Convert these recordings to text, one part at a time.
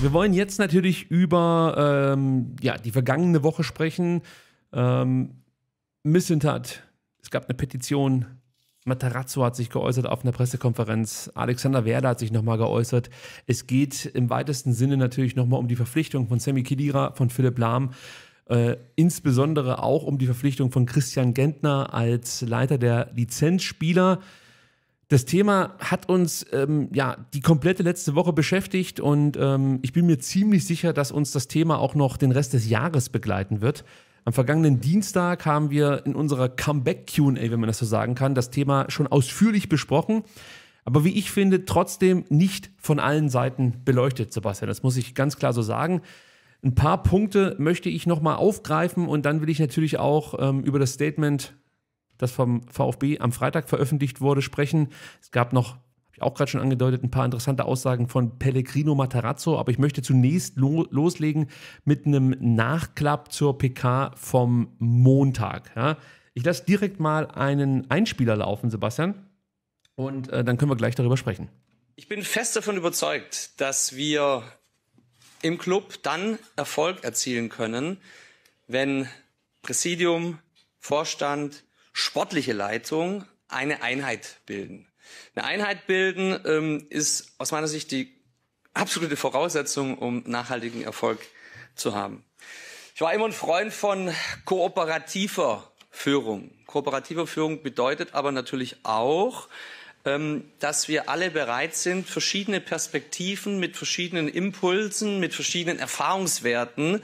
wir wollen jetzt natürlich über ähm, ja, die vergangene Woche sprechen. Ähm, Missentat, es gab eine Petition. Matarazzo hat sich geäußert auf einer Pressekonferenz. Alexander Werder hat sich nochmal geäußert. Es geht im weitesten Sinne natürlich nochmal um die Verpflichtung von Sammy Kidira, von Philipp Lahm. Äh, insbesondere auch um die Verpflichtung von Christian Gentner als Leiter der Lizenzspieler das Thema hat uns ähm, ja die komplette letzte Woche beschäftigt und ähm, ich bin mir ziemlich sicher, dass uns das Thema auch noch den Rest des Jahres begleiten wird. Am vergangenen Dienstag haben wir in unserer Comeback-QA, wenn man das so sagen kann, das Thema schon ausführlich besprochen. Aber wie ich finde, trotzdem nicht von allen Seiten beleuchtet, Sebastian. Das muss ich ganz klar so sagen. Ein paar Punkte möchte ich nochmal aufgreifen und dann will ich natürlich auch ähm, über das Statement das vom VfB am Freitag veröffentlicht wurde, sprechen. Es gab noch habe ich auch gerade schon angedeutet, ein paar interessante Aussagen von Pellegrino Matarazzo, aber ich möchte zunächst lo loslegen mit einem Nachklapp zur PK vom Montag. Ja. Ich lasse direkt mal einen Einspieler laufen, Sebastian, und äh, dann können wir gleich darüber sprechen. Ich bin fest davon überzeugt, dass wir im Club dann Erfolg erzielen können, wenn Präsidium, Vorstand, sportliche Leitung eine Einheit bilden. Eine Einheit bilden ähm, ist aus meiner Sicht die absolute Voraussetzung, um nachhaltigen Erfolg zu haben. Ich war immer ein Freund von kooperativer Führung. Kooperative Führung bedeutet aber natürlich auch, ähm, dass wir alle bereit sind, verschiedene Perspektiven mit verschiedenen Impulsen, mit verschiedenen Erfahrungswerten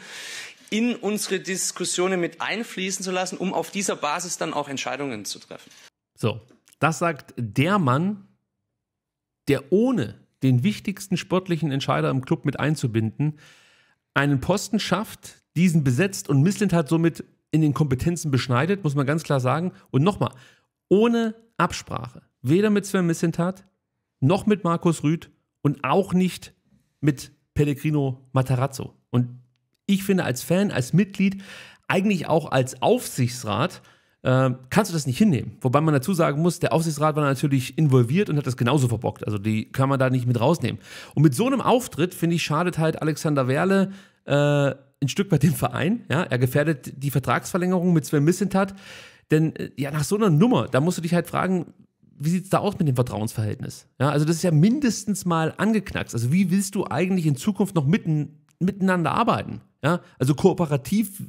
in unsere Diskussionen mit einfließen zu lassen, um auf dieser Basis dann auch Entscheidungen zu treffen. So, das sagt der Mann, der ohne den wichtigsten sportlichen Entscheider im Club mit einzubinden, einen Posten schafft, diesen besetzt und Misslint hat somit in den Kompetenzen beschneidet, muss man ganz klar sagen. Und nochmal, ohne Absprache, weder mit Sven Mislintat noch mit Markus Rüth und auch nicht mit Pellegrino Matarazzo. Und ich finde, als Fan, als Mitglied, eigentlich auch als Aufsichtsrat, äh, kannst du das nicht hinnehmen. Wobei man dazu sagen muss, der Aufsichtsrat war natürlich involviert und hat das genauso verbockt. Also die kann man da nicht mit rausnehmen. Und mit so einem Auftritt, finde ich, schadet halt Alexander Werle äh, ein Stück bei dem Verein. Ja? Er gefährdet die Vertragsverlängerung mit Sven Missentat. Denn äh, ja, nach so einer Nummer, da musst du dich halt fragen, wie sieht es da aus mit dem Vertrauensverhältnis? Ja, also das ist ja mindestens mal angeknackst. Also wie willst du eigentlich in Zukunft noch mitten miteinander arbeiten. Ja? Also kooperativ äh,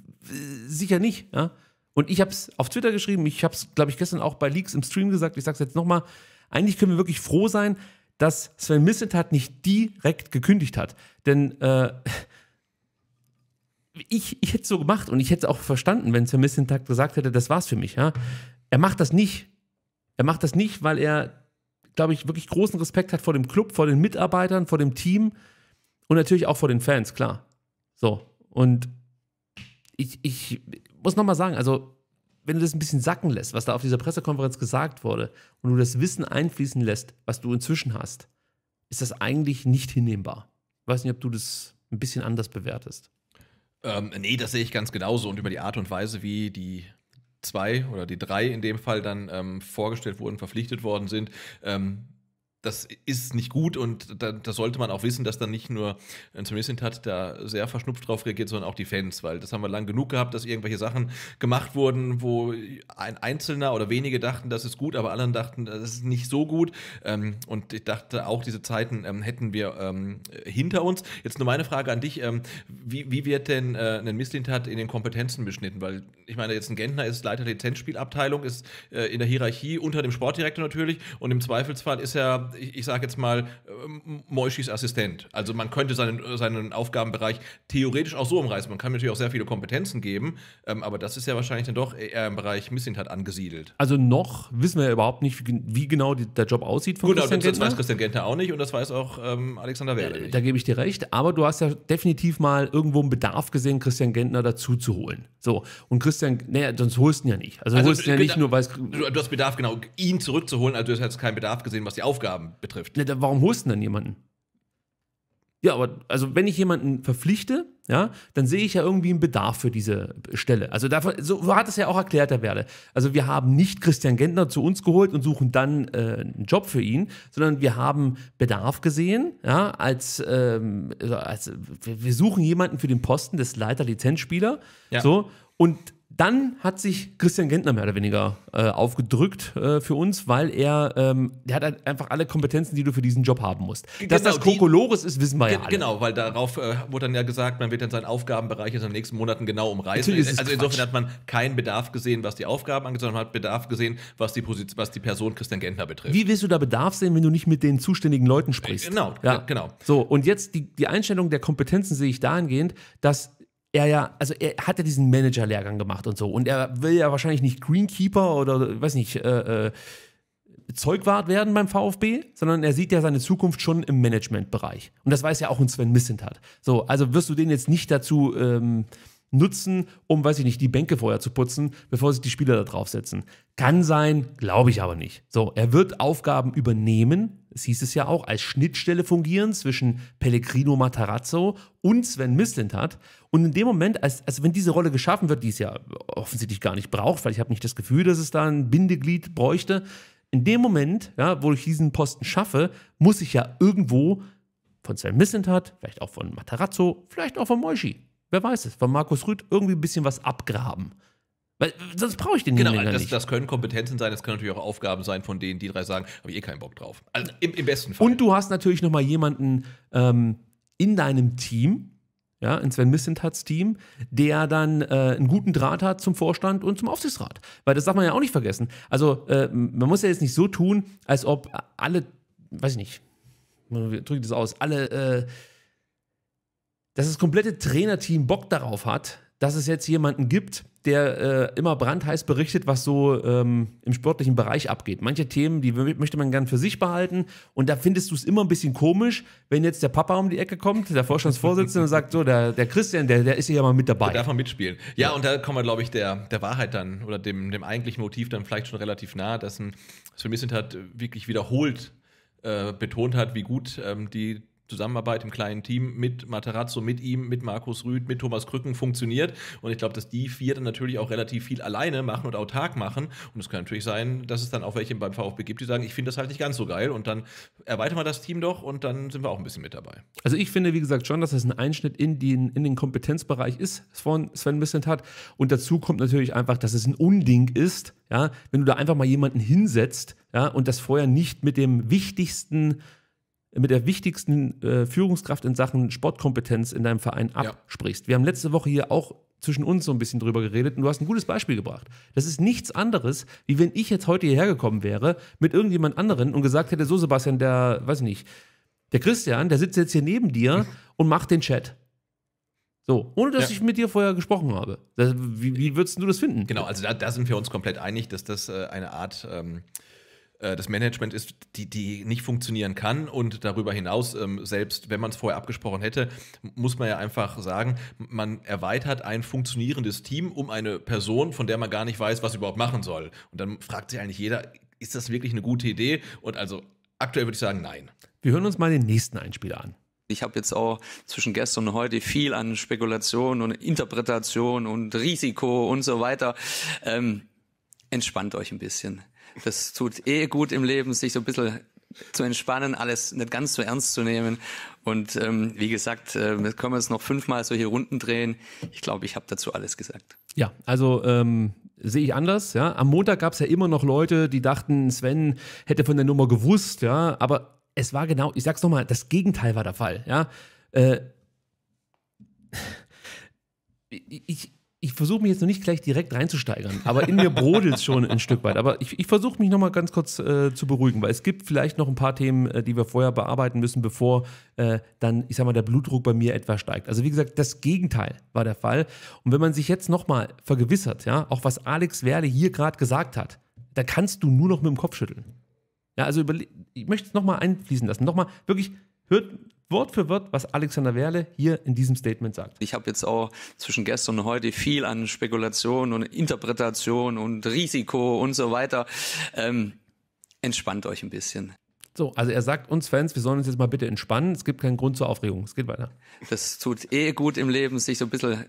sicher nicht. Ja? Und ich habe es auf Twitter geschrieben, ich habe es, glaube ich, gestern auch bei Leaks im Stream gesagt, ich sage es jetzt nochmal, eigentlich können wir wirklich froh sein, dass Sven Missentat nicht direkt gekündigt hat. Denn äh, ich, ich hätte es so gemacht und ich hätte es auch verstanden, wenn Sven Missentat gesagt hätte, das war's für mich. Ja? Er macht das nicht. Er macht das nicht, weil er, glaube ich, wirklich großen Respekt hat vor dem Club, vor den Mitarbeitern, vor dem Team und natürlich auch vor den Fans, klar. So. Und ich, ich muss nochmal sagen, also, wenn du das ein bisschen sacken lässt, was da auf dieser Pressekonferenz gesagt wurde, und du das Wissen einfließen lässt, was du inzwischen hast, ist das eigentlich nicht hinnehmbar. Ich weiß nicht, ob du das ein bisschen anders bewertest. Ähm, nee, das sehe ich ganz genauso. Und über die Art und Weise, wie die zwei oder die drei in dem Fall dann ähm, vorgestellt wurden, verpflichtet worden sind, ähm, das ist nicht gut und da, da, sollte man auch wissen, dass dann nicht nur ein Smith hat da sehr verschnupft drauf reagiert, sondern auch die Fans, weil das haben wir lang genug gehabt, dass irgendwelche Sachen gemacht wurden, wo ein Einzelner oder wenige dachten, das ist gut, aber anderen dachten, das ist nicht so gut. Ähm, und ich dachte auch, diese Zeiten ähm, hätten wir ähm, hinter uns. Jetzt nur meine Frage an dich: ähm, wie, wie, wird denn äh, ein Mislintat in den Kompetenzen beschnitten? Weil ich meine, jetzt ein Gentner ist Leiter Lizenzspielabteilung, ist äh, in der Hierarchie unter dem Sportdirektor natürlich und im Zweifelsfall ist er ich, ich sage jetzt mal, ähm, Moischis Assistent. Also man könnte seinen, seinen Aufgabenbereich theoretisch auch so umreißen. Man kann natürlich auch sehr viele Kompetenzen geben, ähm, aber das ist ja wahrscheinlich dann doch eher im Bereich Missintat angesiedelt. Also noch wissen wir ja überhaupt nicht, wie, wie genau die, der Job aussieht von Gut, genau, Christian Gut, das Gentner. weiß Christian Gentner auch nicht und das weiß auch ähm, Alexander Werle nicht. Da, gebe ich dir recht, aber du hast ja definitiv mal irgendwo einen Bedarf gesehen, Christian Gentner dazu zu holen. So, und Christian, naja, sonst holst du ihn ja nicht. Also, also holst du ja genau, nicht nur, weil Du hast Bedarf, genau, ihn zurückzuholen, also du hast jetzt keinen Bedarf gesehen, was die Aufgaben Ausgaben betrifft. Ja, warum holst du denn dann jemanden? Ja, aber also wenn ich jemanden verpflichte, ja, dann sehe ich ja irgendwie einen Bedarf für diese Stelle. Also davon, so hat es ja auch erklärt, Herr Werle. Also wir haben nicht Christian Gentner zu uns geholt und suchen dann äh, einen Job für ihn, sondern wir haben Bedarf gesehen, ja, als, ähm, also, als wir suchen jemanden für den Posten des Leiter Lizenzspieler. Ja. So, und dann hat sich Christian Gentner mehr oder weniger äh, aufgedrückt äh, für uns, weil er, ähm, der hat halt einfach alle Kompetenzen, die du für diesen Job haben musst. Dass genau, das Kokolores ist, wissen wir ja alle. Genau, weil darauf äh, wurde dann ja gesagt, man wird dann seinen Aufgabenbereich in den nächsten Monaten genau umreißen. also Quatsch. insofern hat man keinen Bedarf gesehen, was die Aufgaben angeht, sondern man hat Bedarf gesehen, was die, Position, was die Person Christian Gentner betrifft. Wie willst du da Bedarf sehen, wenn du nicht mit den zuständigen Leuten sprichst? Äh, genau, ja. genau. So, und jetzt die, die Einstellung der Kompetenzen sehe ich dahingehend, dass er ja, also er hat ja diesen Manager-Lehrgang gemacht und so. Und er will ja wahrscheinlich nicht Greenkeeper oder, weiß nicht, äh, äh, Zeugwart werden beim VfB, sondern er sieht ja seine Zukunft schon im Managementbereich. Und das weiß ja auch ein Sven Missentat. So, also wirst du den jetzt nicht dazu ähm, nutzen, um, weiß ich nicht, die Bänke vorher zu putzen, bevor sich die Spieler da draufsetzen. Kann sein, glaube ich aber nicht. So, er wird Aufgaben übernehmen, es hieß es ja auch, als Schnittstelle fungieren zwischen Pellegrino Matarazzo und Sven Mislintat. Und in dem Moment, als, als wenn diese Rolle geschaffen wird, die es ja offensichtlich gar nicht braucht, weil ich habe nicht das Gefühl, dass es da ein Bindeglied bräuchte, in dem Moment, ja, wo ich diesen Posten schaffe, muss ich ja irgendwo von Sven Mislintat, vielleicht auch von Matarazzo, vielleicht auch von Moischi, wer weiß es, von Markus Rüth irgendwie ein bisschen was abgraben. Weil sonst brauche ich den genau, das, nicht. Genau, das können Kompetenzen sein, das können natürlich auch Aufgaben sein, von denen die drei sagen, habe ich eh keinen Bock drauf. Also im, im besten Fall. Und du hast natürlich nochmal jemanden ähm, in deinem Team, ja, in Sven Missentats Team, der dann äh, einen guten Draht hat zum Vorstand und zum Aufsichtsrat. Weil das darf man ja auch nicht vergessen. Also äh, man muss ja jetzt nicht so tun, als ob alle, weiß ich nicht, drücke das aus, alle, äh, dass das komplette Trainerteam Bock darauf hat, dass es jetzt jemanden gibt, der äh, immer brandheiß berichtet, was so ähm, im sportlichen Bereich abgeht. Manche Themen, die möchte man gern für sich behalten. Und da findest du es immer ein bisschen komisch, wenn jetzt der Papa um die Ecke kommt, der Vorstandsvorsitzende, und sagt, so, der, der Christian, der, der ist ja mal mit dabei. Der darf man mitspielen. Ja, ja. und da kommen wir, glaube ich, der, der Wahrheit dann oder dem, dem eigentlichen Motiv dann vielleicht schon relativ nah, dass ein Sven Missent hat wirklich wiederholt äh, betont hat, wie gut ähm, die Zusammenarbeit im kleinen Team mit Materazzo, mit ihm, mit Markus Rüth, mit Thomas Krücken funktioniert. Und ich glaube, dass die vier dann natürlich auch relativ viel alleine machen und autark machen. Und es kann natürlich sein, dass es dann auch welche beim VfB gibt, die sagen, ich finde das halt nicht ganz so geil. Und dann erweitern wir das Team doch und dann sind wir auch ein bisschen mit dabei. Also ich finde, wie gesagt, schon, dass das ein Einschnitt in den, in den Kompetenzbereich ist, von Sven Missent hat. Und dazu kommt natürlich einfach, dass es ein Unding ist, ja, wenn du da einfach mal jemanden hinsetzt, ja, und das vorher nicht mit dem wichtigsten mit der wichtigsten äh, Führungskraft in Sachen Sportkompetenz in deinem Verein absprichst. Ja. Wir haben letzte Woche hier auch zwischen uns so ein bisschen drüber geredet und du hast ein gutes Beispiel gebracht. Das ist nichts anderes, wie wenn ich jetzt heute hierher gekommen wäre mit irgendjemand anderen und gesagt hätte, so Sebastian, der, weiß ich nicht, der Christian, der sitzt jetzt hier neben dir und macht den Chat. So, ohne dass ja. ich mit dir vorher gesprochen habe. Das, wie, wie würdest du das finden? Genau, also da, da, sind wir uns komplett einig, dass das äh, eine Art ähm, äh, das Management ist, die, die nicht funktionieren kann. Und darüber hinaus, ähm, selbst wenn man es vorher abgesprochen hätte, muss man ja einfach sagen, man erweitert ein funktionierendes Team um eine Person, von der man gar nicht weiß, was sie überhaupt machen soll. Und dann fragt sich eigentlich jeder, ist das wirklich eine gute Idee? Und also aktuell würde ich sagen, nein. Wir hören uns mal den nächsten Einspieler an. Ich habe jetzt auch zwischen gestern und heute viel an Spekulation und Interpretation und Risiko und so weiter. Ähm, entspannt euch ein bisschen. Das tut eh gut im Leben, sich so ein bisschen zu entspannen, alles nicht ganz so ernst zu nehmen. Und ähm, wie gesagt, äh, können wir uns noch fünfmal solche Runden drehen. Ich glaube, ich habe dazu alles gesagt. Ja, also ähm, sehe ich anders. Ja, am Montag gab es ja immer noch Leute, die dachten, Sven hätte von der Nummer gewusst. Ja, aber es war genau, ich sag's nochmal, das Gegenteil war der Fall. Ja, äh, ich, ich versuche mich jetzt noch nicht gleich direkt reinzusteigern, aber in mir brodelt es schon ein Stück weit. Aber ich, ich versuche mich nochmal ganz kurz äh, zu beruhigen, weil es gibt vielleicht noch ein paar Themen, äh, die wir vorher bearbeiten müssen, bevor äh, dann, ich sag mal, der Blutdruck bei mir etwas steigt. Also wie gesagt, das Gegenteil war der Fall. Und wenn man sich jetzt nochmal vergewissert, ja, auch was Alex Werle hier gerade gesagt hat, da kannst du nur noch mit dem Kopf schütteln. Ja, also ich möchte es nochmal einfließen lassen. Nochmal, wirklich, hört Wort für Wort, was Alexander Werle hier in diesem Statement sagt. Ich habe jetzt auch zwischen gestern und heute viel an Spekulation und Interpretation und Risiko und so weiter. Ähm, entspannt euch ein bisschen. So, also er sagt uns Fans, wir sollen uns jetzt mal bitte entspannen. Es gibt keinen Grund zur Aufregung. Es geht weiter. Das tut eh gut im Leben, sich so ein bisschen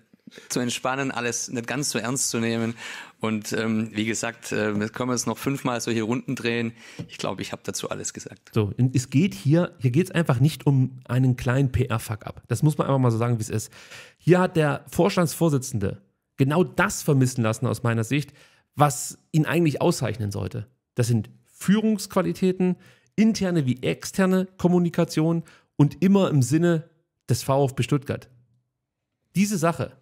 zu entspannen, alles nicht ganz so ernst zu nehmen. Und ähm, wie gesagt, äh, können wir jetzt noch fünfmal solche Runden drehen. Ich glaube, ich habe dazu alles gesagt. So, es geht hier, hier geht es einfach nicht um einen kleinen PR-Fuck-up. Das muss man einfach mal so sagen, wie es ist. Hier hat der Vorstandsvorsitzende genau das vermissen lassen aus meiner Sicht, was ihn eigentlich auszeichnen sollte. Das sind Führungsqualitäten, interne wie externe Kommunikation und immer im Sinne des VfB Stuttgart. Diese Sache,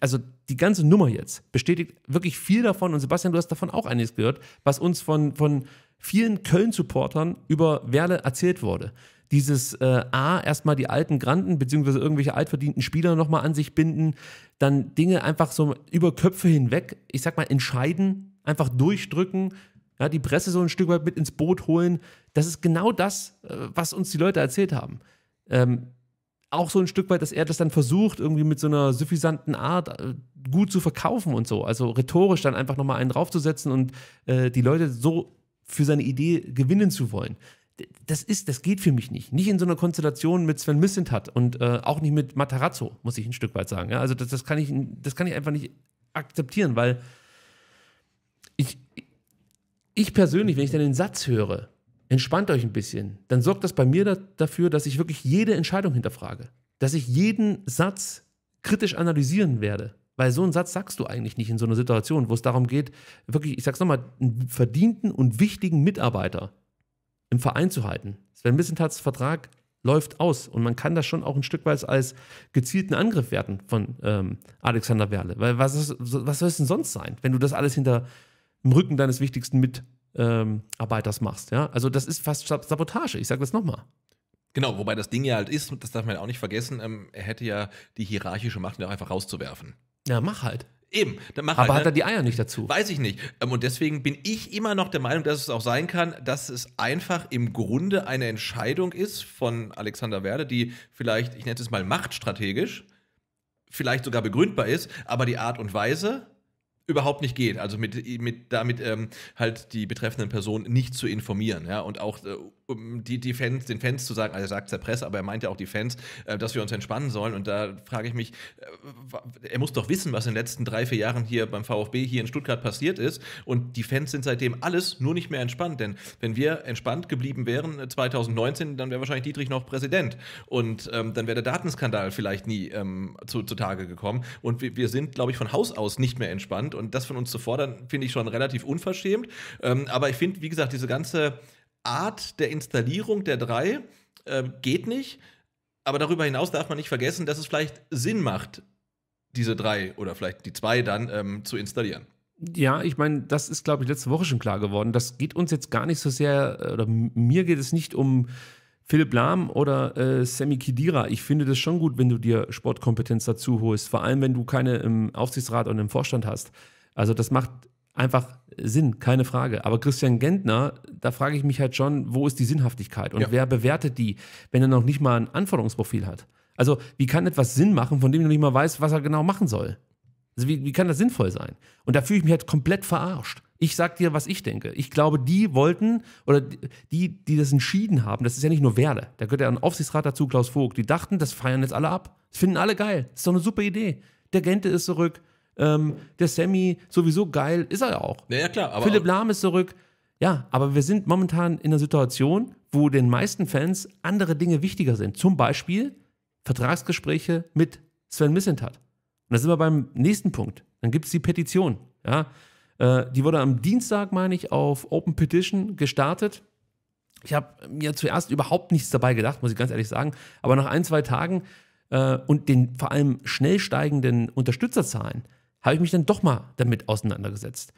also die ganze Nummer jetzt bestätigt wirklich viel davon und Sebastian, du hast davon auch einiges gehört, was uns von, von vielen Köln-Supportern über Werle erzählt wurde. Dieses äh, A, erstmal die alten Granden beziehungsweise irgendwelche altverdienten Spieler nochmal an sich binden, dann Dinge einfach so über Köpfe hinweg, ich sag mal, entscheiden, einfach durchdrücken, ja, die Presse so ein Stück weit mit ins Boot holen. Das ist genau das, äh, was uns die Leute erzählt haben. Ähm, auch so ein Stück weit, dass er das dann versucht, irgendwie mit so einer suffisanten Art äh, gut zu verkaufen und so. Also rhetorisch dann einfach nochmal einen draufzusetzen und äh, die Leute so für seine Idee gewinnen zu wollen. Das ist, das geht für mich nicht. Nicht in so einer Konstellation mit Sven Missentat und äh, auch nicht mit Matarazzo, muss ich ein Stück weit sagen. Ja, also das, das, kann ich, das kann ich einfach nicht akzeptieren, weil ich, ich persönlich, wenn ich dann den Satz höre, entspannt euch ein bisschen, dann sorgt das bei mir da, dafür, dass ich wirklich jede Entscheidung hinterfrage. Dass ich jeden Satz kritisch analysieren werde. Weil so einen Satz sagst du eigentlich nicht in so einer Situation, wo es darum geht, wirklich, ich sag's nochmal, einen verdienten und wichtigen Mitarbeiter im Verein zu halten. Sven Missentats Vertrag läuft aus und man kann das schon auch ein Stück weit als gezielten Angriff werten von ähm, Alexander Werle. Weil was, ist, was soll es denn sonst sein, wenn du das alles hinter dem Rücken deines wichtigsten Mitarbeiters ähm, Arbeiters machst. Ja? Also das ist fast Sabotage, ich sage das nochmal. Genau, wobei das Ding ja halt ist, das darf man ja auch nicht vergessen, ähm, er hätte ja die hierarchische Macht ja einfach rauszuwerfen. Ja, mach halt. Eben, dann mach Aber halt, ne? hat er die Eier nicht dazu? Weiß ich nicht. Ähm, und deswegen bin ich immer noch der Meinung, dass es auch sein kann, dass es einfach im Grunde eine Entscheidung ist von Alexander Werde, die vielleicht, ich nenne es mal machtstrategisch, vielleicht sogar begründbar ist, aber die Art und Weise überhaupt nicht geht. Also mit, mit damit ähm, halt die betreffenden Personen nicht zu informieren, ja, und auch äh, um die, die Fans, den Fans zu sagen, also er sagt der Presse, aber er meint ja auch die Fans, äh, dass wir uns entspannen sollen. Und da frage ich mich, äh, er muss doch wissen, was in den letzten drei, vier Jahren hier beim VfB hier in Stuttgart passiert ist. Und die Fans sind seitdem alles nur nicht mehr entspannt. Denn wenn wir entspannt geblieben wären 2019, äh, dann wäre wahrscheinlich Dietrich noch Präsident. Und ähm, dann wäre der Datenskandal vielleicht nie ähm, zu, zutage gekommen. Und wir, wir sind, glaube ich, von Haus aus nicht mehr entspannt. Und das von uns zu fordern, finde ich schon relativ unverschämt. Ähm, aber ich finde, wie gesagt, diese ganze Art der Installierung der drei äh, geht nicht. Aber darüber hinaus darf man nicht vergessen, dass es vielleicht Sinn macht, diese drei oder vielleicht die zwei dann ähm, zu installieren. Ja, ich meine, das ist, glaube ich, letzte Woche schon klar geworden. Das geht uns jetzt gar nicht so sehr, äh, oder mir geht es nicht um Philipp Lahm oder äh, Sammy Kidira, ich finde das schon gut, wenn du dir Sportkompetenz dazu holst, vor allem wenn du keine im Aufsichtsrat und im Vorstand hast. Also das macht einfach Sinn, keine Frage. Aber Christian Gentner, da frage ich mich halt schon, wo ist die Sinnhaftigkeit und ja. wer bewertet die, wenn er noch nicht mal ein Anforderungsprofil hat? Also wie kann etwas Sinn machen, von dem du nicht mal weißt, was er genau machen soll? Also wie, wie kann das sinnvoll sein? Und da fühle ich mich halt komplett verarscht. Ich sag dir, was ich denke. Ich glaube, die wollten oder die, die das entschieden haben, das ist ja nicht nur Werder, da gehört ja ein Aufsichtsrat dazu, Klaus Vogt, die dachten, das feiern jetzt alle ab. Das finden alle geil. Das ist doch eine super Idee. Der Gente ist zurück, ähm, der Sammy sowieso geil, ist er ja auch. Ja, ja klar. Aber Philipp Lahm ist zurück. Ja, aber wir sind momentan in einer Situation, wo den meisten Fans andere Dinge wichtiger sind. Zum Beispiel Vertragsgespräche mit Sven Missentat. Und da sind wir beim nächsten Punkt. Dann gibt es die Petition. Ja, äh, die wurde am Dienstag, meine ich, auf Open Petition gestartet. Ich habe mir zuerst überhaupt nichts dabei gedacht, muss ich ganz ehrlich sagen. Aber nach ein, zwei Tagen äh, und den vor allem schnell steigenden Unterstützerzahlen habe ich mich dann doch mal damit auseinandergesetzt.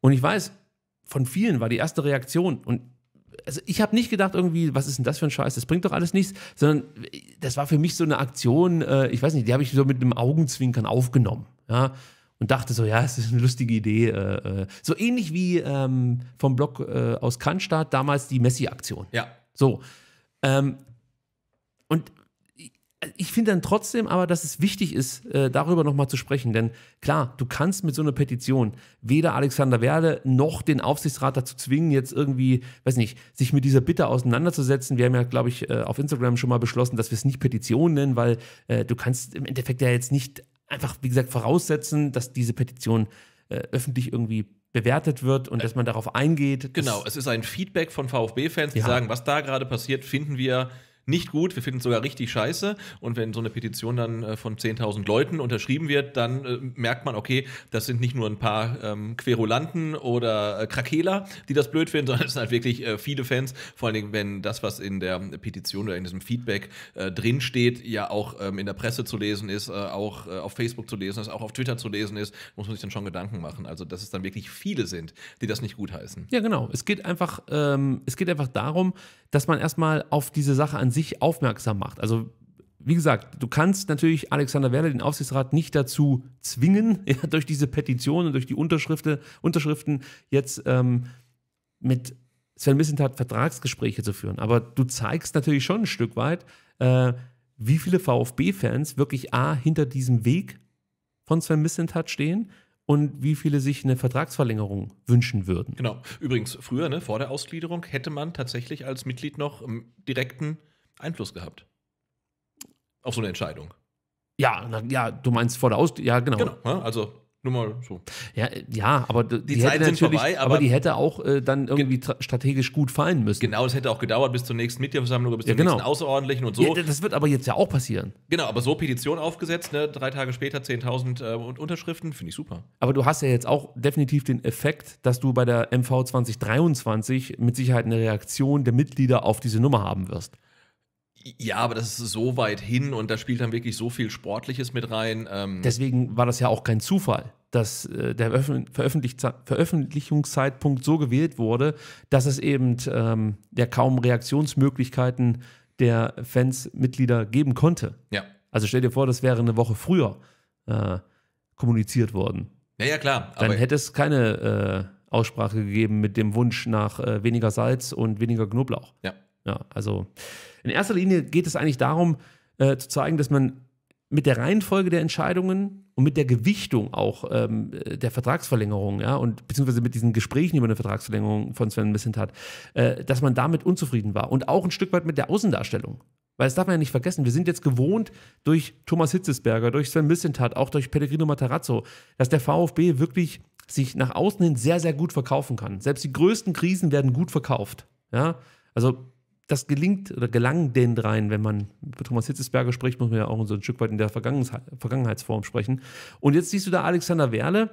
Und ich weiß, von vielen war die erste Reaktion und also ich habe nicht gedacht irgendwie, was ist denn das für ein Scheiß, das bringt doch alles nichts, sondern äh, das war für mich so eine Aktion, äh, ich weiß nicht, die habe ich so mit einem Augenzwinkern aufgenommen. Ja? und dachte so, ja, es ist eine lustige Idee. Äh, äh. So ähnlich wie ähm, vom Blog äh, aus Cannstatt damals die Messi-Aktion. Ja. So. Ähm, und ich finde dann trotzdem aber, dass es wichtig ist, äh, darüber nochmal zu sprechen. Denn klar, du kannst mit so einer Petition weder Alexander Werde noch den Aufsichtsrat dazu zwingen, jetzt irgendwie, weiß nicht, sich mit dieser Bitte auseinanderzusetzen. Wir haben ja, glaube ich, äh, auf Instagram schon mal beschlossen, dass wir es nicht Petition nennen, weil äh, du kannst im Endeffekt ja jetzt nicht einfach, wie gesagt, voraussetzen, dass diese Petition äh, öffentlich irgendwie bewertet wird und dass man darauf eingeht. Genau, es ist ein Feedback von VfB-Fans, die ja. sagen, was da gerade passiert, finden wir nicht gut, wir finden es sogar richtig scheiße. Und wenn so eine Petition dann äh, von 10.000 Leuten unterschrieben wird, dann äh, merkt man, okay, das sind nicht nur ein paar ähm, Querulanten oder äh, Krakeler, die das blöd finden, sondern es sind halt wirklich äh, viele Fans. Vor allen Dingen, wenn das, was in der Petition oder in diesem Feedback äh, drinsteht, ja auch ähm, in der Presse zu lesen ist, auch auf Facebook zu lesen ist, auch auf Twitter zu lesen ist, muss man sich dann schon Gedanken machen. Also, dass es dann wirklich viele sind, die das nicht gut heißen. Ja, genau. Es geht einfach, ähm, es geht einfach darum, dass man erstmal auf diese Sache an sich aufmerksam macht. Also wie gesagt, du kannst natürlich Alexander Werle, den Aufsichtsrat, nicht dazu zwingen, ja, durch diese Petition und durch die Unterschriften, Unterschriften jetzt ähm, mit Sven Missentat Vertragsgespräche zu führen. Aber du zeigst natürlich schon ein Stück weit, äh, wie viele VfB-Fans wirklich A, hinter diesem Weg von Sven Missentat stehen und wie viele sich eine Vertragsverlängerung wünschen würden. Genau. Übrigens, früher, ne, vor der Ausgliederung, hätte man tatsächlich als Mitglied noch ähm, direkten Einfluss gehabt. Auf so eine Entscheidung. Ja, na, ja, du meinst vor der Ausgliederung. Ja, genau. Genau. Ne, also nur mal so. Ja, äh, ja aber die, die Zeit sind vorbei, aber, aber, die hätte auch äh, dann irgendwie strategisch gut fallen müssen. Genau, es hätte auch gedauert bis zur nächsten Mitgliederversammlung oder bis ja, zur genau. nächsten außerordentlichen und so. Ja, das wird aber jetzt ja auch passieren. Genau, aber so Petition aufgesetzt, ne? drei Tage später 10.000 äh, Unterschriften, finde ich super. Aber du hast ja jetzt auch definitiv den Effekt, dass du bei der MV 2023 mit Sicherheit eine Reaktion der Mitglieder auf diese Nummer haben wirst. Ja, aber das ist so weit hin und da spielt dann wirklich so viel Sportliches mit rein. Ähm Deswegen war das ja auch kein Zufall, dass äh, der Veröffentlich Veröffentlichungszeitpunkt so gewählt wurde, dass es eben ähm, ja kaum Reaktionsmöglichkeiten der Fans, Mitglieder geben konnte. Ja. Also stell dir vor, das wäre eine Woche früher äh, kommuniziert worden. Ja, ja, klar. Dann hätte es keine äh, Aussprache gegeben mit dem Wunsch nach äh, weniger Salz und weniger Knoblauch. Ja. Ja, also in erster Linie geht es eigentlich darum, äh, zu zeigen, dass man mit der Reihenfolge der Entscheidungen und mit der Gewichtung auch ähm, äh, der Vertragsverlängerung, ja, und beziehungsweise mit diesen Gesprächen über eine Vertragsverlängerung von Sven Missentat, äh, dass man damit unzufrieden war und auch ein Stück weit mit der Außendarstellung. Weil das darf man ja nicht vergessen. Wir sind jetzt gewohnt durch Thomas Hitzesberger, durch Sven Missentat, auch durch Pellegrino Matarazzo, dass der VfB wirklich sich nach außen hin sehr, sehr gut verkaufen kann. Selbst die größten Krisen werden gut verkauft. Ja? Also das gelingt oder gelang den dreien, wenn man über Thomas Hitzesberger spricht, muss man ja auch so ein Stück weit in der Vergangenheitsform sprechen. Und jetzt siehst du da Alexander Werle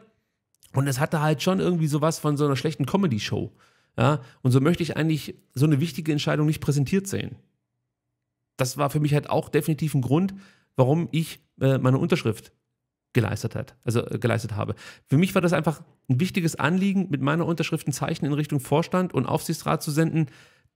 und es hatte halt schon irgendwie sowas von so einer schlechten Comedy-Show. Ja? Und so möchte ich eigentlich so eine wichtige Entscheidung nicht präsentiert sehen. Das war für mich halt auch definitiv ein Grund, warum ich äh, meine Unterschrift geleistet hat, also äh, geleistet habe. Für mich war das einfach ein wichtiges Anliegen, mit meiner Unterschrift ein Zeichen in Richtung Vorstand und Aufsichtsrat zu senden,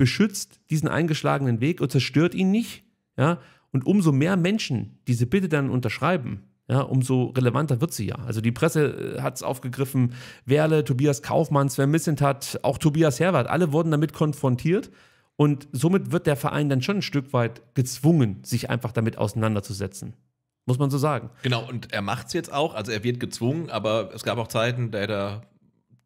beschützt diesen eingeschlagenen Weg und zerstört ihn nicht. Ja? Und umso mehr Menschen diese Bitte dann unterschreiben, ja, umso relevanter wird sie ja. Also die Presse äh, hat es aufgegriffen, Werle, Tobias Kaufmann, Sven Missentat, auch Tobias Herbert, alle wurden damit konfrontiert. Und somit wird der Verein dann schon ein Stück weit gezwungen, sich einfach damit auseinanderzusetzen. Muss man so sagen. Genau, und er macht es jetzt auch. Also er wird gezwungen, aber es gab auch Zeiten, da hätte er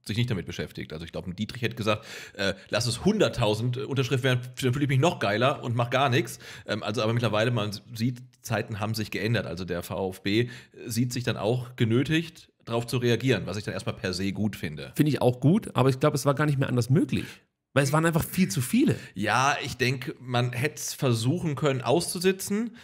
sich nicht damit beschäftigt. Also ich glaube, ein Dietrich hätte gesagt, äh, lass es 100.000 äh, Unterschriften werden, dann fühle ich mich noch geiler und mache gar nichts. Ähm, also aber mittlerweile, man sieht, Zeiten haben sich geändert. Also der VfB äh, sieht sich dann auch genötigt, darauf zu reagieren, was ich dann erstmal per se gut finde. Finde ich auch gut, aber ich glaube, es war gar nicht mehr anders möglich. Weil es waren einfach viel zu viele. Ja, ich denke, man hätte es versuchen können auszusitzen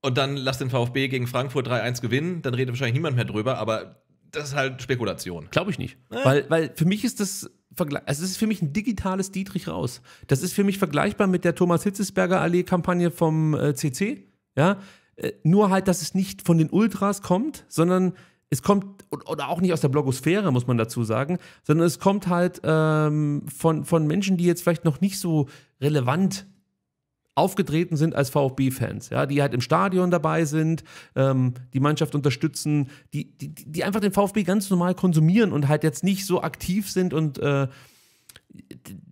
und dann lass den VfB gegen Frankfurt 3-1 gewinnen, dann redet wahrscheinlich niemand mehr drüber, aber das ist halt Spekulation. Glaube ich nicht. Äh. Weil, weil für mich ist das also es ist für mich ein digitales Dietrich raus. Das ist für mich vergleichbar mit der Thomas Hitzesberger Allee-Kampagne vom äh, CC. Ja? Äh, nur halt, dass es nicht von den Ultras kommt, sondern es kommt, oder auch nicht aus der Blogosphäre, muss man dazu sagen, sondern es kommt halt ähm, von, von Menschen, die jetzt vielleicht noch nicht so relevant aufgetreten sind als VfB-Fans, ja, die halt im Stadion dabei sind, ähm, die Mannschaft unterstützen, die, die, die einfach den VfB ganz normal konsumieren und halt jetzt nicht so aktiv sind und äh,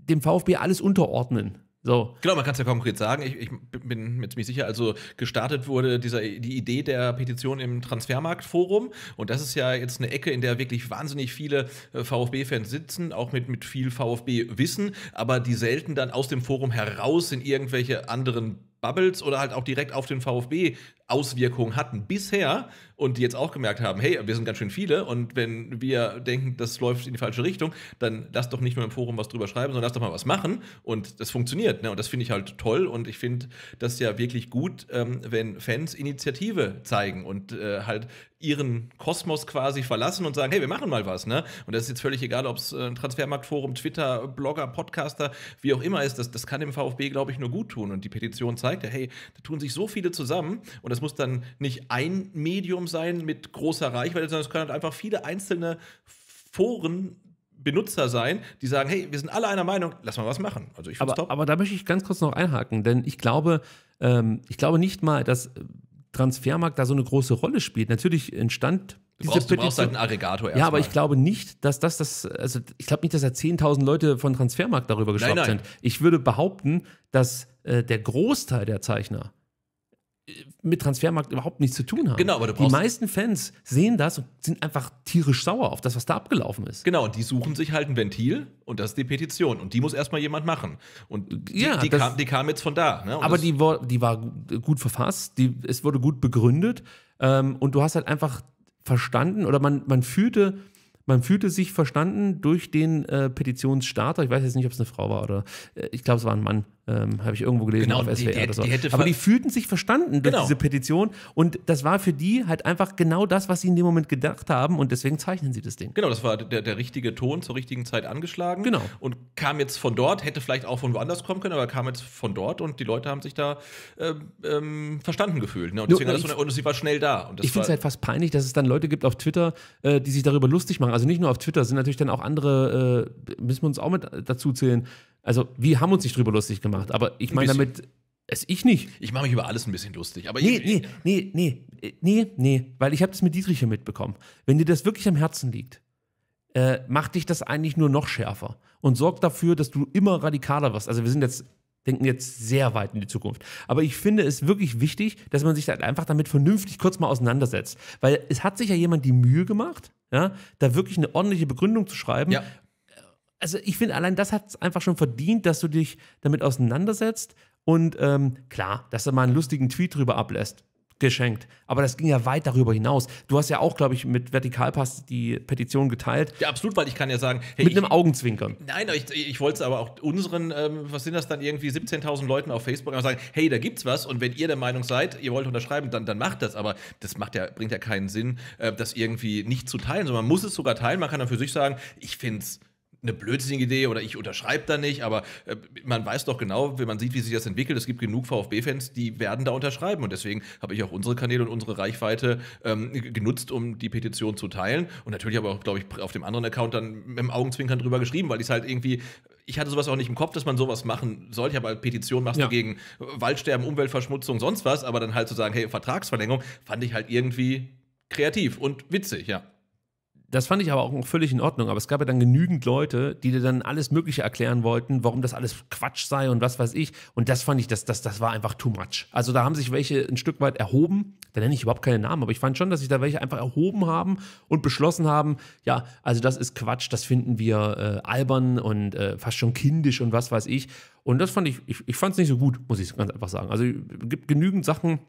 dem VfB alles unterordnen. So. Genau, man kann es ja konkret sagen. Ich, ich, bin mir ziemlich sicher, also gestartet wurde dieser, die Idee der Petition im Transfermarktforum. Und das ist ja jetzt eine Ecke, in der wirklich wahnsinnig viele äh, VfB-Fans sitzen, auch mit, mit viel VfB-Wissen, aber die selten dann aus dem Forum heraus in irgendwelche anderen Bubbles oder halt auch direkt auf den VfB Auswirkungen hatten bisher und die jetzt auch gemerkt haben, hey, wir sind ganz schön viele und wenn wir denken, das läuft in die falsche Richtung, dann lass doch nicht nur im Forum was drüber schreiben, sondern lass doch mal was machen und das funktioniert. Ne? Und das finde ich halt toll und ich finde das ja wirklich gut, ähm, wenn Fans Initiative zeigen und äh, halt ihren Kosmos quasi verlassen und sagen, hey, wir machen mal was. Ne? Und das ist jetzt völlig egal, ob es äh, ein Transfermarktforum, Twitter, Blogger, Podcaster, wie auch immer ist, das, das kann dem VfB, glaube ich, nur gut tun. Und die Petition zeigt ja, hey, da tun sich so viele zusammen und das das muss dann nicht ein Medium sein mit großer Reichweite, sondern es können halt einfach viele einzelne Foren Benutzer sein, die sagen, hey, wir sind alle einer Meinung, lass mal was machen. Also ich aber, top. aber da möchte ich ganz kurz noch einhaken, denn ich glaube, ähm, ich glaube nicht mal, dass äh, Transfermarkt da so eine große Rolle spielt. Natürlich entstand Du brauchst, du brauchst halt einen Aggregator erstmal. Ja, aber ich glaube nicht, dass das, das also ich glaube nicht, dass da 10.000 Leute von Transfermarkt darüber geschwappt sind. Ich würde behaupten, dass äh, der Großteil der Zeichner mit Transfermarkt überhaupt nichts zu tun haben. Genau, aber du die meisten Fans sehen das und sind einfach tierisch sauer auf das, was da abgelaufen ist. Genau, und die suchen sich halt ein Ventil und das ist die Petition und die muss erstmal jemand machen. Und die, ja, die, das, kam, die kam, jetzt von da. Ne? Aber die war, die war gut verfasst, die, es wurde gut begründet ähm, und du hast halt einfach verstanden oder man, man fühlte man fühlte sich verstanden durch den äh, Petitionsstarter. Ich weiß jetzt nicht, ob es eine Frau war oder äh, ich glaube, es war ein Mann. Ähm, Habe ich irgendwo gelesen genau, auf SWR. Die, die, so. die Aber die fühlten sich verstanden durch genau. diese Petition und das war für die halt einfach genau das, was sie in dem Moment gedacht haben und deswegen zeichnen sie das Ding. Genau, das war der, der richtige Ton zur richtigen Zeit angeschlagen. Genau. Und kam jetzt von dort, hätte vielleicht auch von woanders kommen können, aber kam jetzt von dort und die Leute haben sich da ähm, ähm verstanden gefühlt. Ne? Und, deswegen no, ich, so, und sie war schnell da. ich finde es halt fast peinlich, dass es dann Leute gibt auf Twitter, äh, die sich darüber lustig machen. Also nicht nur auf Twitter, sind natürlich dann auch andere, äh, müssen wir uns auch mit dazu zählen, also, wir haben uns nicht drüber lustig gemacht, aber ich meine damit, es ich nicht. Ich mache mich über alles ein bisschen lustig, aber nee, nee, nee, nee, nee, nee, weil ich habe das mit Dietrich hier mitbekommen. Wenn dir das wirklich am Herzen liegt, äh, macht dich das eigentlich nur noch schärfer und sorgt dafür, dass du immer radikaler wirst. Also wir sind jetzt denken jetzt sehr weit in die Zukunft, aber ich finde es wirklich wichtig, dass man sich halt einfach damit vernünftig kurz mal auseinandersetzt, weil es hat sich ja jemand die Mühe gemacht, ja, da wirklich eine ordentliche Begründung zu schreiben ja also ich finde, allein das hat es einfach schon verdient, dass du dich damit auseinandersetzt. Und ähm, klar, dass du mal einen lustigen Tweet drüber ablässt, geschenkt. Aber das ging ja weit darüber hinaus. Du hast ja auch, glaube ich, mit Vertikalpass die Petition geteilt. Ja, absolut, weil ich kann ja sagen. Hey, mit ich, einem Augenzwinkern. Nein, ich, ich wollte es aber auch unseren, ähm, was sind das dann irgendwie, 17.000 Leuten auf Facebook sagen, hey, da gibt's was und wenn ihr der Meinung seid, ihr wollt unterschreiben, dann, dann macht das. Aber das macht ja, bringt ja keinen Sinn, äh, das irgendwie nicht zu teilen, sondern man muss es sogar teilen. Man kann dann für sich sagen, ich finde es eine blödsinnige Idee oder ich unterschreibe da nicht, aber äh, man weiß doch genau, wenn man sieht, wie sich das entwickelt, es gibt genug VfB-Fans, die werden da unterschreiben. Und deswegen habe ich auch unsere Kanäle und unsere Reichweite ähm, genutzt, um die Petition zu teilen. Und natürlich aber auch, glaube ich, auf dem anderen Account dann mit dem Augenzwinkern drüber geschrieben, weil ich es halt irgendwie ich hatte sowas auch nicht im Kopf, dass man sowas machen soll. Ich habe halt Petition machst ja. du gegen Waldsterben, Umweltverschmutzung, sonst was, aber dann halt zu sagen, hey, Vertragsverlängerung, fand ich halt irgendwie kreativ und witzig, ja das fand ich aber auch völlig in Ordnung. Aber es gab ja dann genügend Leute, die dir dann alles Mögliche erklären wollten, warum das alles Quatsch sei und was weiß ich. Und das fand ich, das, das, das war einfach too much. Also da haben sich welche ein Stück weit erhoben. Da nenne ich überhaupt keine Namen, aber ich fand schon, dass sich da welche einfach erhoben haben und beschlossen haben, ja, also das ist Quatsch, das finden wir äh, albern und äh, fast schon kindisch und was weiß ich. Und das fand ich, ich, ich fand es nicht so gut, muss ich ganz einfach sagen. Also es äh, gibt genügend Sachen,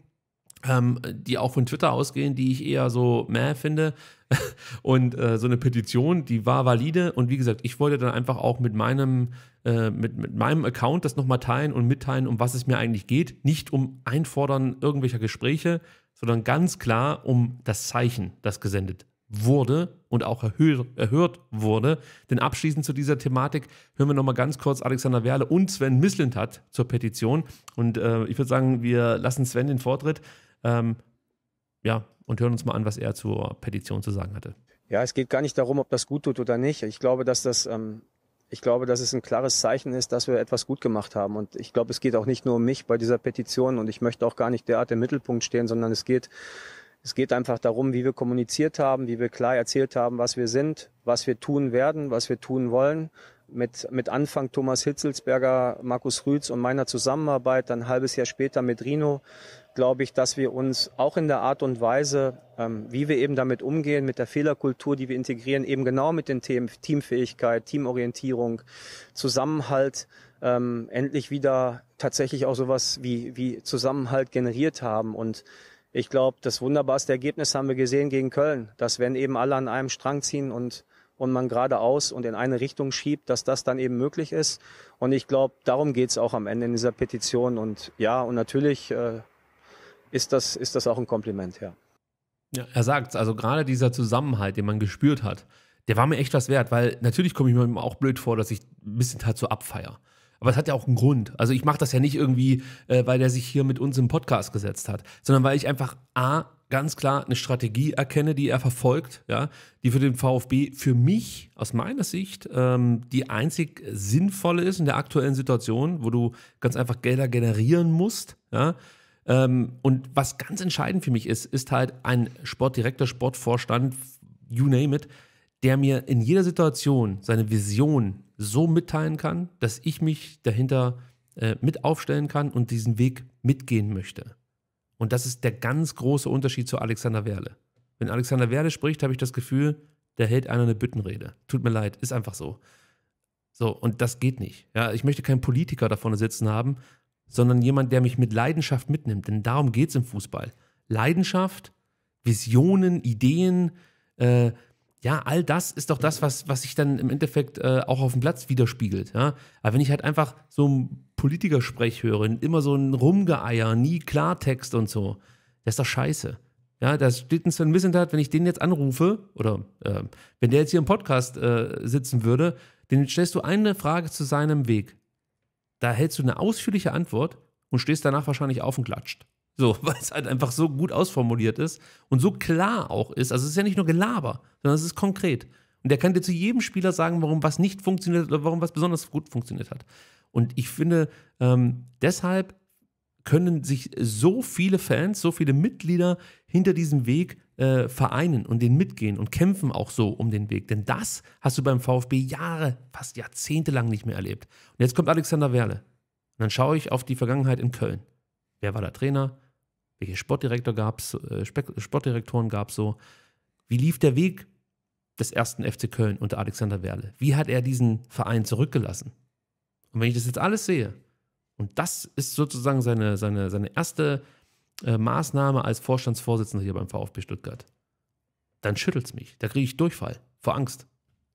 ähm, die auch von Twitter ausgehen, die ich eher so meh finde. Und äh, so eine Petition, die war valide. Und wie gesagt, ich wollte dann einfach auch mit meinem, äh, mit, mit meinem Account das nochmal teilen und mitteilen, um was es mir eigentlich geht. Nicht um Einfordern irgendwelcher Gespräche, sondern ganz klar um das Zeichen, das gesendet wurde und auch erhöht, erhört wurde. Denn abschließend zu dieser Thematik hören wir nochmal ganz kurz Alexander Werle und Sven Mislintat zur Petition. Und äh, ich würde sagen, wir lassen Sven den Vortritt. Ähm, ja, und hören uns mal an, was er zur Petition zu sagen hatte. Ja, es geht gar nicht darum, ob das gut tut oder nicht. Ich glaube, dass das, ähm, ich glaube, dass es ein klares Zeichen ist, dass wir etwas gut gemacht haben. Und ich glaube, es geht auch nicht nur um mich bei dieser Petition und ich möchte auch gar nicht derart im Mittelpunkt stehen, sondern es geht, es geht einfach darum, wie wir kommuniziert haben, wie wir klar erzählt haben, was wir sind, was wir tun werden, was wir tun wollen. Mit, mit Anfang Thomas Hitzelsberger, Markus Rütz und meiner Zusammenarbeit, dann ein halbes Jahr später mit Rino glaube ich, dass wir uns auch in der Art und Weise, ähm, wie wir eben damit umgehen, mit der Fehlerkultur, die wir integrieren, eben genau mit den Themen Teamfähigkeit, Teamorientierung, Zusammenhalt, ähm, endlich wieder tatsächlich auch sowas wie, wie Zusammenhalt generiert haben. Und ich glaube, das wunderbarste Ergebnis haben wir gesehen gegen Köln, dass wenn eben alle an einem Strang ziehen und und man geradeaus und in eine Richtung schiebt, dass das dann eben möglich ist. Und ich glaube, darum geht es auch am Ende in dieser Petition. Und ja, und natürlich äh, ist das, ist das auch ein Kompliment, ja. Ja, er sagt es, also gerade dieser Zusammenhalt, den man gespürt hat, der war mir echt was wert, weil natürlich komme ich mir auch blöd vor, dass ich ein bisschen dazu halt abfeier. Aber es hat ja auch einen Grund. Also ich mache das ja nicht irgendwie, äh, weil der sich hier mit uns im Podcast gesetzt hat, sondern weil ich einfach A, ganz klar eine Strategie erkenne, die er verfolgt, ja, die für den VfB für mich aus meiner Sicht ähm, die einzig sinnvolle ist in der aktuellen Situation, wo du ganz einfach Gelder generieren musst, ja, ähm, und was ganz entscheidend für mich ist, ist halt ein Sportdirektor, Sportvorstand, you name it, der mir in jeder Situation seine Vision so mitteilen kann, dass ich mich dahinter äh, mit aufstellen kann und diesen Weg mitgehen möchte. Und das ist der ganz große Unterschied zu Alexander Werle. Wenn Alexander Werle spricht, habe ich das Gefühl, der hält einer eine Büttenrede. Tut mir leid, ist einfach so. So, und das geht nicht. Ja, ich möchte keinen Politiker davon sitzen haben, sondern jemand, der mich mit Leidenschaft mitnimmt. Denn darum geht es im Fußball. Leidenschaft, Visionen, Ideen, äh, ja, all das ist doch das, was, was sich dann im Endeffekt äh, auch auf dem Platz widerspiegelt. Ja? Aber wenn ich halt einfach so einen Politikersprech höre, immer so ein Rumgeeier, nie Klartext und so, das ist doch scheiße. Ja, da steht ein Sven Missentat, wenn ich den jetzt anrufe, oder äh, wenn der jetzt hier im Podcast äh, sitzen würde, dann stellst du eine Frage zu seinem Weg. Da hältst du eine ausführliche Antwort und stehst danach wahrscheinlich auf und klatscht. So, weil es halt einfach so gut ausformuliert ist und so klar auch ist. Also es ist ja nicht nur Gelaber, sondern es ist konkret. Und der kann dir zu jedem Spieler sagen, warum was nicht funktioniert oder warum was besonders gut funktioniert hat. Und ich finde, ähm, deshalb können sich so viele Fans, so viele Mitglieder hinter diesem Weg äh, vereinen und den mitgehen und kämpfen auch so um den Weg. Denn das hast du beim VfB Jahre, fast jahrzehntelang nicht mehr erlebt. Und jetzt kommt Alexander Werle. Und dann schaue ich auf die Vergangenheit in Köln. Wer war der Trainer? Welche Sportdirektor gab's, äh, Sportdirektoren gab es so? Wie lief der Weg des ersten FC Köln unter Alexander Werle? Wie hat er diesen Verein zurückgelassen? Und wenn ich das jetzt alles sehe, und das ist sozusagen seine, seine, seine erste äh, Maßnahme als Vorstandsvorsitzender hier beim VfB Stuttgart, dann schüttelt's mich. Da kriege ich Durchfall vor Angst.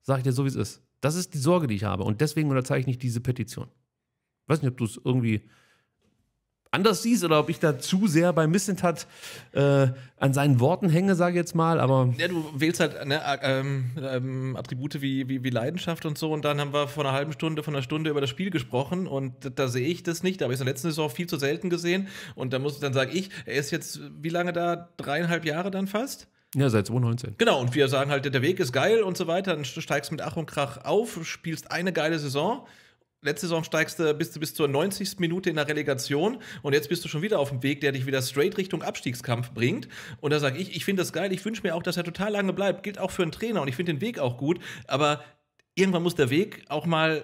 Sag ich dir so, wie es ist. Das ist die Sorge, die ich habe. Und deswegen unterzeichne ich diese Petition. Ich weiß nicht, ob du es irgendwie anders siehst oder ob ich da zu sehr bei Missentat äh, an seinen Worten hänge, sage ich jetzt mal, aber. Ja, du wählst halt ne, ähm, ähm, Attribute wie, wie, wie, Leidenschaft und so und dann haben wir vor einer halben Stunde, von einer Stunde über das Spiel gesprochen und da, sehe ich das nicht, da habe ich es in der letzten Saison viel zu selten gesehen und dann muss dann sage ich, er ist jetzt wie lange da? Dreieinhalb Jahre dann fast? Ja, seit 2019. Genau, und wir sagen halt, der Weg ist geil und so weiter. Dann steigst mit Ach und Krach auf, spielst eine geile Saison Letzte Saison steigst du, bist bis zur 90. Minute in der Relegation und jetzt bist du schon wieder auf dem Weg, der dich wieder straight Richtung Abstiegskampf bringt. Und da sage ich, ich finde das geil, ich wünsche mir auch, dass er total lange bleibt. Gilt auch für einen Trainer und ich finde den Weg auch gut, aber irgendwann muss der Weg auch mal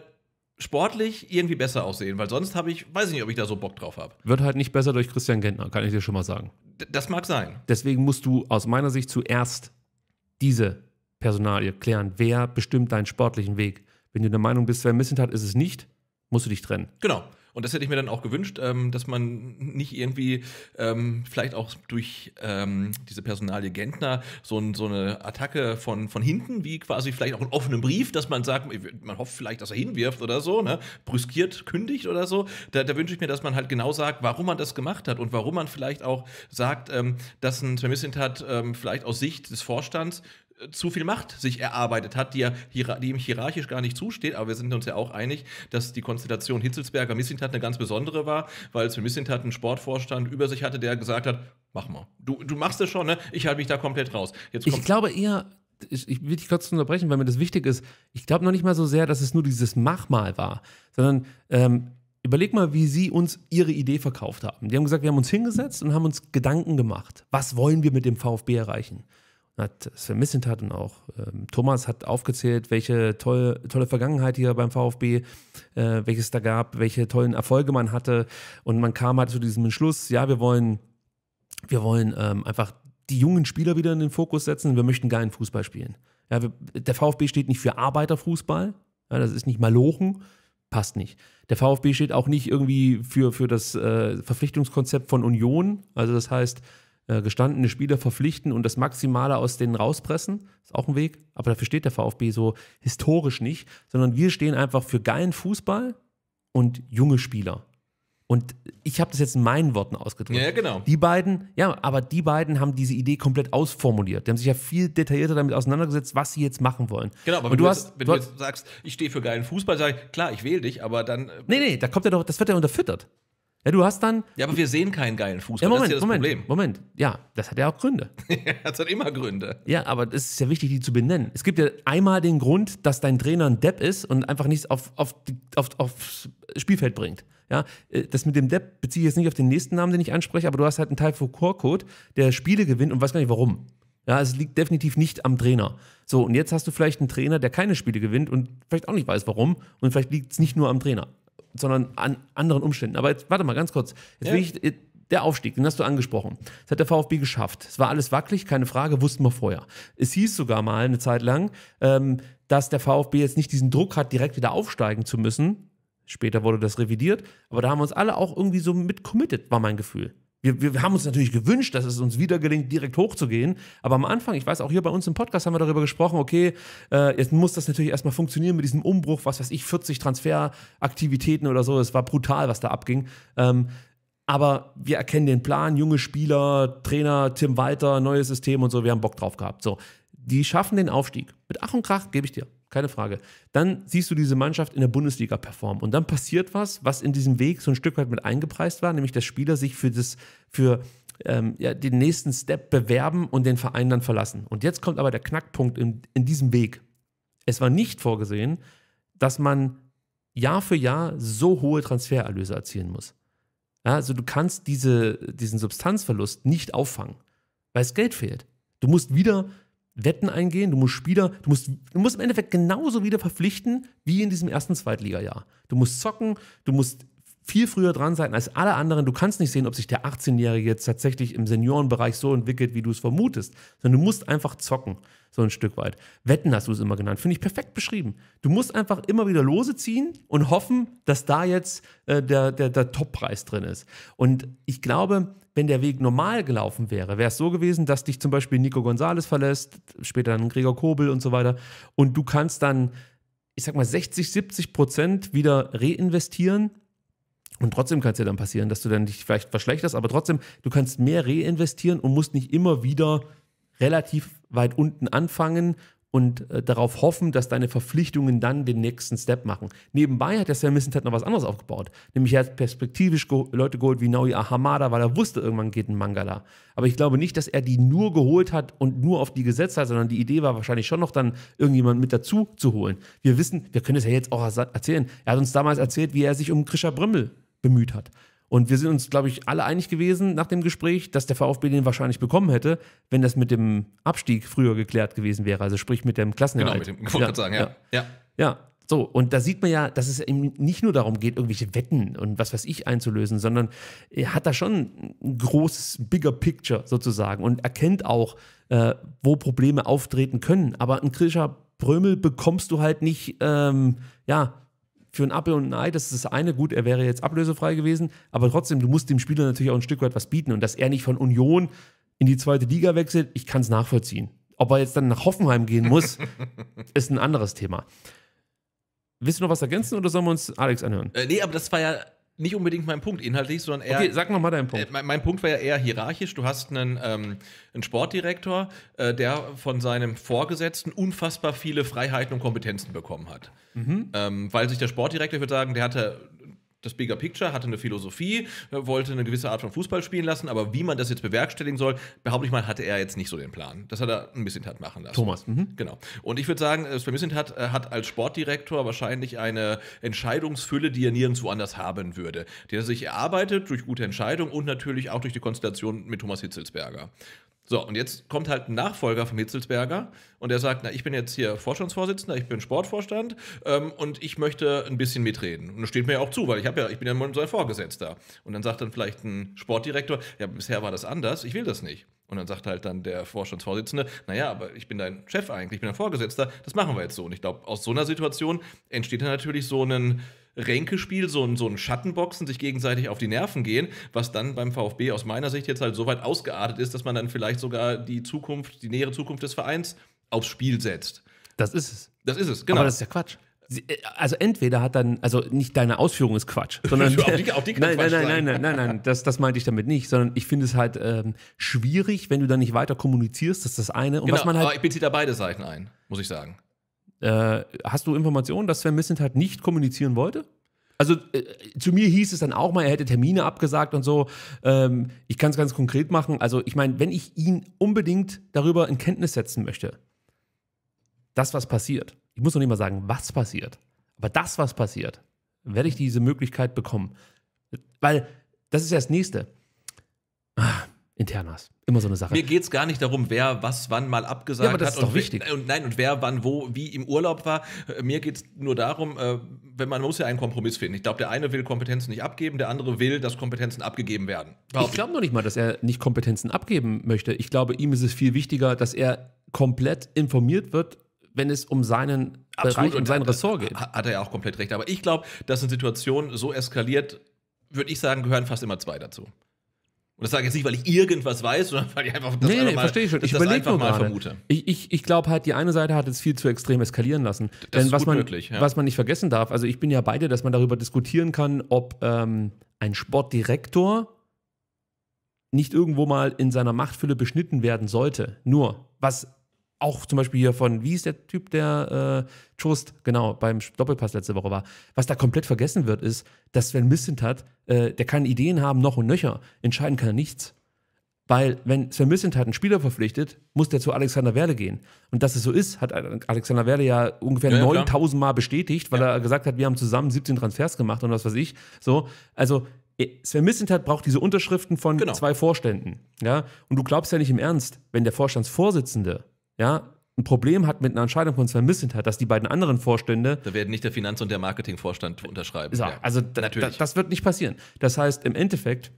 sportlich irgendwie besser aussehen, weil sonst habe ich, weiß ich nicht, ob ich da so Bock drauf habe. Wird halt nicht besser durch Christian Gentner, kann ich dir schon mal sagen. D das mag sein. Deswegen musst du aus meiner Sicht zuerst diese Personalie klären. Wer bestimmt deinen sportlichen Weg? Wenn du der Meinung bist, Sven Missentat ist es nicht, musst du dich trennen. Genau. Und das hätte ich mir dann auch gewünscht, ähm, dass man nicht irgendwie ähm, vielleicht auch durch ähm, diese Personalie Gentner so, ein, so, eine Attacke von, von hinten, wie quasi vielleicht auch einen offenen Brief, dass man sagt, man hofft vielleicht, dass er hinwirft oder so, ne? brüskiert, kündigt oder so. Da, da wünsche ich mir, dass man halt genau sagt, warum man das gemacht hat und warum man vielleicht auch sagt, ähm, dass ein Vermissentat ähm, vielleicht aus Sicht des Vorstands zu viel Macht sich erarbeitet hat, die, ja, die ihm hierarchisch gar nicht zusteht. Aber wir sind uns ja auch einig, dass die Konstellation Hitzelsberger-Missintat eine ganz besondere war, weil es für Missintat einen Sportvorstand über sich hatte, der gesagt hat, mach mal. Du, du machst es schon, ne? ich halte mich da komplett raus. Jetzt ich glaube eher, ich, ich will dich kurz unterbrechen, weil mir das wichtig ist. Ich glaube noch nicht mal so sehr, dass es nur dieses Mach mal war, sondern ähm, überleg mal, wie sie uns ihre Idee verkauft haben. Die haben gesagt, wir haben uns hingesetzt und haben uns Gedanken gemacht. Was wollen wir mit dem VfB erreichen? hat vermisst hat und auch ähm, Thomas hat aufgezählt, welche tolle, tolle Vergangenheit hier beim VfB, äh, welches da gab, welche tollen Erfolge man hatte. Und man kam halt zu diesem Entschluss, ja, wir wollen, wir wollen ähm, einfach die jungen Spieler wieder in den Fokus setzen. Wir möchten geilen Fußball spielen. Ja, wir, der VfB steht nicht für Arbeiterfußball. Ja, das ist nicht Malochen. Passt nicht. Der VfB steht auch nicht irgendwie für, für das äh, Verpflichtungskonzept von Union. Also das heißt, äh, gestandene Spieler verpflichten und das Maximale aus denen rauspressen. Ist auch ein Weg. Aber dafür steht der VfB so historisch nicht, sondern wir stehen einfach für geilen Fußball und junge Spieler. Und ich habe das jetzt in meinen Worten ausgedrückt. Ja, genau. Die beiden, ja, aber die beiden haben diese Idee komplett ausformuliert. Die haben sich ja viel detaillierter damit auseinandergesetzt, was sie jetzt machen wollen. Genau, aber wenn, du, du, hast, wenn du, hast, du sagst, ich stehe für geilen Fußball, sage ich, klar, ich wähle dich, aber dann. Äh, nee, nee, da kommt ja doch, das wird ja unterfüttert. Ja, du hast dann. Ja, aber wir sehen keinen geilen Fußball. Ja, Moment, das ist ja das Moment, Problem. Moment, ja, das hat ja auch Gründe. das hat immer Gründe. Ja, aber es ist ja wichtig, die zu benennen. Es gibt ja einmal den Grund, dass dein Trainer ein Depp ist und einfach nichts auf, auf, auf, aufs Spielfeld bringt. Ja, äh, das mit dem Depp beziehe ich jetzt nicht auf den nächsten Namen, den ich anspreche, aber du hast halt einen Typho Core-Code, der Spiele gewinnt und weiß gar nicht warum. Ja, es liegt definitiv nicht am Trainer. So, und jetzt hast du vielleicht einen Trainer, der keine Spiele gewinnt und vielleicht auch nicht weiß warum und vielleicht liegt es nicht nur am Trainer sondern an anderen Umständen. Aber jetzt warte mal ganz kurz. Jetzt ja. will ich, äh, der Aufstieg, den hast du angesprochen. Das hat der VfB geschafft. Es war alles wackelig, keine Frage, wussten wir vorher. Es hieß sogar mal eine Zeit lang, ähm, dass der VfB jetzt nicht diesen Druck hat, direkt wieder aufsteigen zu müssen. Später wurde das revidiert, aber da haben wir uns alle auch irgendwie so mit committed, war mein Gefühl. Wir, wir, haben uns natürlich gewünscht, dass es uns wieder gelingt, direkt hochzugehen. Aber am Anfang, ich weiß auch hier bei uns im Podcast haben wir darüber gesprochen, okay, äh, jetzt muss das natürlich erstmal funktionieren mit diesem Umbruch, was weiß ich, 40 Transferaktivitäten oder so. Es war brutal, was da abging. Ähm, aber wir erkennen den Plan, junge Spieler, Trainer, Tim Walter, neues System und so, wir haben Bock drauf gehabt. So, die schaffen den Aufstieg. Mit Ach und Krach gebe ich dir. Keine Frage. Dann siehst du diese Mannschaft in der Bundesliga performen. Und dann passiert was, was in diesem Weg so ein Stück weit mit eingepreist war, nämlich dass Spieler sich für, das, für ähm, ja, den nächsten Step bewerben und den Verein dann verlassen. Und jetzt kommt aber der Knackpunkt in, in diesem Weg. Es war nicht vorgesehen, dass man Jahr für Jahr so hohe Transfererlöse erzielen muss. Ja, also du kannst diese, diesen Substanzverlust nicht auffangen, weil es Geld fehlt. Du musst wieder Wetten eingehen, du musst Spieler, du musst, du musst im Endeffekt genauso wieder verpflichten wie in diesem ersten Zweitliga-Jahr. Du musst zocken, du musst viel früher dran sein als alle anderen. Du kannst nicht sehen, ob sich der 18-Jährige jetzt tatsächlich im Seniorenbereich so entwickelt, wie du es vermutest, sondern du musst einfach zocken, so ein Stück weit. Wetten hast du es immer genannt, finde ich perfekt beschrieben. Du musst einfach immer wieder Lose ziehen und hoffen, dass da jetzt äh, der, der, der Toppreis drin ist. Und ich glaube, wenn der Weg normal gelaufen wäre, wäre es so gewesen, dass dich zum Beispiel Nico Gonzalez verlässt, später dann Gregor Kobel und so weiter und du kannst dann ich sag mal, 60, 70 Prozent wieder reinvestieren und trotzdem kann es ja dann passieren, dass du dann dich vielleicht verschlechterst, aber trotzdem, du kannst mehr reinvestieren und musst nicht immer wieder relativ weit unten anfangen und äh, darauf hoffen, dass deine Verpflichtungen dann den nächsten Step machen. Nebenbei hat der Sam Missent noch was anderes aufgebaut. Nämlich er hat perspektivisch Leute geholt wie Naoya Ahamada, weil er wusste, irgendwann geht ein Mangala. Aber ich glaube nicht, dass er die nur geholt hat und nur auf die gesetzt hat, sondern die Idee war wahrscheinlich schon noch dann irgendjemand mit dazu zu holen. Wir wissen, wir können es ja jetzt auch erzählen. Er hat uns damals erzählt, wie er sich um Krischer Brümmel bemüht hat. Und wir sind uns, glaube ich, alle einig gewesen nach dem Gespräch, dass der VfB den wahrscheinlich bekommen hätte, wenn das mit dem Abstieg früher geklärt gewesen wäre. Also sprich mit dem Klassenerhalt. Genau, mit dem, ja, sagen, ja. ja. ja. ja. So, und da sieht man ja, dass es eben nicht nur darum geht, irgendwelche Wetten und was weiß ich einzulösen, sondern er hat da schon ein großes, bigger Picture sozusagen und erkennt auch, äh, wo Probleme auftreten können. Aber ein kritischer Brömel bekommst du halt nicht, ähm, ja, für ein Apple und ein Ei, das ist das eine. Gut, er wäre jetzt ablösefrei gewesen, aber trotzdem, du musst dem Spieler natürlich auch ein Stück weit was bieten. Und dass er nicht von Union in die zweite Liga wechselt, ich kann es nachvollziehen. Ob er jetzt dann nach Hoffenheim gehen muss, ist ein anderes Thema. Willst du noch was ergänzen oder sollen wir uns Alex anhören? Äh, nee, aber das war ja nicht unbedingt mein Punkt inhaltlich, sondern eher. Okay, sag nochmal deinen äh, Punkt. Äh, mein, mein, Punkt war ja eher hierarchisch. Du hast einen, ähm, einen Sportdirektor, äh, der von seinem Vorgesetzten unfassbar viele Freiheiten und Kompetenzen bekommen hat. Mhm. Ähm, weil sich der Sportdirektor, ich würde sagen, der hatte das Bigger Picture, hatte eine Philosophie, ne, wollte eine gewisse Art von Fußball spielen lassen, aber wie man das jetzt bewerkstelligen soll, behaupte ich mal, hatte er jetzt nicht so den Plan. Das hat er ein bisschen hat machen lassen. Thomas. Mhm. Genau. Und ich würde sagen, äh, Sven Vincent hat, äh, hat als Sportdirektor wahrscheinlich eine Entscheidungsfülle, die er nirgendwo anders haben würde. Die hat er sich erarbeitet durch gute Entscheidungen und natürlich auch durch die Konstellation mit Thomas Hitzelsberger. So, und jetzt kommt halt ein Nachfolger von Hitzelsberger und der sagt, na, ich bin jetzt hier Vorstandsvorsitzender, ich bin Sportvorstand ähm, und ich möchte ein bisschen mitreden. Und das steht mir ja auch zu, weil ich habe ja, ich bin ja sein Vorgesetzter. Und dann sagt dann vielleicht ein Sportdirektor, ja, bisher war das anders, ich will das nicht. Und dann sagt halt dann der Vorstandsvorsitzende, naja, aber ich bin dein Chef eigentlich, ich bin dein Vorgesetzter, das machen wir jetzt so. Und ich glaube, aus so einer Situation entsteht dann natürlich so ein Ränkespiel, so ein, so ein Schattenboxen, sich gegenseitig auf die Nerven gehen, was dann beim VfB aus meiner Sicht jetzt halt so weit ausgeartet ist, dass man dann vielleicht sogar die Zukunft, die nähere Zukunft des Vereins aufs Spiel setzt. Das ist es. Das ist es, genau. Aber das ist ja Quatsch. Äh, also entweder hat dann, also nicht deine Ausführung ist Quatsch, sondern auf die, auch die nein, Quatsch nein, nein, nein, nein, nein, nein, das, das meinte ich damit nicht, sondern ich finde es halt ähm, schwierig, wenn du dann nicht weiter kommunizierst, das ist das eine. Und genau, was man halt, aber ich beziehe da beide Seiten ein, muss ich sagen. Äh, hast du Informationen, dass Sven Missentat halt nicht kommunizieren wollte? Also äh, zu mir hieß es dann auch mal, er hätte Termine abgesagt und so. Ähm, ich kann es ganz konkret machen. Also ich meine, wenn ich ihn unbedingt darüber in Kenntnis setzen möchte, das, was passiert, ich muss noch nicht mal sagen, was passiert, aber das, was passiert, werde ich diese Möglichkeit bekommen. Weil das ist ja das Nächste. Internas. Immer so eine Sache. Mir geht es gar nicht darum, wer was wann mal abgesagt ja, aber das hat. Ist doch und wichtig. Und äh, nein, und wer wann wo wie im Urlaub war. Äh, mir geht es nur darum, äh, wenn man muss ja einen Kompromiss finden. Ich glaube, der eine will Kompetenzen nicht abgeben, der andere will, dass Kompetenzen abgegeben werden. Ich glaube noch nicht mal, dass er nicht Kompetenzen abgeben möchte. Ich glaube, ihm ist es viel wichtiger, dass er komplett informiert wird, wenn es um seinen Absolut. Bereich, um sein Ressort geht. Hat er ja auch komplett recht. Aber ich glaube, dass eine Situation so eskaliert, würde ich sagen, gehören fast immer zwei dazu. Und das sage ich jetzt nicht, weil ich irgendwas weiß, sondern weil ich einfach das nee, nee, mal, verstehe ich schon. Ich, ich überlege mal vermute. Ich, ich, ich glaube halt, die eine Seite hat es viel zu extrem eskalieren lassen. Das Denn was, man, möglich, ja. was man nicht vergessen darf, also ich bin ja beide, dass man darüber diskutieren kann, ob ähm, ein Sportdirektor nicht irgendwo mal in seiner Machtfülle beschnitten werden sollte. Nur, was auch zum Beispiel hier von, wie ist der Typ, der äh, Trust, genau, beim Doppelpass letzte Woche war. Was da komplett vergessen wird, ist, dass Sven Missentat, äh, der kann Ideen haben, noch und nöcher, entscheiden kann er nichts. Weil, wenn Sven Missentat einen Spieler verpflichtet, muss der zu Alexander Werle gehen. Und dass es so ist, hat Alexander Werle ja ungefähr ja, 9000 Mal bestätigt, weil ja. er gesagt hat, wir haben zusammen 17 Transfers gemacht und was weiß ich. So, also äh, Sven Missentat braucht diese Unterschriften von genau. zwei Vorständen. Ja? Und du glaubst ja nicht im Ernst, wenn der Vorstandsvorsitzende ja, ein Problem hat mit einer Entscheidung von Sven Missentat, dass die beiden anderen Vorstände. Da werden nicht der Finanz- und der Marketingvorstand unterschreiben. So, ja. Also da, Natürlich. Da, das wird nicht passieren. Das heißt, im Endeffekt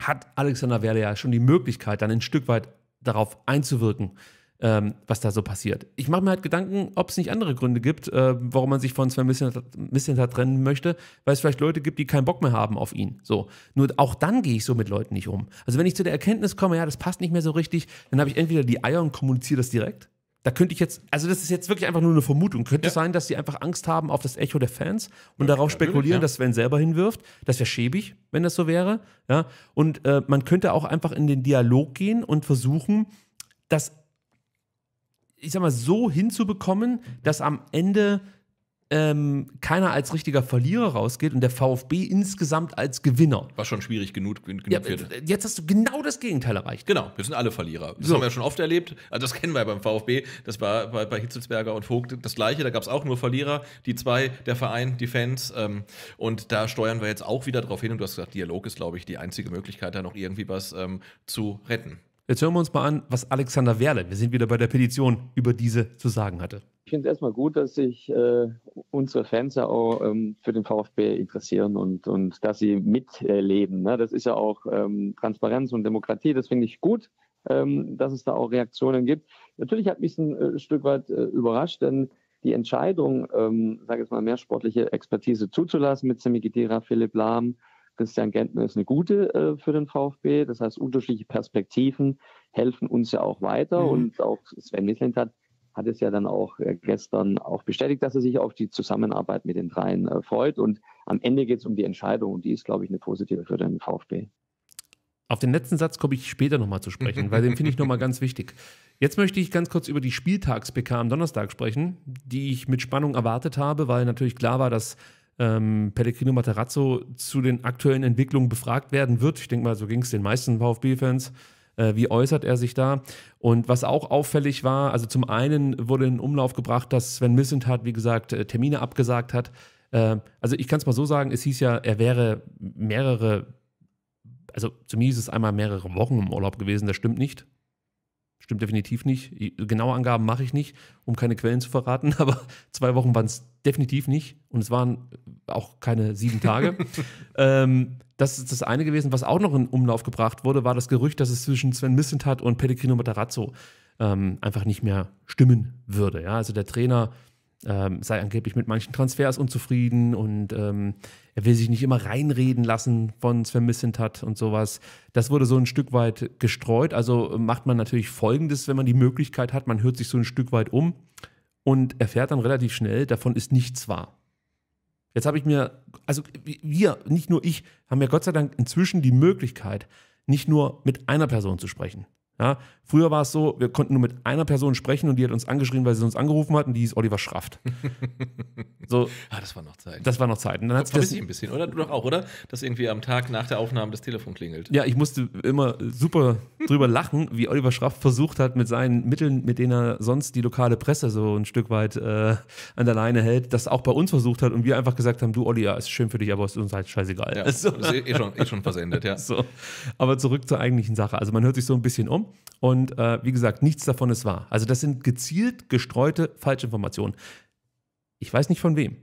hat Alexander Werle ja schon die Möglichkeit, dann ein Stück weit darauf einzuwirken ähm, was da so passiert. Ich mache mir halt Gedanken, ob es nicht andere Gründe gibt, äh, warum man sich von Sven Mislintat trennen möchte, weil es vielleicht Leute gibt, die keinen Bock mehr haben auf ihn. So. Nur auch dann gehe ich so mit Leuten nicht um. Also wenn ich zu der Erkenntnis komme, ja, das passt nicht mehr so richtig, dann habe ich entweder die Eier und kommuniziere das direkt. Da könnte ich jetzt, also das ist jetzt wirklich einfach nur eine Vermutung. Könnte ja. sein, dass sie einfach Angst haben auf das Echo der Fans und ja, darauf spekulieren, ja. dass Sven selber hinwirft. Das wäre schäbig, wenn das so wäre. Ja? Und äh, man könnte auch einfach in den Dialog gehen und versuchen, das ich sag mal, so hinzubekommen, dass am Ende ähm, keiner als richtiger Verlierer rausgeht und der VfB insgesamt als Gewinner. War schon schwierig genug, genug ja, wird. Äh, jetzt hast du genau das Gegenteil erreicht. Genau, wir sind alle Verlierer. Das so. haben wir schon oft erlebt. Also das kennen wir ja beim VfB. Das war bei, bei Hitzelsberger und Vogt das Gleiche. Da gab es auch nur Verlierer, die zwei, der Verein, die Fans. Ähm, und da steuern wir jetzt auch wieder drauf hin. Und du hast gesagt, Dialog ist, glaube ich, die einzige Möglichkeit, da noch irgendwie was ähm, zu retten. Jetzt hören wir uns mal an, was Alexander Werle, wir sind wieder bei der Petition, über diese zu sagen hatte. Ich finde es erstmal gut, dass sich äh, unsere Fans ja auch ähm, für den VfB interessieren und, und dass sie mitleben. Ne? Das ist ja auch ähm, Transparenz und Demokratie, das finde ich gut, ähm, dass es da auch Reaktionen gibt. Natürlich hat mich ein äh, Stück weit äh, überrascht, denn die Entscheidung, ähm, sage ich mal, mehr sportliche Expertise zuzulassen mit Semigitera Philipp Lahm, Christian Gentner ist eine gute äh, für den VfB. Das heißt, unterschiedliche Perspektiven helfen uns ja auch weiter. Mhm. Und auch Sven Mislint hat, hat es ja dann auch äh, gestern auch bestätigt, dass er sich auf die Zusammenarbeit mit den dreien äh, freut. Und am Ende geht es um die Entscheidung und die ist, glaube ich, eine positive für den VfB. Auf den letzten Satz komme ich später nochmal zu sprechen, weil den finde ich nochmal ganz wichtig. Jetzt möchte ich ganz kurz über die Spieltags-PK am Donnerstag sprechen, die ich mit Spannung erwartet habe, weil natürlich klar war, dass ähm, Pellegrino Materazzo zu den aktuellen Entwicklungen befragt werden wird. Ich denke mal, so ging es den meisten VfB-Fans. Äh, wie äußert er sich da? Und was auch auffällig war, also zum einen wurde in Umlauf gebracht, dass Sven Missentat, wie gesagt, äh, Termine abgesagt hat. Ähm, also ich kann es mal so sagen, es hieß ja, er wäre mehrere, also zu mir hieß es einmal mehrere Wochen im Urlaub gewesen, das stimmt nicht. Stimmt definitiv nicht. Genaue Angaben mache ich nicht, um keine Quellen zu verraten, aber zwei Wochen waren es definitiv nicht und es waren äh, auch keine sieben Tage. ähm, das ist das eine gewesen. Was auch noch in Umlauf gebracht wurde, war das Gerücht, dass es zwischen Sven Missentat und Pellegrino Matarazzo ähm, einfach nicht mehr stimmen würde. Ja? Also der Trainer ähm, sei angeblich mit manchen Transfers unzufrieden und ähm, er will sich nicht immer reinreden lassen von Sven Missentat und sowas. Das wurde so ein Stück weit gestreut. Also äh, macht man natürlich Folgendes, wenn man die Möglichkeit hat. Man hört sich so ein Stück weit um und erfährt dann relativ schnell, davon ist nichts wahr. Jetzt habe ich mir, also wir, nicht nur ich, haben ja Gott sei Dank inzwischen die Möglichkeit, nicht nur mit einer Person zu sprechen, ja, früher war es so, wir konnten nur mit einer Person sprechen und die hat uns angeschrieben, weil sie uns angerufen hat und die hieß Oliver Schraft. So, ah, das war noch Zeit. Das war noch Zeit. Und dann hat's das ein bisschen, oder? Du doch auch, oder? Dass irgendwie am Tag nach der Aufnahme das Telefon klingelt. Ja, ich musste immer super drüber lachen, wie Oliver Schraft versucht hat, mit seinen Mitteln, mit denen er sonst die lokale Presse so ein Stück weit äh, an der Leine hält, das auch bei uns versucht hat und wir einfach gesagt haben: Du, Olli, ja, ist schön für dich, aber es ist uns halt scheißegal. Ja, so. ist eh schon, eh schon versendet, ja. So. Aber zurück zur eigentlichen Sache. Also, man hört sich so ein bisschen um. Und äh, wie gesagt, nichts davon ist wahr. Also das sind gezielt gestreute Falschinformationen. Ich weiß nicht von wem.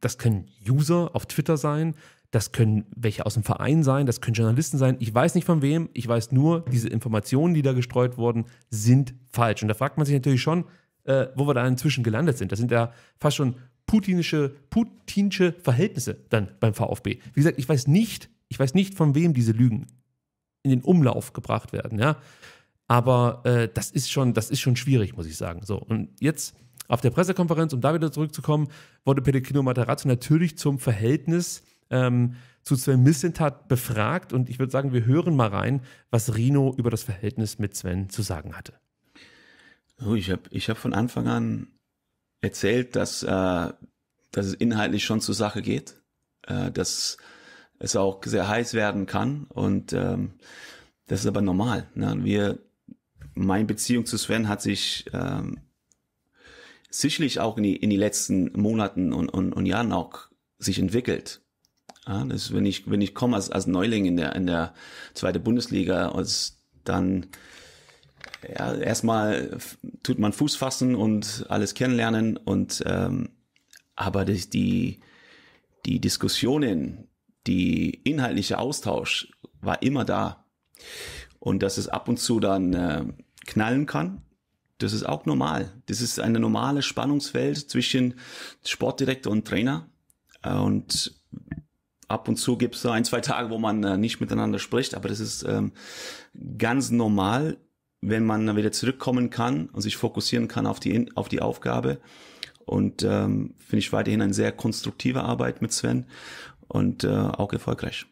Das können User auf Twitter sein, das können welche aus dem Verein sein, das können Journalisten sein. Ich weiß nicht von wem, ich weiß nur, diese Informationen, die da gestreut wurden, sind falsch. Und da fragt man sich natürlich schon, äh, wo wir da inzwischen gelandet sind. Das sind ja fast schon putinische, putinsche Verhältnisse dann beim VfB. Wie gesagt, ich weiß nicht, ich weiß nicht, von wem diese Lügen in den Umlauf gebracht werden, ja. Aber äh, das ist schon, das ist schon schwierig, muss ich sagen. So, und jetzt auf der Pressekonferenz, um da wieder zurückzukommen, wurde Pellegrino Materazzo natürlich zum Verhältnis ähm, zu Sven Missentat befragt. Und ich würde sagen, wir hören mal rein, was Rino über das Verhältnis mit Sven zu sagen hatte. Oh, ich habe ich hab von Anfang an erzählt, dass, äh, dass es inhaltlich schon zur Sache geht, äh, dass es auch sehr heiß werden kann. Und ähm, das ist aber normal. Ne? Wir, meine Beziehung zu Sven hat sich ähm, sicherlich auch in die, in die letzten Monaten und, und, und Jahren auch sich entwickelt. Ja, das, wenn ich, wenn ich komme als, als Neuling in der, in der zweite Bundesliga, als dann ja, erstmal tut man Fuß fassen und alles kennenlernen und ähm, aber die, die Diskussionen, die inhaltliche Austausch war immer da. Und dass es ab und zu dann äh, knallen kann, das ist auch normal. Das ist eine normale Spannungsfeld zwischen Sportdirektor und Trainer. Äh, und ab und zu gibt es ein, zwei Tage, wo man äh, nicht miteinander spricht, aber das ist ähm, ganz normal, wenn man wieder zurückkommen kann und sich fokussieren kann auf die, auf die Aufgabe. Und ähm, finde ich weiterhin eine sehr konstruktive Arbeit mit Sven und äh, auch erfolgreich.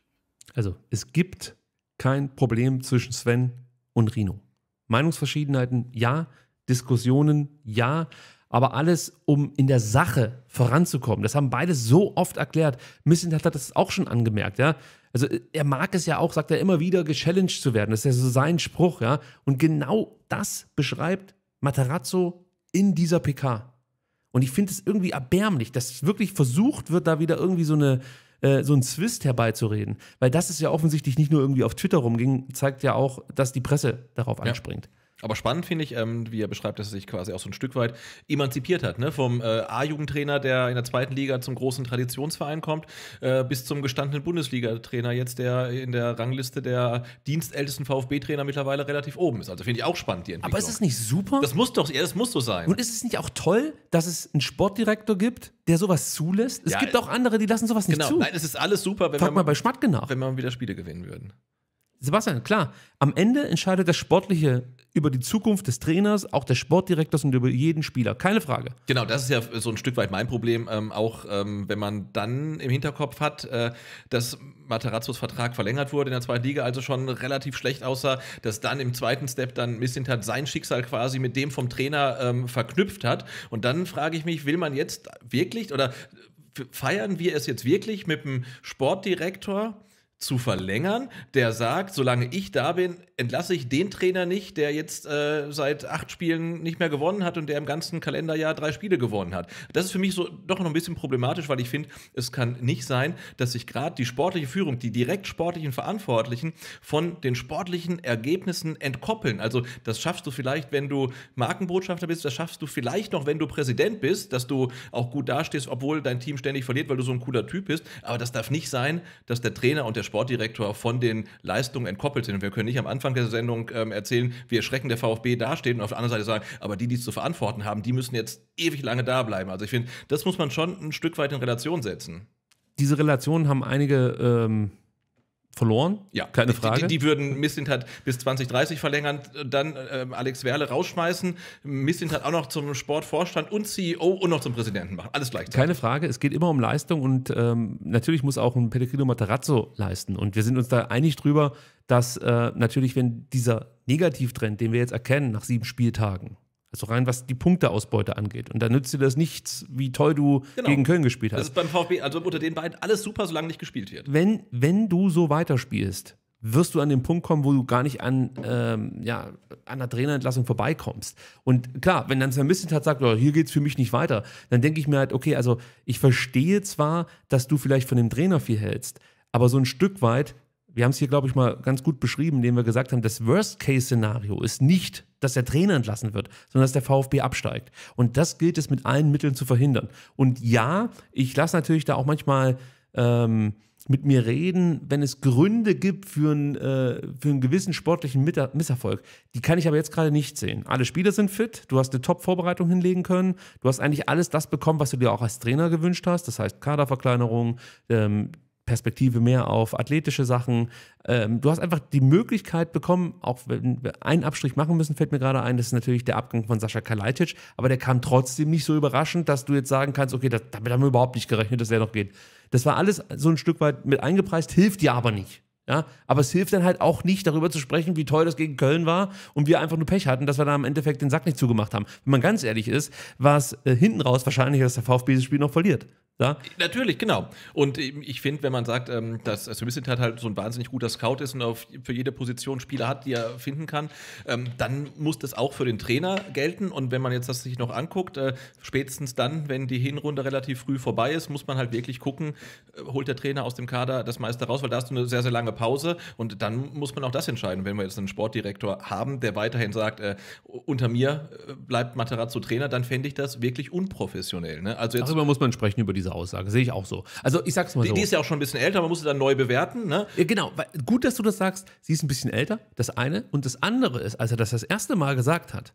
Also es gibt kein Problem zwischen Sven und Rino. Meinungsverschiedenheiten, ja. Diskussionen, ja. Aber alles, um in der Sache voranzukommen. Das haben beide so oft erklärt. Missing hat das auch schon angemerkt, ja. Also er mag es ja auch, sagt er immer wieder, gechallenged zu werden. Das ist ja so sein Spruch, ja. Und genau das beschreibt Materazzo in dieser PK. Und ich finde es irgendwie erbärmlich, dass wirklich versucht wird, da wieder irgendwie so eine, äh, so einen Zwist herbeizureden. Weil das ist ja offensichtlich nicht nur irgendwie auf Twitter rumging, zeigt ja auch, dass die Presse darauf anspringt. Ja. Aber spannend finde ich, ähm, wie er beschreibt, dass er sich quasi auch so ein Stück weit emanzipiert hat. Ne? Vom äh, A-Jugendtrainer, der in der zweiten Liga zum großen Traditionsverein kommt, äh, bis zum gestandenen Bundesliga-Trainer, jetzt der in der Rangliste der dienstältesten VfB-Trainer mittlerweile relativ oben ist. Also finde ich auch spannend, die Entwicklung. Aber ist es nicht super? Das muss doch, ja, das muss so sein. Und ist es nicht auch toll, dass es einen Sportdirektor gibt, der sowas zulässt? Es ja, gibt auch andere, die lassen sowas genau. nicht zu. Nein, es ist alles super, wenn Frag wir mal bei Schmatke nach. Wenn wir wieder Spiele gewinnen würden. Sebastian, klar, am Ende entscheidet das sportliche über die Zukunft des Trainers, auch des Sportdirektors und über jeden Spieler. Keine Frage. Genau, das ist ja so ein Stück weit mein Problem. Ähm, auch ähm, wenn man dann im Hinterkopf hat, äh, dass Materazzos Vertrag verlängert wurde in der zweiten Liga, also schon relativ schlecht aussah, dass dann im zweiten Step dann Missintat sein Schicksal quasi mit dem vom Trainer ähm, verknüpft hat. Und dann frage ich mich, will man jetzt wirklich oder feiern wir es jetzt wirklich mit dem Sportdirektor? zu verlängern, der sagt, solange ich da bin, entlasse ich den Trainer nicht, der jetzt äh, seit acht Spielen nicht mehr gewonnen hat und der im ganzen Kalenderjahr drei Spiele gewonnen hat. Das ist für mich so doch noch ein bisschen problematisch, weil ich finde, es kann nicht sein, dass sich gerade die sportliche Führung, die direkt sportlichen Verantwortlichen von den sportlichen Ergebnissen entkoppeln. Also das schaffst du vielleicht, wenn du Markenbotschafter bist, das schaffst du vielleicht noch, wenn du Präsident bist, dass du auch gut dastehst, obwohl dein Team ständig verliert, weil du so ein cooler Typ bist. Aber das darf nicht sein, dass der Trainer und der Sportdirektor von den Leistungen entkoppelt sind. Und wir können nicht am Anfang der Sendung ähm, erzählen, wie erschreckend der VfB dasteht und auf der anderen Seite sagen, aber die, die es zu verantworten haben, die müssen jetzt ewig lange da bleiben. Also ich finde, das muss man schon ein Stück weit in Relation setzen. Diese Relationen haben einige ähm, verloren. Ja, keine Frage. Die, die, die würden Missintat bis 2030 verlängern, dann äh, Alex Werle rausschmeißen, Missintat auch noch zum Sportvorstand und CEO und noch zum Präsidenten machen. Alles gleichzeitig. Keine Frage, es geht immer um Leistung und ähm, natürlich muss auch ein Pellegrino Materazzo leisten. Und wir sind uns da einig drüber, dass äh, natürlich, wenn dieser Negativtrend, den wir jetzt erkennen nach sieben Spieltagen, also rein, was die Punkteausbeute angeht. Und da nützt dir das nichts, wie toll du genau. gegen Köln gespielt hast. Das ist beim VfB, also unter den beiden alles super, solange nicht gespielt wird. Wenn, wenn du so weiterspielst, wirst du an den Punkt kommen, wo du gar nicht an, ähm, ja, an der Trainerentlassung vorbeikommst. Und klar, wenn dann so ein bisschen hat, sagt, oh, hier geht es für mich nicht weiter, dann denke ich mir halt, okay, also ich verstehe zwar, dass du vielleicht von dem Trainer viel hältst, aber so ein Stück weit wir haben es hier, glaube ich, mal ganz gut beschrieben, indem wir gesagt haben, das Worst-Case-Szenario ist nicht, dass der Trainer entlassen wird, sondern dass der VfB absteigt. Und das gilt es mit allen Mitteln zu verhindern. Und ja, ich lasse natürlich da auch manchmal ähm, mit mir reden, wenn es Gründe gibt für, ein, äh, für einen gewissen sportlichen Mita Misserfolg. Die kann ich aber jetzt gerade nicht sehen. Alle Spieler sind fit, du hast eine Top-Vorbereitung hinlegen können, du hast eigentlich alles das bekommen, was du dir auch als Trainer gewünscht hast, das heißt Kaderverkleinerung, ähm, Perspektive mehr auf athletische Sachen. Ähm, du hast einfach die Möglichkeit bekommen, auch wenn wir einen Abstrich machen müssen, fällt mir gerade ein, das ist natürlich der Abgang von Sascha Kalajdzic, aber der kam trotzdem nicht so überraschend, dass du jetzt sagen kannst, okay, das, damit haben wir überhaupt nicht gerechnet, dass der noch geht. Das war alles so ein Stück weit mit eingepreist, hilft dir aber nicht. Ja, aber es hilft dann halt auch nicht, darüber zu sprechen, wie toll das gegen Köln war und wir einfach nur Pech hatten, dass wir da im Endeffekt den Sack nicht zugemacht haben. Wenn man ganz ehrlich ist, war es äh, hinten raus wahrscheinlich, dass der VfB das Spiel noch verliert. Ja? Natürlich, genau. Und ich finde, wenn man sagt, ähm, dass Sumisit also halt so ein wahnsinnig guter Scout ist und auf, für jede Position Spieler hat, die er finden kann, ähm, dann muss das auch für den Trainer gelten. Und wenn man jetzt das sich noch anguckt, äh, spätestens dann, wenn die Hinrunde relativ früh vorbei ist, muss man halt wirklich gucken, äh, holt der Trainer aus dem Kader das meiste raus, weil da hast du eine sehr, sehr lange Pause. Pause. Und dann muss man auch das entscheiden, wenn wir jetzt einen Sportdirektor haben, der weiterhin sagt, äh, unter mir äh, bleibt Materazzo Trainer, dann fände ich das wirklich unprofessionell. Ne? Also jetzt, Darüber muss man sprechen, über diese Aussage. Sehe ich auch so. Also ich sag's mal die, so. Die ist ja auch schon ein bisschen älter, man muss sie dann neu bewerten. Ne? Ja, genau. Gut, dass du das sagst. Sie ist ein bisschen älter, das eine. Und das andere ist, als er das das erste Mal gesagt hat,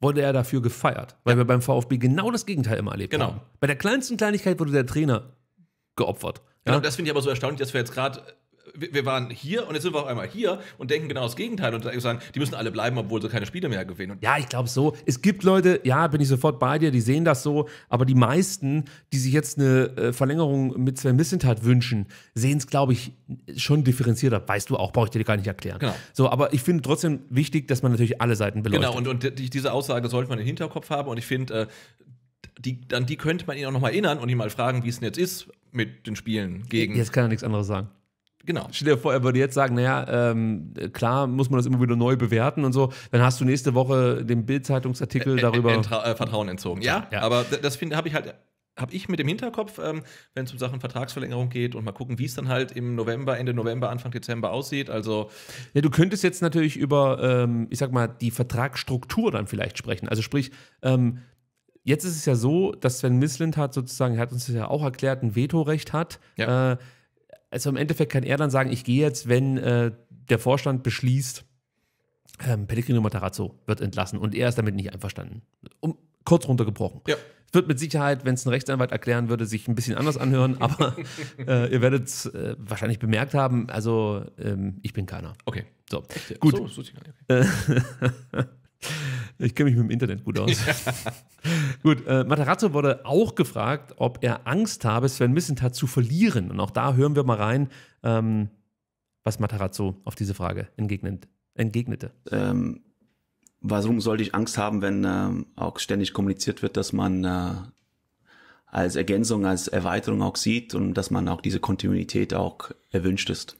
wurde er dafür gefeiert, weil ja. wir beim VfB genau das Gegenteil immer erlebt genau. haben. Bei der kleinsten Kleinigkeit wurde der Trainer geopfert. Genau, das finde ich aber so erstaunlich, dass wir jetzt gerade wir waren hier und jetzt sind wir auf einmal hier und denken genau das Gegenteil und sagen, die müssen alle bleiben, obwohl sie keine Spiele mehr gewinnen. Und ja, ich glaube so. Es gibt Leute, ja, bin ich sofort bei dir, die sehen das so, aber die meisten, die sich jetzt eine äh, Verlängerung mit Sven Missentat wünschen, sehen es, glaube ich, schon differenzierter. Weißt du auch, brauche ich dir gar nicht erklären. Genau. So, aber ich finde trotzdem wichtig, dass man natürlich alle Seiten beleuchtet. Genau, und, und diese Aussage sollte man im Hinterkopf haben und ich finde, äh, die, an die könnte man ihn auch nochmal erinnern und ihn mal fragen, wie es denn jetzt ist mit den Spielen gegen. Jetzt kann er nichts anderes sagen. Genau. Stell dir vor, er würde jetzt sagen, naja, ähm, klar muss man das immer wieder neu bewerten und so. Dann hast du nächste Woche den Bild-Zeitungsartikel äh, darüber. Äh, Vertrauen entzogen. Ja, ja. aber das habe ich halt habe ich mit dem Hinterkopf, ähm, wenn es um Sachen Vertragsverlängerung geht und mal gucken, wie es dann halt im November, Ende November, Anfang Dezember aussieht. Also ja, du könntest jetzt natürlich über, ähm, ich sag mal, die Vertragsstruktur dann vielleicht sprechen. Also sprich, ähm, jetzt ist es ja so, dass Sven Mislint hat sozusagen, er hat uns das ja auch erklärt, ein Vetorecht hat. Ja. Äh, also im Endeffekt kann er dann sagen, ich gehe jetzt, wenn äh, der Vorstand beschließt, ähm, Pellegrino Matarazzo wird entlassen und er ist damit nicht einverstanden. Um, kurz runtergebrochen. Ja. Wird mit Sicherheit, wenn es ein Rechtsanwalt erklären würde, sich ein bisschen anders anhören, aber äh, ihr werdet es äh, wahrscheinlich bemerkt haben. Also, ähm, ich bin keiner. Okay. So, gut. So, so okay. Ich kenne mich mit dem Internet gut aus. Ja. gut, äh, Matarazzo wurde auch gefragt, ob er Angst habe, Sven Missentat zu verlieren. Und auch da hören wir mal rein, ähm, was Matarazzo auf diese Frage entgegnet, entgegnete. Ähm, warum sollte ich Angst haben, wenn ähm, auch ständig kommuniziert wird, dass man äh, als Ergänzung, als Erweiterung auch sieht und dass man auch diese Kontinuität auch erwünscht ist?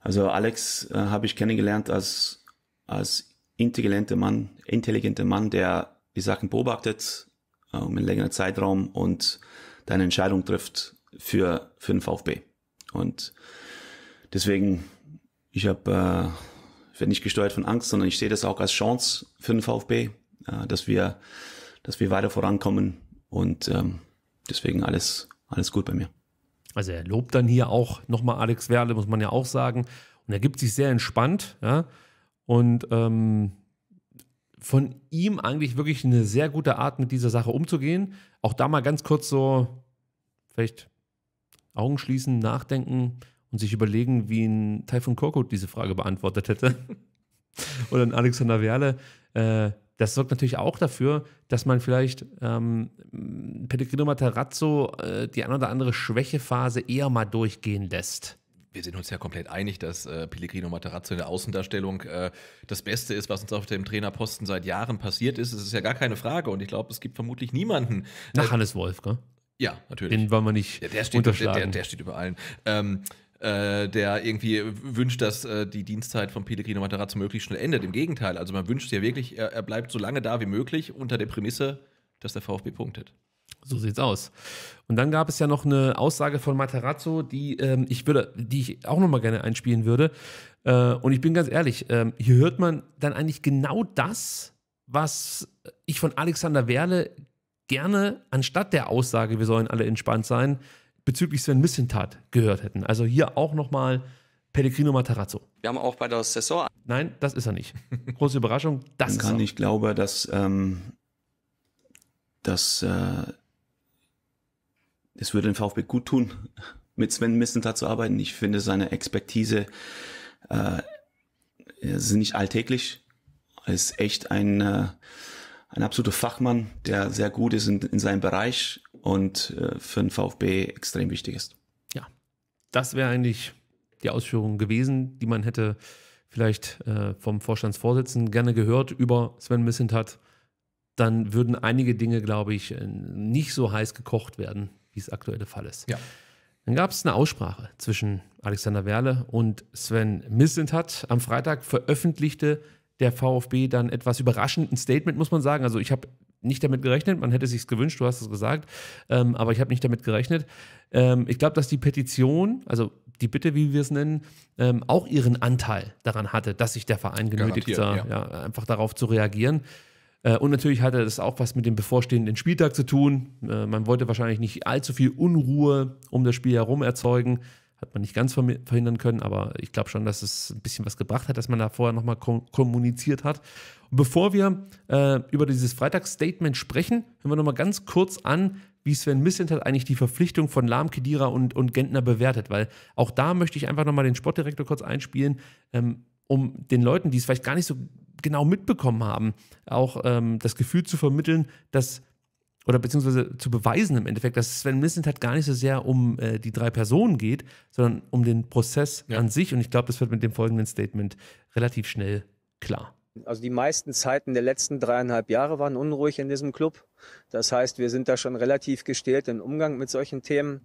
Also Alex äh, habe ich kennengelernt als, als intelligenter Mann, intelligenter Mann, der die Sachen beobachtet um ähm, einen längeren Zeitraum und deine Entscheidung trifft für, für den VfB. Und deswegen, ich habe, äh, ich werde nicht gesteuert von Angst, sondern ich sehe das auch als Chance für den VfB, äh, dass wir, dass wir weiter vorankommen und ähm, deswegen alles, alles gut bei mir. Also er lobt dann hier auch nochmal Alex Werle, muss man ja auch sagen. Und er gibt sich sehr entspannt, ja. Und ähm, von ihm eigentlich wirklich eine sehr gute Art, mit dieser Sache umzugehen. Auch da mal ganz kurz so, vielleicht Augen schließen, nachdenken und sich überlegen, wie ein Typhoon Korkut diese Frage beantwortet hätte. Oder ein Alexander Werle. Äh, das sorgt natürlich auch dafür, dass man vielleicht ähm, Pellegrino Materazzo äh, die ein oder andere Schwächephase eher mal durchgehen lässt wir sind uns ja komplett einig, dass äh, Pellegrino Materazzo in der Außendarstellung äh, das Beste ist, was uns auf dem Trainerposten seit Jahren passiert ist. Es ist ja gar keine Frage und ich glaube, es gibt vermutlich niemanden. Nach äh, Hannes Wolf, gell? Ja, natürlich. Den wollen wir nicht ja, der steht, unterschlagen. Der, der, steht über allen. Ähm, äh, der irgendwie wünscht, dass äh, die Dienstzeit von Pellegrino Materazzo möglichst schnell endet. Im Gegenteil, also man wünscht ja wirklich, er, er bleibt so lange da wie möglich unter der Prämisse, dass der VfB punktet. So sieht's aus. Und dann gab es ja noch eine Aussage von Materazzo, die ähm, ich würde, die ich auch nochmal gerne einspielen würde. Äh, und ich bin ganz ehrlich, ähm, hier hört man dann eigentlich genau das, was ich von Alexander Werle gerne anstatt der Aussage, wir sollen alle entspannt sein, bezüglich Sven Missentat gehört hätten. Also hier auch nochmal Pellegrino Materazzo. Wir haben auch bei der Saison. Nein, das ist er nicht. Große Überraschung, das Man ist kann er. Ich glaube, dass, ähm, dass äh, es würde den VfB gut tun, mit Sven Missentat zu arbeiten. Ich finde seine Expertise äh, ist nicht alltäglich. Er ist echt ein, äh, ein absoluter Fachmann, der sehr gut ist in, in seinem Bereich und äh, für den VfB extrem wichtig ist. Ja, das wäre eigentlich die Ausführung gewesen, die man hätte vielleicht äh, vom Vorstandsvorsitzenden gerne gehört über Sven Missentat. Dann würden einige Dinge, glaube ich, äh, nicht so heiß gekocht werden, wie es aktuell Fall ist. Ja. Dann gab es eine Aussprache zwischen Alexander Werle und Sven Mislintat. Am Freitag veröffentlichte der VfB dann etwas überraschend ein Statement, muss man sagen. Also ich habe nicht damit gerechnet, man hätte sich gewünscht, du hast es gesagt, ähm, aber ich habe nicht damit gerechnet. Ähm, ich glaube, dass die Petition, also die Bitte, wie wir es nennen, ähm, auch ihren Anteil daran hatte, dass sich der Verein genötigt sah, ja. ja, einfach darauf zu reagieren. Äh, und natürlich hatte das auch was mit dem bevorstehenden Spieltag zu tun. Äh, man wollte wahrscheinlich nicht allzu viel Unruhe um das Spiel herum erzeugen. Hat man nicht ganz verhindern können, aber ich glaube schon, dass es ein bisschen was gebracht hat, dass man da vorher nochmal kommuniziert hat. Und bevor wir äh, über dieses Freitagsstatement sprechen, hören wir nochmal ganz kurz an, wie Sven Missent hat eigentlich die Verpflichtung von Lahm, Kedira und, und Gentner bewertet, weil auch da möchte ich einfach nochmal den Sportdirektor kurz einspielen, ähm, um den Leuten, die es vielleicht gar nicht so genau mitbekommen haben, auch ähm, das Gefühl zu vermitteln, dass oder beziehungsweise zu beweisen im Endeffekt, dass Sven Mislint hat gar nicht so sehr um äh, die drei Personen geht, sondern um den Prozess ja. an sich. Und ich glaube, das wird mit dem folgenden Statement relativ schnell klar. Also die meisten Zeiten der letzten dreieinhalb Jahre waren unruhig in diesem Club. Das heißt, wir sind da schon relativ gestählt im Umgang mit solchen Themen.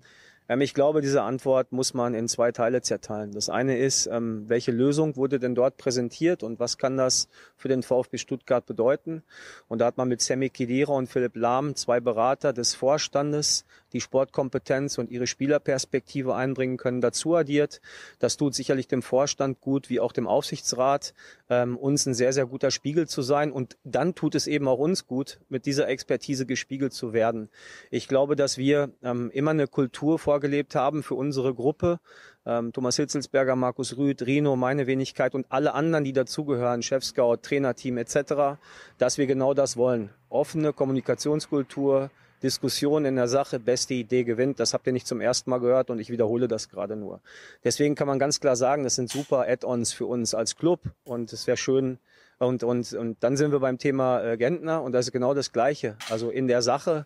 Ähm, ich glaube, diese Antwort muss man in zwei Teile zerteilen. Das eine ist, ähm, welche Lösung wurde denn dort präsentiert und was kann das für den VfB Stuttgart bedeuten? Und da hat man mit Sammy Kidira und Philipp Lahm zwei Berater des Vorstandes die Sportkompetenz und ihre Spielerperspektive einbringen können, dazu addiert. Das tut sicherlich dem Vorstand gut, wie auch dem Aufsichtsrat, ähm, uns ein sehr, sehr guter Spiegel zu sein. Und dann tut es eben auch uns gut, mit dieser Expertise gespiegelt zu werden. Ich glaube, dass wir ähm, immer eine Kultur vorgelebt haben für unsere Gruppe. Ähm, Thomas Hitzelsberger, Markus Rüth, Rino, meine Wenigkeit und alle anderen, die dazugehören, Chefscout, Trainerteam etc., dass wir genau das wollen. Offene Kommunikationskultur, Diskussion in der Sache, beste Idee gewinnt. Das habt ihr nicht zum ersten Mal gehört und ich wiederhole das gerade nur. Deswegen kann man ganz klar sagen, das sind super Add-ons für uns als Club und es wäre schön, und, und, und dann sind wir beim Thema äh, Gentner und das ist genau das Gleiche. Also in der Sache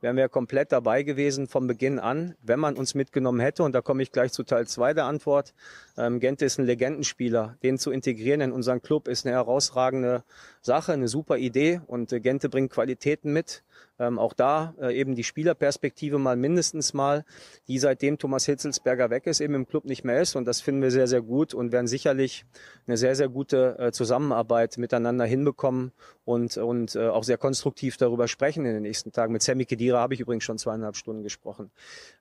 wären wir komplett dabei gewesen vom Beginn an, wenn man uns mitgenommen hätte. Und da komme ich gleich zu Teil 2 der Antwort. Ähm, Gente ist ein Legendenspieler. Den zu integrieren in unseren Club ist eine herausragende Sache, eine super Idee. Und äh, Gente bringt Qualitäten mit, ähm, auch da äh, eben die Spielerperspektive mal mindestens mal, die seitdem Thomas Hitzelsberger weg ist, eben im Club nicht mehr ist. Und das finden wir sehr, sehr gut und werden sicherlich eine sehr, sehr gute äh, Zusammenarbeit miteinander hinbekommen und, und äh, auch sehr konstruktiv darüber sprechen in den nächsten Tagen. Mit Sammy Kedira habe ich übrigens schon zweieinhalb Stunden gesprochen.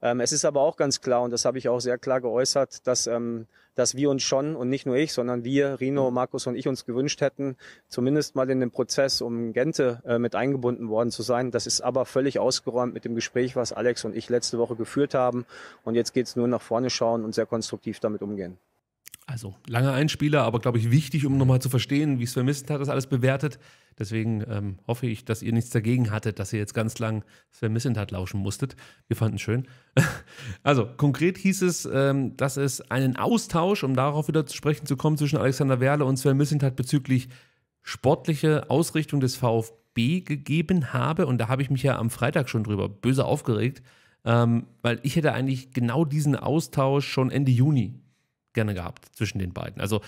Ähm, es ist aber auch ganz klar, und das habe ich auch sehr klar geäußert, dass ähm, dass wir uns schon und nicht nur ich, sondern wir, Rino, mhm. Markus und ich uns gewünscht hätten, zumindest mal in den Prozess um Gente äh, mit eingebunden worden zu sein. Das ist aber völlig ausgeräumt mit dem Gespräch, was Alex und ich letzte Woche geführt haben. Und jetzt geht's nur nach vorne schauen und sehr konstruktiv damit umgehen. Also lange Einspieler, aber glaube ich wichtig, um nochmal zu verstehen, wie es vermisst hat, das alles bewertet. Deswegen ähm, hoffe ich, dass ihr nichts dagegen hattet, dass ihr jetzt ganz lang Sven Missentat lauschen musstet. Wir fanden es schön. also konkret hieß es, ähm, dass es einen Austausch, um darauf wieder zu sprechen zu kommen, zwischen Alexander Werle und Sven Missentat bezüglich sportliche Ausrichtung des VfB gegeben habe. Und da habe ich mich ja am Freitag schon drüber böse aufgeregt, ähm, weil ich hätte eigentlich genau diesen Austausch schon Ende Juni gerne gehabt zwischen den beiden. Also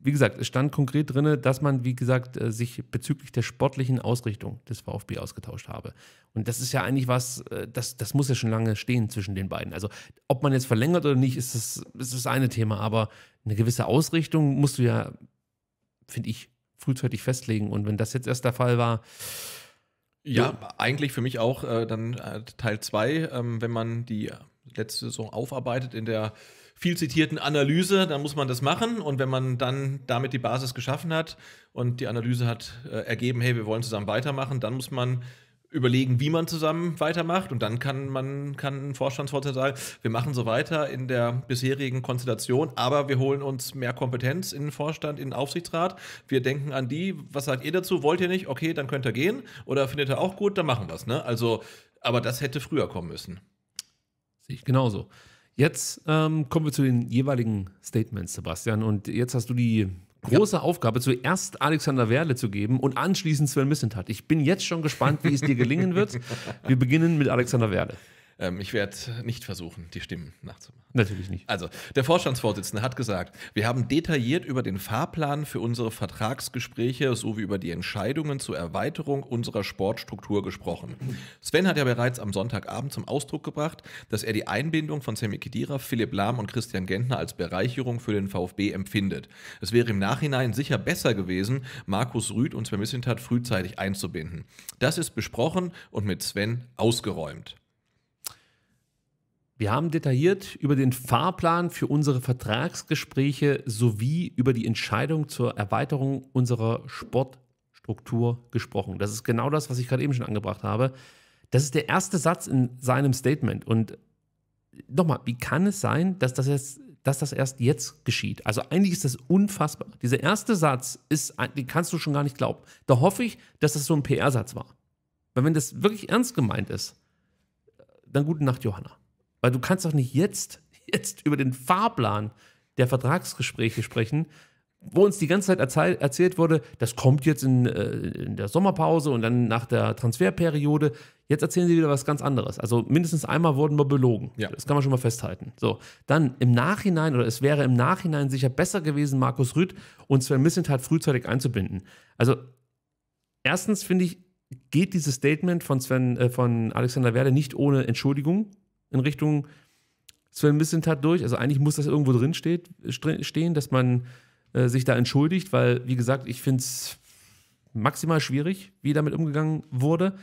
wie gesagt, es stand konkret drin, dass man, wie gesagt, äh, sich bezüglich der sportlichen Ausrichtung des VfB ausgetauscht habe. Und das ist ja eigentlich was, äh, das, das muss ja schon lange stehen zwischen den beiden. Also, ob man jetzt verlängert oder nicht, ist das, ist das eine Thema, aber eine gewisse Ausrichtung musst du ja, finde ich, frühzeitig festlegen. Und wenn das jetzt erst der Fall war, ja, ja, eigentlich für mich auch äh, dann äh, Teil 2, ähm, wenn man die letzte Saison aufarbeitet in der viel zitierten Analyse, dann muss man das machen. Und wenn man dann damit die Basis geschaffen hat und die Analyse hat äh, ergeben, hey, wir wollen zusammen weitermachen, dann muss man überlegen, wie man zusammen weitermacht. Und dann kann man kann ein Vorstandsvorsitzender sagen, wir machen so weiter in der bisherigen Konstellation, aber wir holen uns mehr Kompetenz in den Vorstand, in den Aufsichtsrat. Wir denken an die, was sagt ihr dazu? Wollt ihr nicht? Okay, dann könnt ihr gehen. Oder findet ihr auch gut, dann machen wir es. Ne? Also, aber das hätte früher kommen müssen. Sehe ich genauso. Jetzt ähm, kommen wir zu den jeweiligen Statements, Sebastian. Und jetzt hast du die große ja. Aufgabe, zuerst Alexander Werle zu geben und anschließend Sven Missentat. Ich bin jetzt schon gespannt, wie es dir gelingen wird. Wir beginnen mit Alexander Werle. Ähm, ich werde nicht versuchen, die Stimmen nachzumachen. Natürlich nicht. Also, der Vorstandsvorsitzende hat gesagt, wir haben detailliert über den Fahrplan für unsere Vertragsgespräche sowie über die Entscheidungen zur Erweiterung unserer Sportstruktur gesprochen. Sven hat ja bereits am Sonntagabend zum Ausdruck gebracht, dass er die Einbindung von Sammy Kedira, Philipp Lahm und Christian Gentner als Bereicherung für den VfB empfindet. Es wäre im Nachhinein sicher besser gewesen, Markus Rüd und Sven Missintat frühzeitig einzubinden. Das ist besprochen und mit Sven ausgeräumt. Wir haben detailliert über den Fahrplan für unsere Vertragsgespräche sowie über die Entscheidung zur Erweiterung unserer Sportstruktur gesprochen. Das ist genau das, was ich gerade eben schon angebracht habe. Das ist der erste Satz in seinem Statement. Und nochmal, wie kann es sein, dass das, jetzt, dass das erst jetzt geschieht? Also eigentlich ist das unfassbar. Dieser erste Satz ist, den kannst du schon gar nicht glauben. Da hoffe ich, dass das so ein PR-Satz war. Weil wenn das wirklich ernst gemeint ist, dann gute Nacht, Johanna. Weil du kannst doch nicht jetzt, jetzt über den Fahrplan der Vertragsgespräche sprechen, wo uns die ganze Zeit erzähl erzählt wurde, das kommt jetzt in, äh, in, der Sommerpause und dann nach der Transferperiode. Jetzt erzählen sie wieder was ganz anderes. Also mindestens einmal wurden wir belogen. Ja. Das kann man schon mal festhalten. So, dann im Nachhinein oder es wäre im Nachhinein sicher besser gewesen, Markus Rüth und Sven Missentat frühzeitig einzubinden. Also erstens finde ich, geht dieses Statement von Sven äh, von Alexander Werde nicht ohne Entschuldigung in Richtung Sven Missentat durch. Also eigentlich muss das irgendwo drin stehen, dass man äh, sich da entschuldigt, weil, wie gesagt, ich finde es maximal schwierig, wie damit umgegangen wurde.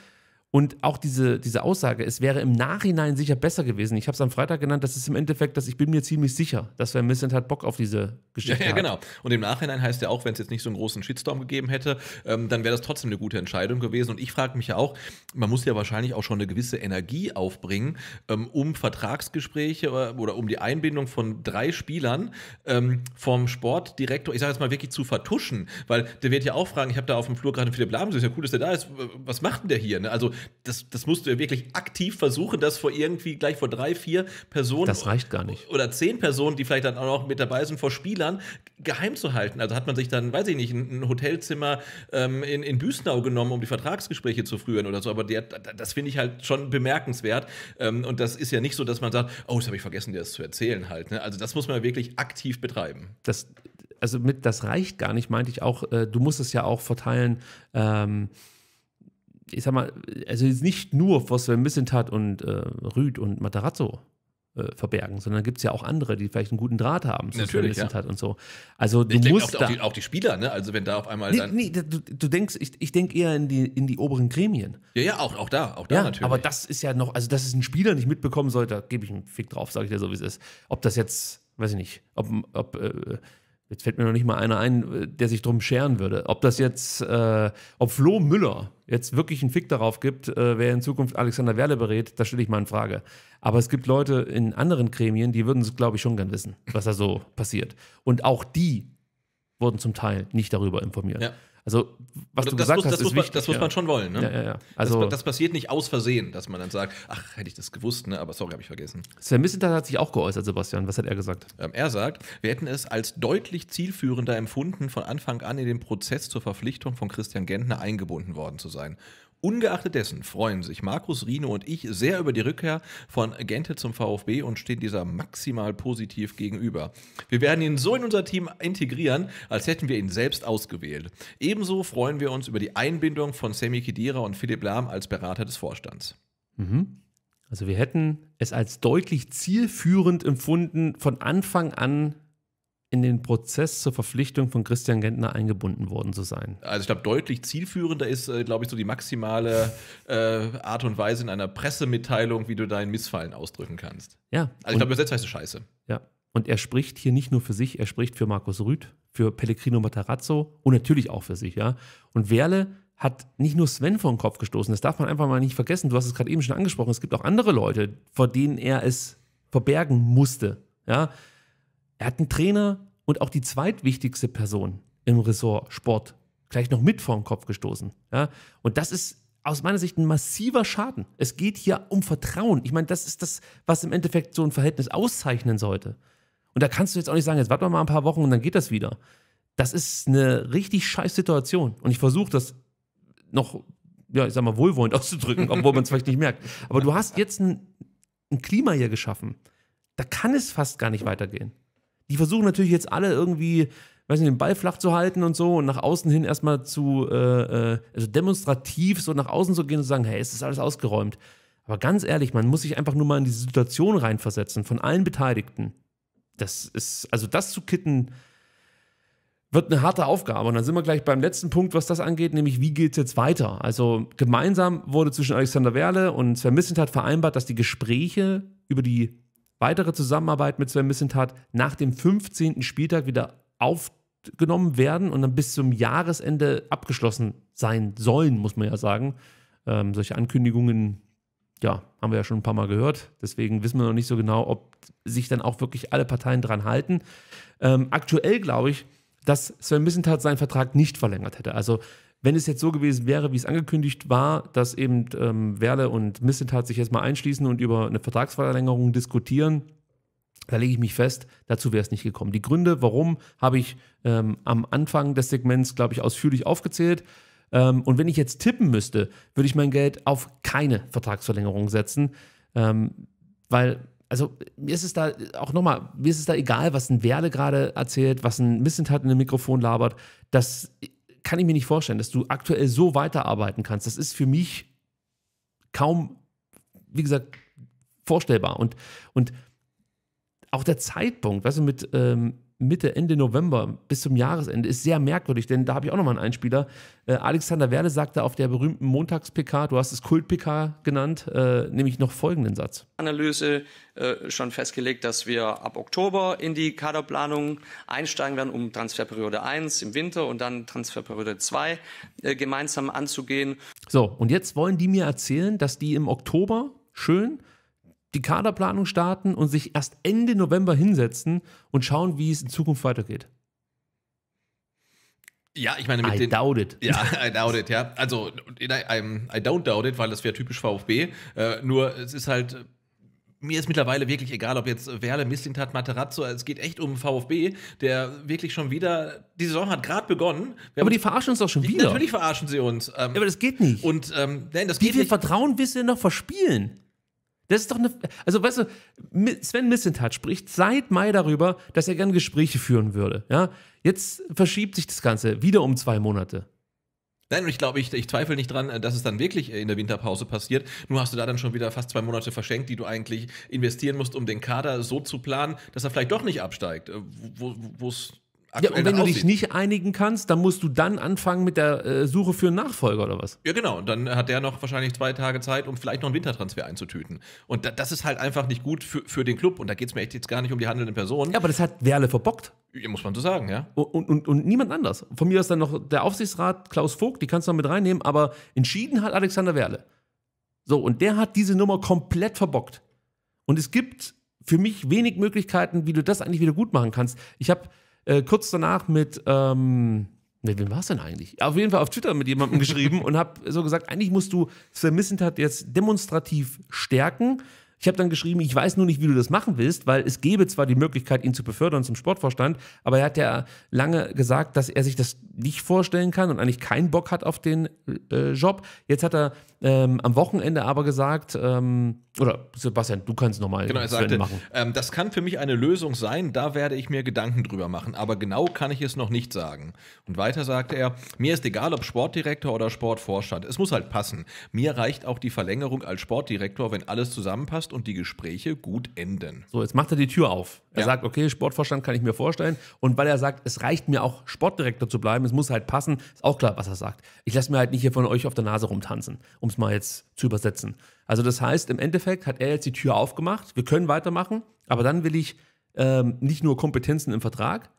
Und auch diese, diese Aussage, es wäre im Nachhinein sicher besser gewesen. Ich habe es am Freitag genannt, das ist im Endeffekt, dass ich bin mir ziemlich sicher, dass Vermissent hat Bock auf diese Geschichte. Ja, ja genau. Und im Nachhinein heißt ja auch, wenn es jetzt nicht so einen großen Shitstorm gegeben hätte, ähm, dann wäre das trotzdem eine gute Entscheidung gewesen. Und ich frage mich ja auch, man muss ja wahrscheinlich auch schon eine gewisse Energie aufbringen, ähm, um Vertragsgespräche oder, äh, oder, um die Einbindung von drei Spielern ähm, vom Sportdirektor, ich sage jetzt mal wirklich zu vertuschen, weil der wird ja auch fragen, ich habe da auf dem Flur gerade Philipp Lahm, ist ja cool, dass der da ist, äh, was macht denn der hier? Ne? Also das, das musst du ja wirklich aktiv versuchen, das vor irgendwie gleich vor drei, vier Personen. Das reicht gar nicht. Oder zehn Personen, die vielleicht dann auch noch mit dabei sind, vor Spielern geheim zu halten. Also hat man sich dann, weiß ich nicht, ein Hotelzimmer ähm, in, in Büsnau genommen, um die Vertragsgespräche zu führen oder so. Aber der, das finde ich halt schon bemerkenswert. Ähm, und das ist ja nicht so, dass man sagt, oh, das habe ich vergessen, dir das zu erzählen halt. Ne? Also das muss man wirklich aktiv betreiben. Das, also mit das reicht gar nicht, meinte ich auch. Äh, du musst es ja auch verteilen. Ähm ich sag mal, also jetzt nicht nur was Sven Missentat und äh, Rüd und Matarazzo äh, verbergen, sondern gibt es ja auch andere, die vielleicht einen guten Draht haben, so Natürlich, Sven ja. und so. Also du ich musst auch, da, auch, die, auch, die, Spieler, ne? Also wenn da auf einmal nee, dann nee, du, du, denkst, ich, ich denke eher in die, in die oberen Gremien. Ja, ja, auch, auch da, auch da ja, natürlich. Aber das ist ja noch, also dass es ein Spieler nicht mitbekommen sollte, da gebe ich einen Fick drauf, sage ich dir so, wie es ist. Ob das jetzt, weiß ich nicht, ob, ob äh, jetzt fällt mir noch nicht mal einer ein, äh, der sich drum scheren würde. Ob das jetzt, äh, ob Flo Müller jetzt wirklich einen Fick darauf gibt, äh, wer in Zukunft Alexander Werle berät, das stelle ich mal in Frage. Aber es gibt Leute in anderen Gremien, die würden es, glaube ich, schon gern wissen, was da so passiert. Und auch die wurden zum Teil nicht darüber informiert. Ja. Also, was du das gesagt muss, hast, das, ist muss wichtig, man, das ja. man schon wollen. Ne? Ja, ja, ja. Also, das, das, passiert nicht aus Versehen, dass man dann sagt, ach, hätte ich das gewusst, ne? aber sorry, habe ich vergessen. Sven Missenthal hat sich auch geäußert, Sebastian. Was hat er gesagt? Ähm, er sagt, wir hätten es als deutlich zielführender empfunden, von Anfang an in den Prozess zur Verpflichtung von Christian Gentner eingebunden worden zu sein. Ungeachtet dessen freuen sich Markus, Rino und ich sehr über die Rückkehr von Gente zum VfB und stehen dieser maximal positiv gegenüber. Wir werden ihn so in unser Team integrieren, als hätten wir ihn selbst ausgewählt. Ebenso freuen wir uns über die Einbindung von Sammy Kedira und Philipp Lahm als Berater des Vorstands. Mhm. Also wir hätten es als deutlich zielführend empfunden, von Anfang an in den Prozess zur Verpflichtung von Christian Gentner eingebunden worden zu sein. Also ich glaube, deutlich zielführender ist, äh, glaube ich, so die maximale äh, Art und Weise in einer Pressemitteilung, wie du dein Missfallen ausdrücken kannst. Ja. Also ich glaube, übersetzt heißt es scheiße. Ja. Und er spricht hier nicht nur für sich, er spricht für Markus Rüth, für Pellegrino Matarazzo und natürlich auch für sich, ja. Und Werle hat nicht nur Sven vor den Kopf gestoßen, das darf man einfach mal nicht vergessen. Du hast es gerade eben schon angesprochen, es gibt auch andere Leute, vor denen er es verbergen musste, ja. Er hat einen Trainer und auch die zweitwichtigste Person im Ressort Sport gleich noch mit vor den Kopf gestoßen. Ja? Und das ist aus meiner Sicht ein massiver Schaden. Es geht hier um Vertrauen. Ich meine, das ist das, was im Endeffekt so ein Verhältnis auszeichnen sollte. Und da kannst du jetzt auch nicht sagen, jetzt warten wir mal ein paar Wochen und dann geht das wieder. Das ist eine richtig scheiß Situation. Und ich versuche das noch, ja, ich sag mal, wohlwollend auszudrücken, obwohl man es vielleicht nicht merkt. Aber du hast jetzt ein, ein Klima hier geschaffen. Da kann es fast gar nicht weitergehen die versuchen natürlich jetzt alle irgendwie, weiß nicht, den Ball flach zu halten und so und nach außen hin erstmal zu, äh, äh, also demonstrativ so nach außen zu gehen und zu sagen, hey, es ist alles ausgeräumt. Aber ganz ehrlich, man muss sich einfach nur mal in die Situation reinversetzen von allen Beteiligten. Das ist, also das zu kitten, wird eine harte Aufgabe. Und dann sind wir gleich beim letzten Punkt, was das angeht, nämlich wie geht es jetzt weiter? Also gemeinsam wurde zwischen Alexander Werle und Sven Missentat vereinbart, dass die Gespräche über die weitere Zusammenarbeit mit Sven Missentat nach dem 15. Spieltag wieder aufgenommen werden und dann bis zum Jahresende abgeschlossen sein sollen, muss man ja sagen. Ähm, solche Ankündigungen, ja, haben wir ja schon ein paar Mal gehört. Deswegen wissen wir noch nicht so genau, ob sich dann auch wirklich alle Parteien dran halten. Ähm, aktuell glaube ich, dass Sven Missentat seinen Vertrag nicht verlängert hätte. Also wenn es jetzt so gewesen wäre, wie es angekündigt war, dass eben ähm, Werle und Missentat sich jetzt mal einschließen und über eine Vertragsverlängerung diskutieren, da lege ich mich fest, dazu wäre es nicht gekommen. Die Gründe, warum, habe ich ähm, am Anfang des Segments, glaube ich, ausführlich aufgezählt. Ähm, und wenn ich jetzt tippen müsste, würde ich mein Geld auf keine Vertragsverlängerung setzen, ähm, weil also mir ist es da auch nochmal, mir ist es da egal, was ein Werle gerade erzählt, was ein Missentat in dem Mikrofon labert. Das kann ich mir nicht vorstellen, dass du aktuell so weiterarbeiten kannst. Das ist für mich kaum, wie gesagt, vorstellbar. Und, und auch der Zeitpunkt, weißt du, mit, ähm, Mitte, Ende November bis zum Jahresende ist sehr merkwürdig, denn da habe ich auch nochmal einen Einspieler. Äh, Alexander Werde sagte auf der berühmten Montags-PK, du hast es Kult-PK genannt, äh, nämlich noch folgenden Satz. Analyse äh, schon festgelegt, dass wir ab Oktober in die Kaderplanung einsteigen werden, um Transferperiode 1 im Winter und dann Transferperiode 2 äh, gemeinsam anzugehen. So, und jetzt wollen die mir erzählen, dass die im Oktober schön die Kaderplanung starten und sich erst Ende November hinsetzen und schauen, wie es in Zukunft weitergeht. Ja, ich meine, mit I den, doubt it. Ja, I doubt it, ja. Also, I, I don't doubt it, weil das wäre typisch VfB. Äh, nur, es ist halt mir ist mittlerweile wirklich egal, ob jetzt Werle, hat, Materazzo, es geht echt um VfB, der wirklich schon wieder, die Saison hat gerade begonnen. Wir aber die verarschen uns doch schon wieder. Natürlich verarschen sie uns. Ähm, ja, aber das geht nicht. Und, ähm, nein, das Wie viel nicht. Vertrauen willst du denn noch verspielen? Das ist doch eine. Also, weißt du, Sven Missentat spricht seit Mai darüber, dass er gerne Gespräche führen würde. Ja? Jetzt verschiebt sich das Ganze wieder um zwei Monate. Nein, und ich glaube, ich, ich, zweifle nicht dran, dass es dann wirklich in der Winterpause passiert. Nur hast du da dann schon wieder fast zwei Monate verschenkt, die du eigentlich investieren musst, um den Kader so zu planen, dass er vielleicht doch nicht absteigt, äh, wo es ja, und wenn du dich nicht einigen kannst, dann musst du dann anfangen mit der äh, Suche für einen Nachfolger oder was? Ja, genau. Und dann hat der noch wahrscheinlich zwei Tage Zeit, um vielleicht noch einen Wintertransfer einzutüten. Und da, das ist halt einfach nicht gut für, für den Club. Und da geht es mir echt jetzt gar nicht um die handelnden Personen. Ja, aber das hat Werle verbockt. Ja, muss man so sagen, ja. Und, und, und niemand anders. Von mir aus dann noch der Aufsichtsrat Klaus Vogt, die kannst du noch mit reinnehmen, aber entschieden hat Alexander Werle. So, und der hat diese Nummer komplett verbockt. Und es gibt für mich wenig Möglichkeiten, wie du das eigentlich wieder gut machen kannst. Ich habe äh, kurz danach mit, ähm, mit wem war es denn eigentlich? Auf jeden Fall auf Twitter mit jemandem geschrieben und habe so gesagt, eigentlich musst du Sven Missentat jetzt demonstrativ stärken, ich habe dann geschrieben, ich weiß nur nicht, wie du das machen willst, weil es gäbe zwar die Möglichkeit, ihn zu befördern zum Sportvorstand, aber er hat ja lange gesagt, dass er sich das nicht vorstellen kann und eigentlich keinen Bock hat auf den äh, äh Job. Jetzt hat er ähm, am Wochenende aber gesagt, ähm, oder Sebastian, du kannst nochmal genau, er sagte, machen. Ähm, das kann für mich eine Lösung sein, da werde ich mir Gedanken drüber machen, aber genau kann ich es noch nicht sagen. Und weiter sagte er, mir ist egal, ob Sportdirektor oder Sportvorstand, es muss halt passen. Mir reicht auch die Verlängerung als Sportdirektor, wenn alles zusammenpasst und die Gespräche gut enden. So, jetzt macht er die Tür auf. Er ja. sagt, okay, Sportvorstand kann ich mir vorstellen. Und weil er sagt, es reicht mir auch, Sportdirektor zu bleiben, es muss halt passen, ist auch klar, was er sagt. Ich lasse mir halt nicht hier von euch auf der Nase rumtanzen, um es mal jetzt zu übersetzen. Also, das heißt, im Endeffekt hat er jetzt die Tür aufgemacht. Wir können weitermachen, aber dann will ich ähm, nicht nur Kompetenzen im Vertrag,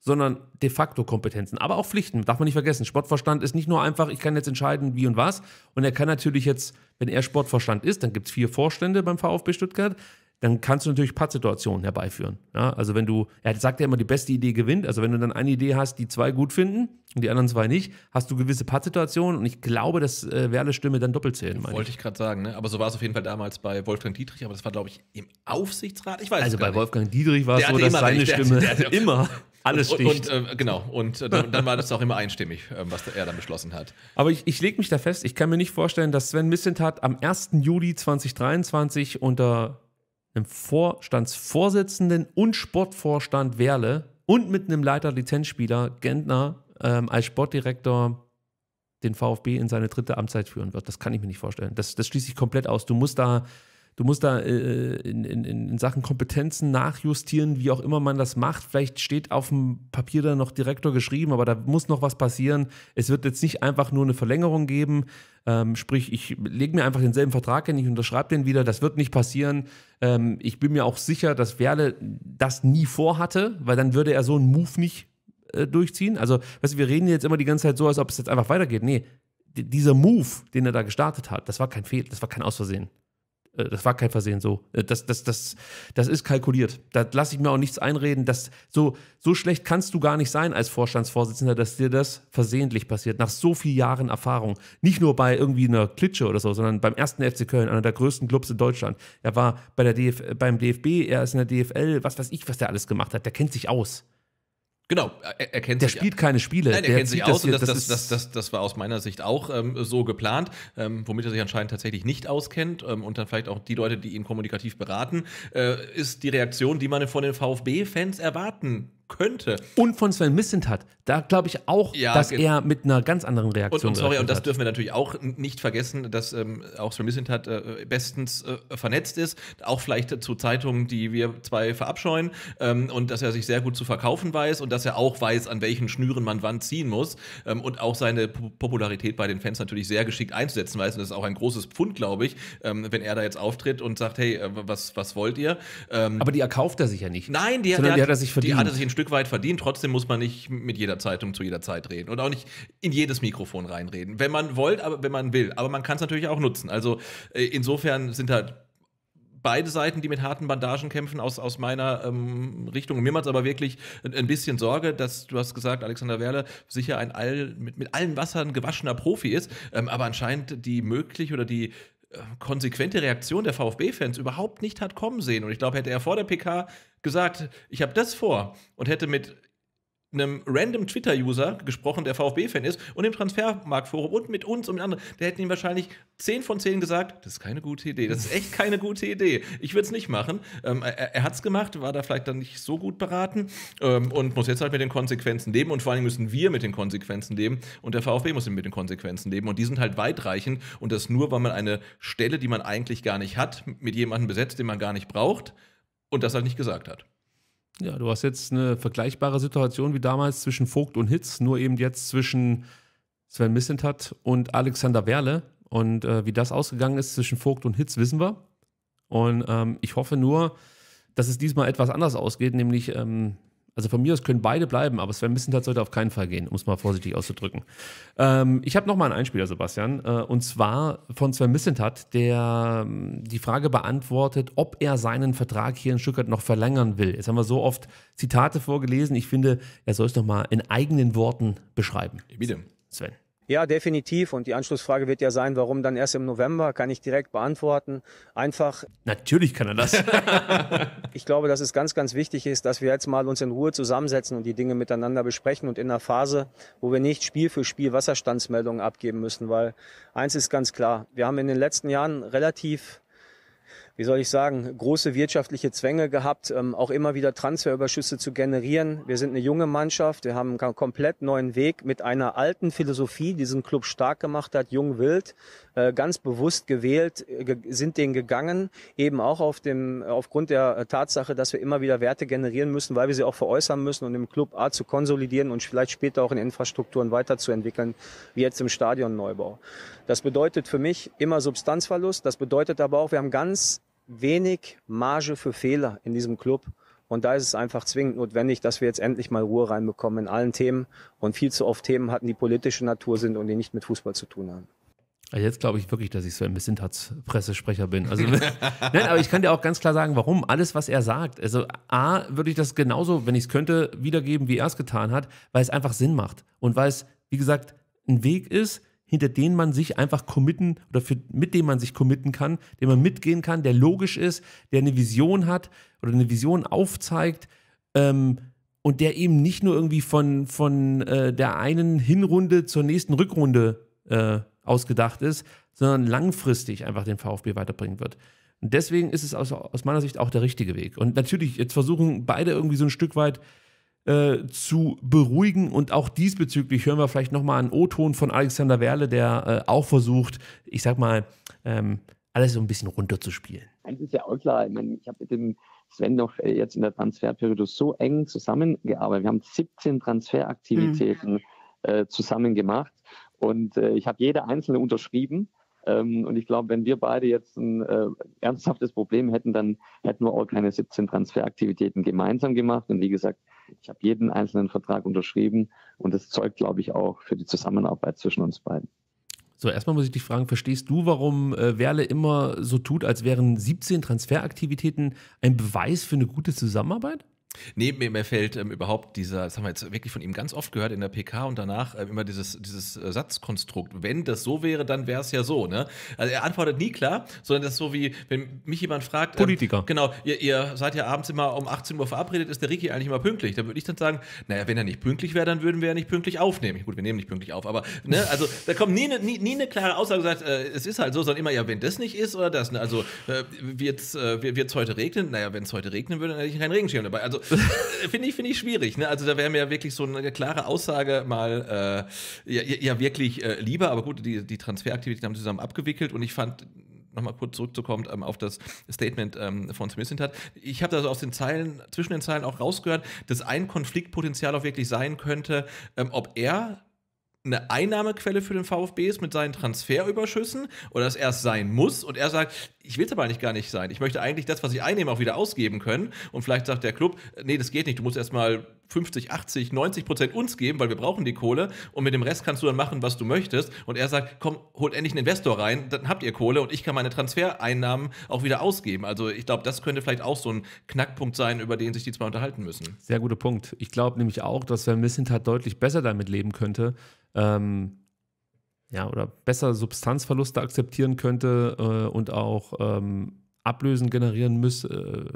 sondern de facto Kompetenzen, aber auch Pflichten, darf man nicht vergessen. Sportverstand ist nicht nur einfach, ich kann jetzt entscheiden, wie und was. Und er kann natürlich jetzt wenn er Sportvorstand ist, dann gibt es vier Vorstände beim VfB Stuttgart, dann kannst du natürlich Pattsituationen herbeiführen. Ja, also wenn du, er sagt ja immer, die beste Idee gewinnt, also wenn du dann eine Idee hast, die zwei gut finden und die anderen zwei nicht, hast du gewisse Pattsituationen und ich glaube, dass äh, Werles Stimme dann doppelt zählen. Wollte ich, ich gerade sagen, ne? aber so war es auf jeden Fall damals bei Wolfgang Dietrich, aber das war glaube ich im Aufsichtsrat, ich weiß Also bei nicht. Wolfgang Dietrich war es so, dass seine recht, Stimme der, der, der immer alles und, sticht. Und, äh, genau, und äh, dann, dann, war das auch immer einstimmig, äh, was er dann beschlossen hat. Aber ich, ich lege mich da fest, ich kann mir nicht vorstellen, dass Sven Missentat am 1. Juli 2023 unter einem Vorstandsvorsitzenden und Sportvorstand Werle und mit einem Leiter Lizenzspieler Gentner ähm, als Sportdirektor den VfB in seine dritte Amtszeit führen wird. Das kann ich mir nicht vorstellen. Das, das schließe ich komplett aus. Du musst da Du musst da äh, in, in, in Sachen Kompetenzen nachjustieren, wie auch immer man das macht. Vielleicht steht auf dem Papier da noch Direktor geschrieben, aber da muss noch was passieren. Es wird jetzt nicht einfach nur eine Verlängerung geben. Ähm, sprich, ich lege mir einfach denselben Vertrag hin, ich unterschreibe den wieder. Das wird nicht passieren. Ähm, ich bin mir auch sicher, dass Werle das nie vorhatte, weil dann würde er so einen Move nicht äh, durchziehen. Also, weißt du, wir reden jetzt immer die ganze Zeit so, als ob es jetzt einfach weitergeht. Nee, dieser Move, den er da gestartet hat, das war kein Fehler, das war kein Ausversehen. Äh, das war kein Versehen so. Äh, das, das, das, das ist kalkuliert. Da lasse ich mir auch nichts einreden. Das, so, so schlecht kannst du gar nicht sein als Vorstandsvorsitzender, dass dir das versehentlich passiert. Nach so vielen Jahren Erfahrung. Nicht nur bei irgendwie einer Klitsche oder so, sondern beim ersten FC Köln, einer der größten Clubs in Deutschland. Er war bei der DF, beim DFB, er ist in der DFL, was weiß ich, was der alles gemacht hat. Der kennt sich aus. Genau, er, er kennt der sich. Der spielt ja. keine Spiele. Nein, er der kennt sich aus das und das, das, das, das, das, war aus meiner Sicht auch ähm, so geplant, ähm, womit er sich anscheinend tatsächlich nicht auskennt ähm, und dann vielleicht auch die Leute, die ihn kommunikativ beraten, äh, ist die Reaktion, die man von den VfB-Fans erwarten könnte. Und von Sven Missentat. Da glaube ich auch, ja, dass er mit einer ganz anderen Reaktion. Und, und sorry, und das dürfen wir natürlich auch nicht vergessen, dass ähm, auch Sven Missentat äh, bestens äh, vernetzt ist. Auch vielleicht zu Zeitungen, die wir zwei verabscheuen. Ähm, und dass er sich sehr gut zu verkaufen weiß und dass er auch weiß, an welchen Schnüren man wann ziehen muss. Ähm, und auch seine P Popularität bei den Fans natürlich sehr geschickt einzusetzen weiß. Und das ist auch ein großes Pfund, glaube ich, ähm, wenn er da jetzt auftritt und sagt: Hey, äh, was, was wollt ihr? Ähm, Aber die erkauft er sich ja nicht. Nein, die, sondern hat, die hat er sich verdient. Die hat er sich in Stück weit verdient. Trotzdem muss man nicht mit jeder Zeitung zu jeder Zeit reden und auch nicht in jedes Mikrofon reinreden, wenn man wollt, aber wenn man will. Aber man kann es natürlich auch nutzen. Also äh, insofern sind halt beide Seiten, die mit harten Bandagen kämpfen, aus, aus meiner ähm, Richtung. Mir macht es aber wirklich ein, bisschen Sorge, dass du hast gesagt, Alexander Werle sicher ein all, mit, mit allen Wassern gewaschener Profi ist, ähm, aber anscheinend die möglich oder die konsequente Reaktion der VfB-Fans überhaupt nicht hat kommen sehen. Und ich glaube, hätte er vor der PK gesagt, ich habe das vor und hätte mit einem random Twitter-User gesprochen, der VfB-Fan ist, und im Transfermarktforum und mit uns und mit anderen, der hätten ihm wahrscheinlich 10 von 10 gesagt, das ist keine gute Idee, das ist echt keine gute Idee. Ich würde es nicht machen. Ähm, er er hat es gemacht, war da vielleicht dann nicht so gut beraten ähm, und muss jetzt halt mit den Konsequenzen leben und vor allem müssen wir mit den Konsequenzen leben und der VfB muss mit den Konsequenzen leben und die sind halt weitreichend und das nur, weil man eine Stelle, die man eigentlich gar nicht hat, mit jemandem besetzt, den man gar nicht braucht und das halt nicht gesagt hat. Ja, du hast jetzt eine vergleichbare Situation wie damals zwischen Vogt und Hitz, nur eben jetzt zwischen Sven Missentat und Alexander Werle. Und äh, wie das ausgegangen ist zwischen Vogt und Hitz, wissen wir. Und ähm, ich hoffe nur, dass es diesmal etwas anders ausgeht, nämlich ähm, also von mir aus können beide bleiben, aber Sven Missentat sollte auf keinen Fall gehen, um es mal vorsichtig auszudrücken. Ähm, ich habe nochmal einen Einspieler, Sebastian, äh, und zwar von Sven Missentat, der ähm, die Frage beantwortet, ob er seinen Vertrag hier in Stuttgart noch verlängern will. Jetzt haben wir so oft Zitate vorgelesen. Ich finde, er soll es nochmal in eigenen Worten beschreiben. Bitte. Sven. Ja, definitiv. Und die Anschlussfrage wird ja sein, warum dann erst im November? Kann ich direkt beantworten. Einfach. Natürlich kann er das. ich glaube, dass es ganz, ganz wichtig ist, dass wir jetzt mal uns in Ruhe zusammensetzen und die Dinge miteinander besprechen und in einer Phase, wo wir nicht Spiel für Spiel Wasserstandsmeldungen abgeben müssen, weil eins ist ganz klar. Wir haben in den letzten Jahren relativ wie soll ich sagen, große wirtschaftliche Zwänge gehabt, ähm, auch immer wieder Transferüberschüsse zu generieren. Wir sind eine junge Mannschaft, wir haben einen komplett neuen Weg mit einer alten Philosophie, die diesen Club stark gemacht hat, jung wild, äh, ganz bewusst gewählt, äh, sind den gegangen, eben auch auf dem, aufgrund der äh, Tatsache, dass wir immer wieder Werte generieren müssen, weil wir sie auch veräußern müssen und im Club A zu konsolidieren und vielleicht später auch in Infrastrukturen weiterzuentwickeln, wie jetzt im Stadionneubau. Das bedeutet für mich immer Substanzverlust, das bedeutet aber auch, wir haben ganz wenig Marge für Fehler in diesem Club. Und da ist es einfach zwingend notwendig, dass wir jetzt endlich mal Ruhe reinbekommen in allen Themen und viel zu oft Themen hatten, die politische Natur sind und die nicht mit Fußball zu tun haben. Also jetzt glaube ich wirklich, dass ich so ein bisschen Taz Pressesprecher bin. Also, nein, aber ich kann dir auch ganz klar sagen, warum. Alles, was er sagt. Also A, würde ich das genauso, wenn ich es könnte, wiedergeben, wie er es getan hat, weil es einfach Sinn macht. Und weil es, wie gesagt, ein Weg ist, hinter denen man sich einfach committen oder für, mit dem man sich committen kann, dem man mitgehen kann, der logisch ist, der eine Vision hat oder eine Vision aufzeigt ähm, und der eben nicht nur irgendwie von, von äh, der einen Hinrunde zur nächsten Rückrunde äh, ausgedacht ist, sondern langfristig einfach den VfB weiterbringen wird. Und deswegen ist es aus, aus meiner Sicht auch der richtige Weg. Und natürlich, jetzt versuchen beide irgendwie so ein Stück weit äh, zu beruhigen. Und auch diesbezüglich hören wir vielleicht nochmal einen O-Ton von Alexander Werle, der äh, auch versucht, ich sag mal, ähm, alles so ein bisschen runterzuspielen. Eins ist ja auch klar, ich meine, ich habe mit dem Sven noch äh, jetzt in der Transferperiode so eng zusammengearbeitet. Wir haben 17 Transferaktivitäten mhm. zusammen gemacht und ich habe jede einzelne unterschrieben. Ähm, und ich glaube, wenn wir beide jetzt ein äh, ernsthaftes Problem hätten, dann hätten wir auch keine 17 Transferaktivitäten gemeinsam gemacht. Und wie gesagt, ich habe jeden einzelnen Vertrag unterschrieben und das zeugt, glaube ich, auch für die Zusammenarbeit zwischen uns beiden. So, erstmal muss ich dich fragen, verstehst du, warum äh, Werle immer so tut, als wären 17 Transferaktivitäten ein Beweis für eine gute Zusammenarbeit? Neben mir, mir fällt ähm, überhaupt dieser, das haben wir jetzt wirklich von ihm ganz oft gehört in der PK und danach äh, immer dieses, dieses äh, Satzkonstrukt. Wenn das so wäre, dann wäre es ja so. Ne? Also er antwortet nie klar, sondern das ist so wie, wenn mich jemand fragt. Ähm, Politiker. Ähm, genau, ihr, ihr, seid ja abends immer um 18 Uhr verabredet, ist der Ricky eigentlich immer pünktlich? Da würde ich dann sagen, naja, wenn er nicht pünktlich wäre, dann würden wir ja nicht pünktlich aufnehmen. Gut, wir nehmen nicht pünktlich auf, aber ne, also da kommt nie, ne, nie, nie eine klare Aussage, sagt, äh, es ist halt so, sondern immer, ja, wenn das nicht ist oder das. Ne? Also äh, wird es äh, heute regnen? Naja, wenn es heute regnen würde, dann hätte ich keinen Regenschirm dabei. Also äh, finde ich, finde ich schwierig. Ne? Also da wäre mir ja wirklich so eine klare Aussage mal äh, ja, ja, wirklich äh, lieber, aber gut, die, die Transferaktivitäten haben sie zusammen abgewickelt und ich fand nochmal kurz zurückzukommen ähm, auf das Statement ähm, von Smith hat. Ich habe da so aus den Zeilen, zwischen den Zeilen auch rausgehört, dass ein Konfliktpotenzial auch wirklich sein könnte, ähm, ob er eine Einnahmequelle für den VfB ist mit seinen Transferüberschüssen oder dass er es sein muss und er sagt, ich will es aber eigentlich gar nicht sein. Ich möchte eigentlich das, was ich einnehme, auch wieder ausgeben können. Und vielleicht sagt der Club, nee, das geht nicht, du musst erstmal 50, 80, 90 Prozent uns geben, weil wir brauchen die Kohle und mit dem Rest kannst du dann machen, was du möchtest. Und er sagt, komm, holt endlich einen Investor rein, dann habt ihr Kohle und ich kann meine Transfereinnahmen auch wieder ausgeben. Also ich glaube, das könnte vielleicht auch so ein Knackpunkt sein, über den sich die zwei unterhalten müssen. Sehr guter Punkt. Ich glaube nämlich auch, dass Van Missentat deutlich besser damit leben könnte. Ähm, ja, oder besser Substanzverluste akzeptieren könnte äh, und auch ähm, Ablösen generieren müsste.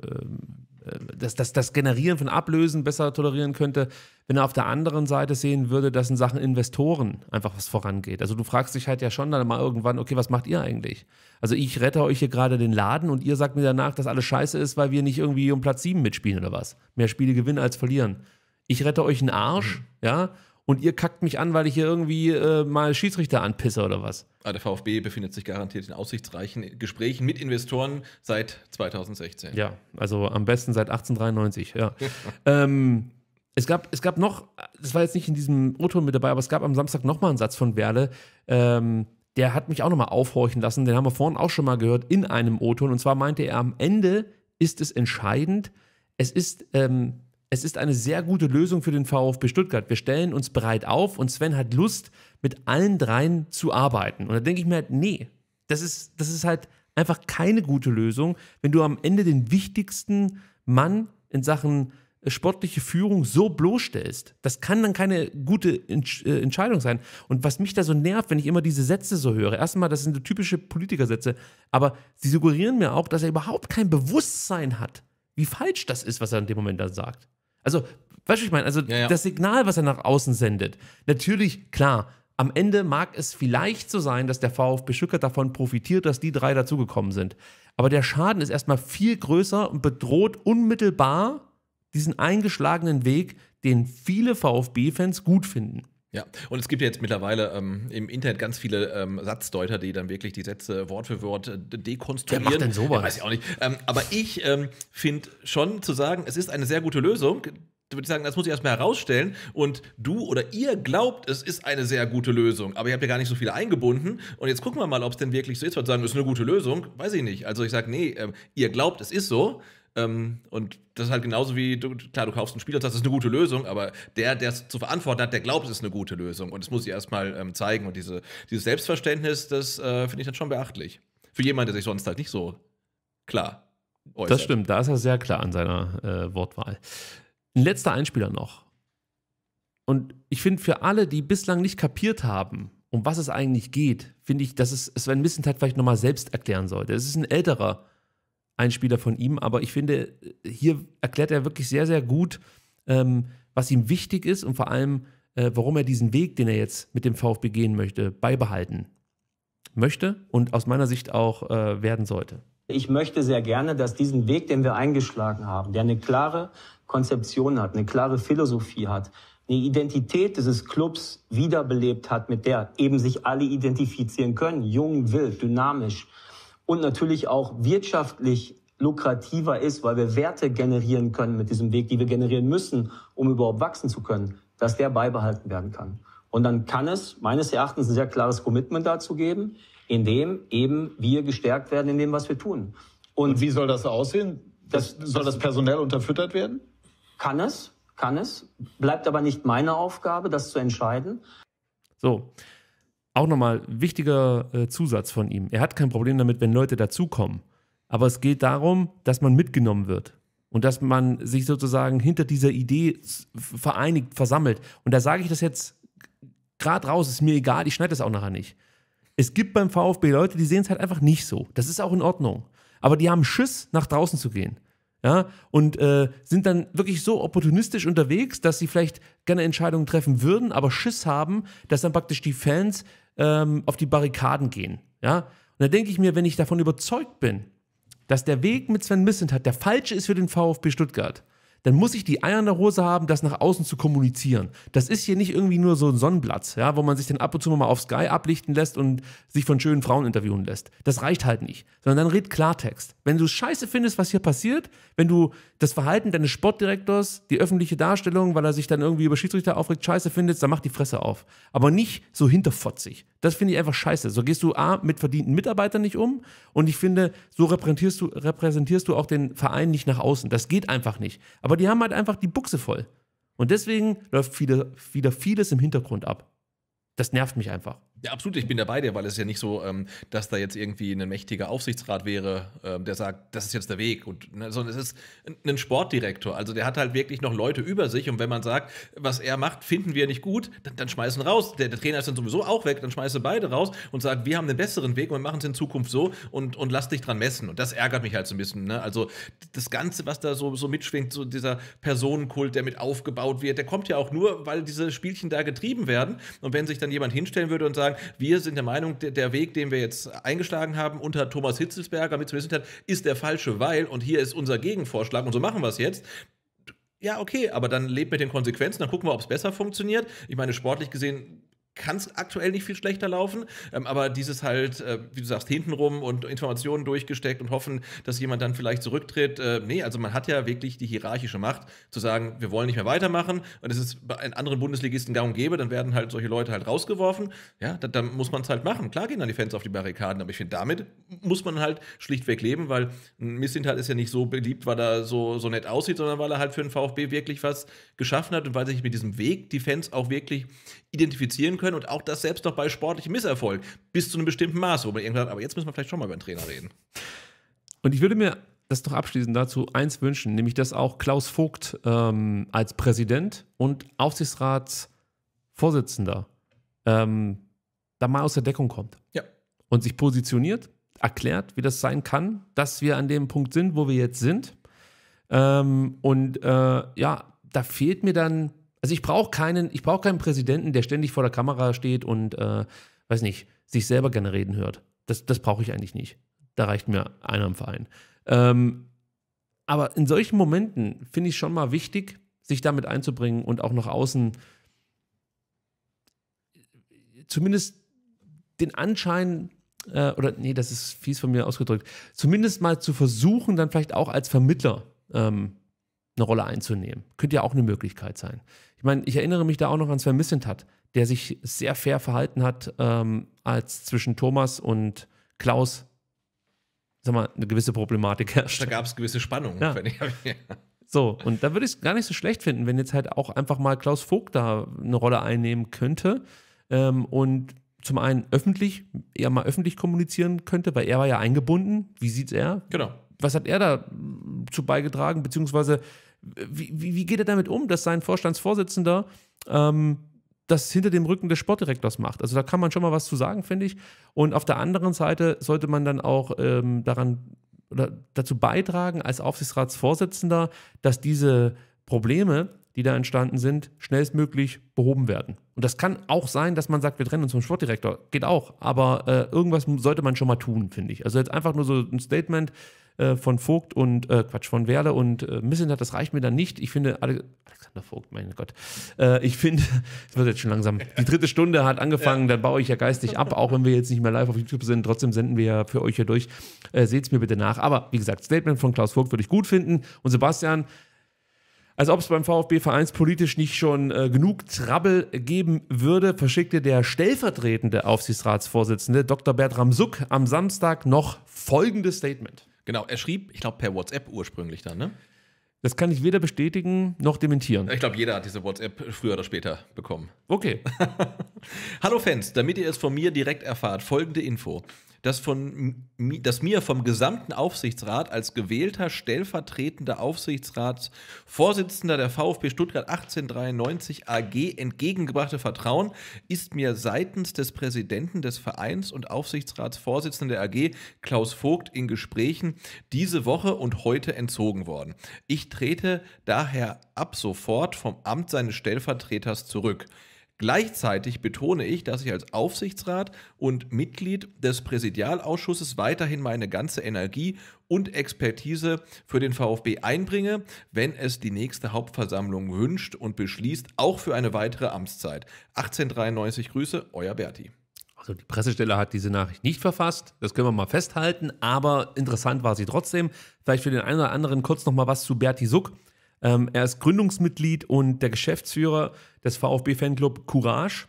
Äh, ähm, das, das, das Generieren von Ablösen besser tolerieren könnte, wenn er auf der anderen Seite sehen würde, dass in Sachen Investoren einfach was vorangeht. Also du fragst dich halt ja schon dann mal irgendwann, okay, was macht ihr eigentlich? Also ich rette euch hier gerade den Laden und ihr sagt mir danach, dass alles scheiße ist, weil wir nicht irgendwie um Platz 7 mitspielen oder was. Mehr Spiele gewinnen als verlieren. Ich rette euch einen Arsch, mhm. ja, und ihr kackt mich an, weil ich hier irgendwie äh, mal Schiedsrichter anpisse oder was. Ah, der VfB befindet sich garantiert in aussichtsreichen Gesprächen mit Investoren seit 2016. Ja, also am besten seit 1893, ja. ähm, es gab, es gab noch, das war jetzt nicht in diesem O-Ton mit dabei, aber es gab am Samstag nochmal einen Satz von Werle, ähm, der hat mich auch nochmal aufhorchen lassen, den haben wir vorhin auch schon mal gehört in einem O-Ton. Und zwar meinte er, am Ende ist es entscheidend, es ist ähm, es ist eine sehr gute Lösung für den VfB Stuttgart. Wir stellen uns breit auf und Sven hat Lust, mit allen dreien zu arbeiten. Und da denke ich mir halt, nee, das ist, das ist halt einfach keine gute Lösung, wenn du am Ende den wichtigsten Mann in Sachen äh, sportliche Führung so bloßstellst. Das kann dann keine gute äh, Entscheidung sein. Und was mich da so nervt, wenn ich immer diese Sätze so höre, erstmal, das sind so typische Politikersätze, aber sie suggerieren mir auch, dass er überhaupt kein Bewusstsein hat, wie falsch das ist, was er in dem Moment dann sagt. Also, weißt du, ich meine, also ja, ja. das Signal, was er nach außen sendet, natürlich, klar, am Ende mag es vielleicht so sein, dass der VfB Stuttgart davon profitiert, dass die drei dazugekommen sind. Aber der Schaden ist erstmal viel größer und bedroht unmittelbar diesen eingeschlagenen Weg, den viele VfB-Fans gut finden. Ja, und es gibt ja jetzt mittlerweile ähm, im Internet ganz viele ähm, Satzdeuter, die dann wirklich die Sätze Wort für Wort äh, dekonstruieren. Wer macht denn sowas? Ja, weiß ich auch nicht. Ähm, aber ich ähm, finde schon zu sagen, es ist eine sehr gute Lösung. Würde ich sagen, das muss ich erstmal herausstellen. Und du oder ihr glaubt, es ist eine sehr gute Lösung, aber ihr habt ja gar nicht so viele eingebunden. Und jetzt gucken wir mal, ob es denn wirklich so ist. Weil sagen, es ist eine gute Lösung, weiß ich nicht. Also ich sage, nee, ähm, ihr glaubt, es ist so. Ähm, und das ist halt genauso wie, du, klar, du kaufst einen Spieler und sagst, das ist eine gute Lösung, aber der, der es zu verantworten hat, der glaubt, es ist eine gute Lösung. Und das muss ich erstmal ähm, zeigen. Und diese, dieses Selbstverständnis, das äh, finde ich dann schon beachtlich. Für jemanden, der sich sonst halt nicht so klar äußert. Das stimmt, da ist er sehr klar an seiner äh, Wortwahl. Ein letzter Einspieler noch. Und ich finde, für alle, die bislang nicht kapiert haben, um was es eigentlich geht, finde ich, dass es Sven Missentat vielleicht nochmal selbst erklären sollte. Es ist ein älterer Einspieler von ihm. Aber ich finde, hier erklärt er wirklich sehr, sehr gut, ähm, was ihm wichtig ist und vor allem, äh, warum er diesen Weg, den er jetzt mit dem VfB gehen möchte, beibehalten möchte und aus meiner Sicht auch äh, werden sollte. Ich möchte sehr gerne, dass diesen Weg, den wir eingeschlagen haben, der eine klare Konzeption hat, eine klare Philosophie hat, eine Identität dieses Clubs wiederbelebt hat, mit der eben sich alle identifizieren können, jung, wild, dynamisch, und natürlich auch wirtschaftlich lukrativer ist, weil wir Werte generieren können mit diesem Weg, die wir generieren müssen, um überhaupt wachsen zu können, dass der beibehalten werden kann. Und dann kann es meines Erachtens ein sehr klares Commitment dazu geben, indem eben wir gestärkt werden in dem, was wir tun. Und, und wie soll das aussehen? Das, soll das personell unterfüttert werden? Kann es, kann es. Bleibt aber nicht meine Aufgabe, das zu entscheiden. So. Auch nochmal wichtiger äh, Zusatz von ihm. Er hat kein Problem damit, wenn Leute dazukommen. Aber es geht darum, dass man mitgenommen wird und dass man sich sozusagen hinter dieser Idee vereinigt, versammelt. Und da sage ich das jetzt gerade raus, ist mir egal, ich schneide das auch nachher nicht. Es gibt beim VfB Leute, die sehen es halt einfach nicht so. Das ist auch in Ordnung. Aber die haben Schiss, nach draußen zu gehen. Ja, und äh, sind dann wirklich so opportunistisch unterwegs, dass sie vielleicht gerne Entscheidungen treffen würden, aber Schiss haben, dass dann praktisch die Fans ähm, auf die Barrikaden gehen. Ja? Und da denke ich mir, wenn ich davon überzeugt bin, dass der Weg mit Sven hat, der falsche ist für den VfB Stuttgart, dann muss ich die Eier in der Hose haben, das nach außen zu kommunizieren. Das ist hier nicht irgendwie nur so ein Sonnenblatt, ja, wo man sich dann ab und zu mal auf Sky ablichten lässt und sich von schönen Frauen interviewen lässt. Das reicht halt nicht, sondern dann red Klartext. Wenn du scheiße findest, was hier passiert, wenn du das Verhalten deines Sportdirektors, die öffentliche Darstellung, weil er sich dann irgendwie über Schiedsrichter aufregt, scheiße findest, dann mach die Fresse auf. Aber nicht so hinterfotzig. Das finde ich einfach scheiße. So gehst du A, mit verdienten Mitarbeitern nicht um und ich finde, so repräsentierst du, repräsentierst du auch den Verein nicht nach außen. Das geht einfach nicht. Aber die haben halt einfach die Buchse voll. Und deswegen läuft wieder, wieder vieles im Hintergrund ab. Das nervt mich einfach. Ja, absolut, ich bin dabei bei dir, weil es ist ja nicht so, ähm, dass da jetzt irgendwie ein mächtiger Aufsichtsrat wäre, ähm, der sagt, das ist jetzt der Weg, und, ne, sondern es ist ein Sportdirektor. Also der hat halt wirklich noch Leute über sich und wenn man sagt, was er macht, finden wir nicht gut, dann, dann schmeißen raus. Der, der Trainer ist dann sowieso auch weg, dann schmeißen beide raus und sagen, wir haben den besseren Weg und wir machen es in Zukunft so und, und lass dich dran messen. Und das ärgert mich halt so ein bisschen. Ne? Also das Ganze, was da so, so mitschwingt, so dieser Personenkult, der mit aufgebaut wird, der kommt ja auch nur, weil diese Spielchen da getrieben werden. Und wenn sich dann jemand hinstellen würde und sagt, sagen, wir sind der Meinung, der, der Weg, den wir jetzt eingeschlagen haben unter Thomas Hitzelsberger mit hat, ist der falsche, weil und hier ist unser Gegenvorschlag und so machen wir es jetzt. Ja, okay, aber dann lebt mit den Konsequenzen, dann gucken wir, ob es besser funktioniert. Ich meine, sportlich gesehen kann es aktuell nicht viel schlechter laufen. Ähm, aber dieses halt, äh, wie du sagst, hintenrum und Informationen durchgesteckt und hoffen, dass jemand dann vielleicht zurücktritt. Äh, nee, also man hat ja wirklich die hierarchische Macht, zu sagen, wir wollen nicht mehr weitermachen. Und es ist bei anderen Bundesligisten gang und gäbe, dann werden halt solche Leute halt rausgeworfen. Ja, dann, dann muss man es halt machen. Klar gehen dann die Fans auf die Barrikaden, aber ich finde, damit muss man halt schlichtweg leben, weil ein Missintal ist ja nicht so beliebt, weil er so, so nett aussieht, sondern weil er halt für den VfB wirklich was geschaffen hat und weil sich mit diesem Weg die Fans auch wirklich identifizieren können können und auch das selbst noch bei sportlichem Misserfolg bis zu einem bestimmten Maß, wo man irgendwann sagt, aber jetzt müssen wir vielleicht schon mal über den Trainer reden. Und ich würde mir das doch abschließend dazu eins wünschen, nämlich dass auch Klaus Vogt ähm, als Präsident und Aufsichtsratsvorsitzender ähm, da mal aus der Deckung kommt. Ja. Und sich positioniert, erklärt, wie das sein kann, dass wir an dem Punkt sind, wo wir jetzt sind. Ähm, und äh, ja, da fehlt mir dann also ich brauche keinen, ich brauche keinen Präsidenten, der ständig vor der Kamera steht und äh, weiß nicht, sich selber gerne reden hört. Das, das brauche ich eigentlich nicht. Da reicht mir einer im Verein. Ähm, aber in solchen Momenten finde ich schon mal wichtig, sich damit einzubringen und auch nach außen zumindest den Anschein äh, oder nee, das ist fies von mir ausgedrückt, zumindest mal zu versuchen, dann vielleicht auch als Vermittler ähm, eine Rolle einzunehmen. Könnte ja auch eine Möglichkeit sein. Ich meine, ich erinnere mich da auch noch an Sven Missentat, der sich sehr fair verhalten hat, ähm, als zwischen Thomas und Klaus, sag mal, eine gewisse Problematik herrscht. Da gab es gewisse Spannungen. Ja. Ich, ja. So, und da würde ich es gar nicht so schlecht finden, wenn jetzt halt auch einfach mal Klaus Vogt da eine Rolle einnehmen könnte ähm, und zum einen öffentlich, eher mal öffentlich kommunizieren könnte, weil er war ja eingebunden. Wie sieht er? Genau. Was hat er dazu beigetragen? Beziehungsweise wie, wie, geht er damit um, dass sein Vorstandsvorsitzender ähm, das hinter dem Rücken des Sportdirektors macht? Also da kann man schon mal was zu sagen, finde ich. Und auf der anderen Seite sollte man dann auch ähm, daran oder dazu beitragen, als Aufsichtsratsvorsitzender, dass diese Probleme, die da entstanden sind, schnellstmöglich behoben werden. Und das kann auch sein, dass man sagt, wir trennen uns vom Sportdirektor. Geht auch. Aber äh, irgendwas sollte man schon mal tun, finde ich. Also jetzt einfach nur so ein Statement, äh, von Vogt und äh, Quatsch von Werle und äh, Missentat, das reicht mir dann nicht. Ich finde, Ale Alexander Vogt, mein Gott, äh, ich finde, es wird jetzt schon langsam. Die dritte Stunde hat angefangen, ja. dann baue ich ja geistig ab, auch wenn wir jetzt nicht mehr live auf YouTube sind. Trotzdem senden wir ja für euch hier durch. Äh, Seht es mir bitte nach. Aber wie gesagt, Statement von Klaus Vogt würde ich gut finden. Und Sebastian, als ob es beim VfB vereinspolitisch nicht schon äh, genug Trabbel geben würde, verschickte der stellvertretende Aufsichtsratsvorsitzende Dr. Bertram Suck am Samstag noch folgendes Statement. Genau, er schrieb, ich glaube, per WhatsApp ursprünglich dann, ne? Das kann ich weder bestätigen noch dementieren. Ich glaube, jeder hat diese WhatsApp früher oder später bekommen. Okay. Hallo Fans, damit ihr es von mir direkt erfahrt, folgende Info das, von, das mir vom gesamten Aufsichtsrat als gewählter stellvertretender Aufsichtsratsvorsitzender der VfB Stuttgart 1893 AG entgegengebrachte Vertrauen ist mir seitens des Präsidenten des Vereins und Aufsichtsratsvorsitzenden der AG Klaus Vogt in Gesprächen diese Woche und heute entzogen worden. Ich trete daher ab sofort vom Amt seines Stellvertreters zurück. Gleichzeitig betone ich, dass ich als Aufsichtsrat und Mitglied des Präsidialausschusses weiterhin meine ganze Energie und Expertise für den VfB einbringe, wenn es die nächste Hauptversammlung wünscht und beschließt, auch für eine weitere Amtszeit. 1893 Grüße, euer Berti. Also die Pressestelle hat diese Nachricht nicht verfasst, das können wir mal festhalten, aber interessant war sie trotzdem. Vielleicht für den einen oder anderen kurz nochmal was zu Berti Suck. Ähm, er ist Gründungsmitglied und der Geschäftsführer des VfB-Fanclub Courage.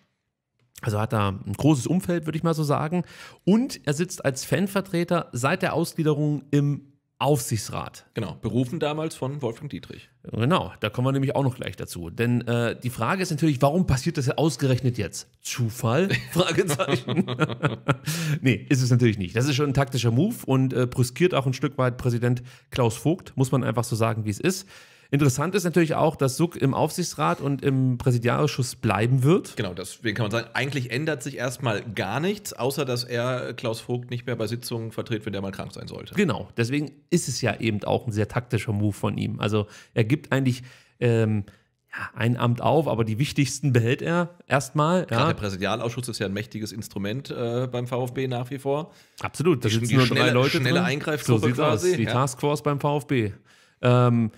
Also hat er ein großes Umfeld, würde ich mal so sagen. Und er sitzt als Fanvertreter seit der Ausgliederung im Aufsichtsrat. Genau, berufen damals von Wolfgang Dietrich. Genau, da kommen wir nämlich auch noch gleich dazu. Denn äh, die Frage ist natürlich, warum passiert das ausgerechnet jetzt? Zufall? Fragezeichen. nee, ist es natürlich nicht. Das ist schon ein taktischer Move und äh, brüskiert auch ein Stück weit Präsident Klaus Vogt, muss man einfach so sagen, wie es ist. Interessant ist natürlich auch, dass Suck im Aufsichtsrat und im Präsidialausschuss bleiben wird. Genau, deswegen kann man sagen, eigentlich ändert sich erstmal gar nichts, außer dass er Klaus Vogt nicht mehr bei Sitzungen vertritt, wenn der mal krank sein sollte. Genau, deswegen ist es ja eben auch ein sehr taktischer Move von ihm. Also er gibt eigentlich. Ähm, ja, ein Amt auf, aber die wichtigsten behält er erstmal. Ja. Der Präsidialausschuss ist ja ein mächtiges Instrument äh, beim VfB nach wie vor. Absolut, da sind nur schnelle, drei Leute schnelle drin. Eingreiftruppe so quasi. Aus, die ja. Taskforce beim VfB. Ähm,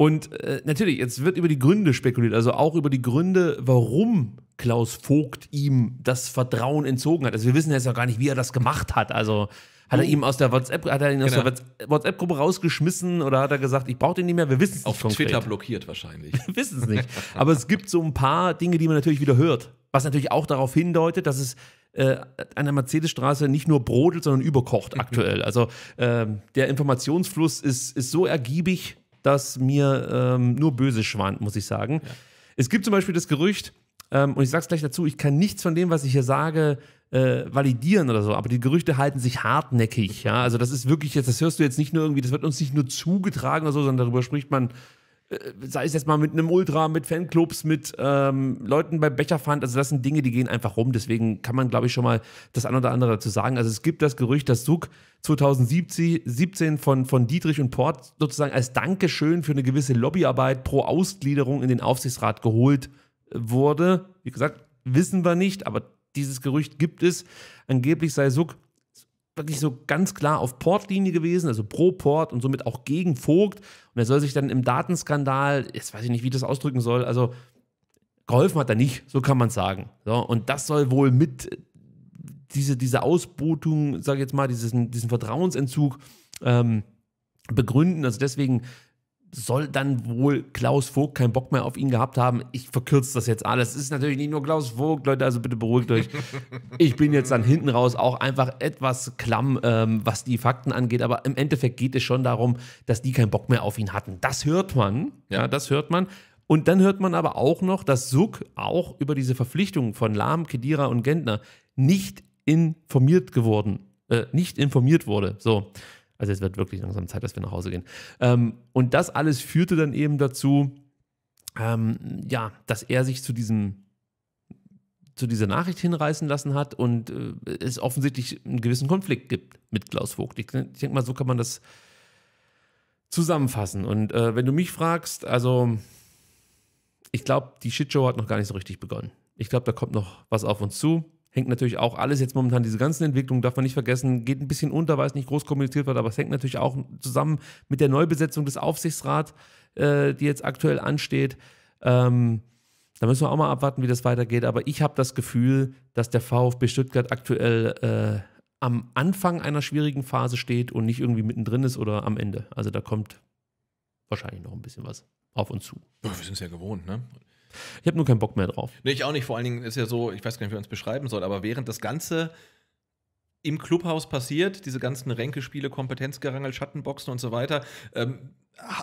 und äh, natürlich, jetzt wird über die Gründe spekuliert, also auch über die Gründe, warum Klaus Vogt ihm das Vertrauen entzogen hat. Also wir wissen jetzt ja gar nicht, wie er das gemacht hat. Also hat er ihm aus der WhatsApp, hat er ihn aus genau. der WhatsApp-Gruppe rausgeschmissen oder hat er gesagt, ich brauche den nicht mehr? Wir wissen es nicht. Auf konkret. Twitter blockiert wahrscheinlich. Wir wissen es nicht. Aber es gibt so ein paar Dinge, die man natürlich wieder hört. Was natürlich auch darauf hindeutet, dass es äh, an der Mercedesstraße nicht nur brodelt, sondern überkocht aktuell. Also äh, der Informationsfluss ist, ist so ergiebig, das mir ähm, nur böse schwant, muss ich sagen. Ja. Es gibt zum Beispiel das Gerücht, ähm, und ich sage es gleich dazu, ich kann nichts von dem, was ich hier sage, äh, validieren oder so, aber die Gerüchte halten sich hartnäckig. Ja? Also das ist wirklich jetzt, das hörst du jetzt nicht nur irgendwie, das wird uns nicht nur zugetragen oder so, sondern darüber spricht man äh, sei es jetzt mal mit einem Ultra, mit Fanclubs, mit ähm, Leuten bei Becherpfand, also das sind Dinge, die gehen einfach rum. Deswegen kann man, glaube ich, schon mal das ein oder andere dazu sagen. Also es gibt das Gerücht, dass Zug 2017 von, von Dietrich und Port sozusagen als Dankeschön für eine gewisse Lobbyarbeit pro Ausgliederung in den Aufsichtsrat geholt äh, wurde. Wie gesagt, wissen wir nicht, aber dieses Gerücht gibt es. Angeblich sei Suck wirklich so ganz klar auf Portlinie gewesen, also pro Port und somit auch gegen Vogt. Und er soll sich dann im Datenskandal, jetzt weiß ich nicht, wie ich das ausdrücken soll, also geholfen hat er nicht, so kann man sagen. So, und das soll wohl mit äh, diese, diese Ausbotung, sage ich jetzt mal, dieses, diesen Vertrauensentzug ähm, begründen. Also deswegen soll dann wohl Klaus Vogt keinen Bock mehr auf ihn gehabt haben. Ich verkürze das jetzt alles. Es ist natürlich nicht nur Klaus Vogt, Leute, also bitte beruhigt euch. Ich bin jetzt dann hinten raus auch einfach etwas klamm, ähm, was die Fakten angeht. Aber im Endeffekt geht es schon darum, dass die keinen Bock mehr auf ihn hatten. Das hört man. Ja, ja das hört man. Und dann hört man aber auch noch, dass Suk auch über diese Verpflichtungen von Lahm, Kedira und Gentner nicht informiert geworden, äh, nicht informiert wurde. So. Also es wird wirklich langsam Zeit, dass wir nach Hause gehen. Ähm, und das alles führte dann eben dazu, ähm, ja, dass er sich zu diesem zu dieser Nachricht hinreißen lassen hat und äh, es offensichtlich einen gewissen Konflikt gibt mit Klaus Vogt. Ich, ich denke mal, so kann man das zusammenfassen. Und äh, wenn du mich fragst, also ich glaube, die Shitshow hat noch gar nicht so richtig begonnen. Ich glaube, da kommt noch was auf uns zu hängt natürlich auch alles jetzt momentan, diese ganzen Entwicklungen, darf man nicht vergessen, geht ein bisschen unter, weil es nicht groß kommuniziert wird, aber es hängt natürlich auch zusammen mit der Neubesetzung des Aufsichtsrats, äh, die jetzt aktuell ansteht. Ähm, da müssen wir auch mal abwarten, wie das weitergeht. Aber ich habe das Gefühl, dass der VfB Stuttgart aktuell äh, am Anfang einer schwierigen Phase steht und nicht irgendwie mittendrin ist oder am Ende. Also da kommt wahrscheinlich noch ein bisschen was auf uns zu. Ja, wir sind es ja gewohnt, ne? Ich habe nur keinen Bock mehr drauf. Nee, ich auch nicht. Vor allen Dingen ist ja so, ich weiß gar nicht, wie man es beschreiben soll, aber während das Ganze im Clubhaus passiert, diese ganzen Ränkespiele, Kompetenzgerangel, Schattenboxen und so weiter, ähm,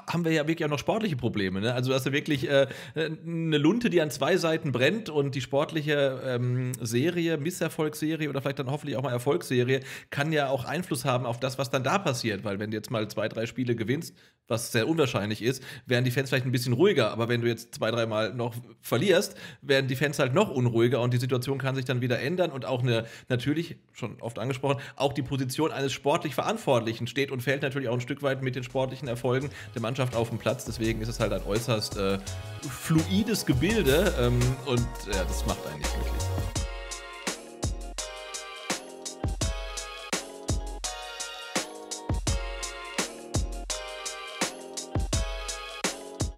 haben wir ja wirklich auch noch sportliche Probleme. Ne? Also, hast du wirklich äh, eine Lunte, die an zwei Seiten brennt und die sportliche ähm, Serie, Misserfolgsserie oder vielleicht dann hoffentlich auch mal Erfolgsserie, kann ja auch Einfluss haben auf das, was dann da passiert. Weil, wenn du jetzt mal zwei, drei Spiele gewinnst, was sehr unwahrscheinlich ist, werden die Fans vielleicht ein bisschen ruhiger. Aber wenn du jetzt zwei, drei Mal noch verlierst, werden die Fans halt noch unruhiger und die Situation kann sich dann wieder ändern. Und auch eine, natürlich, schon oft angesprochen, auch die Position eines sportlich Verantwortlichen steht und fällt natürlich auch ein Stück weit mit den sportlichen Erfolgen der Mannschaft auf dem Platz. Deswegen ist es halt ein äußerst äh, fluides Gebilde ähm, und ja, das macht eigentlich glücklich.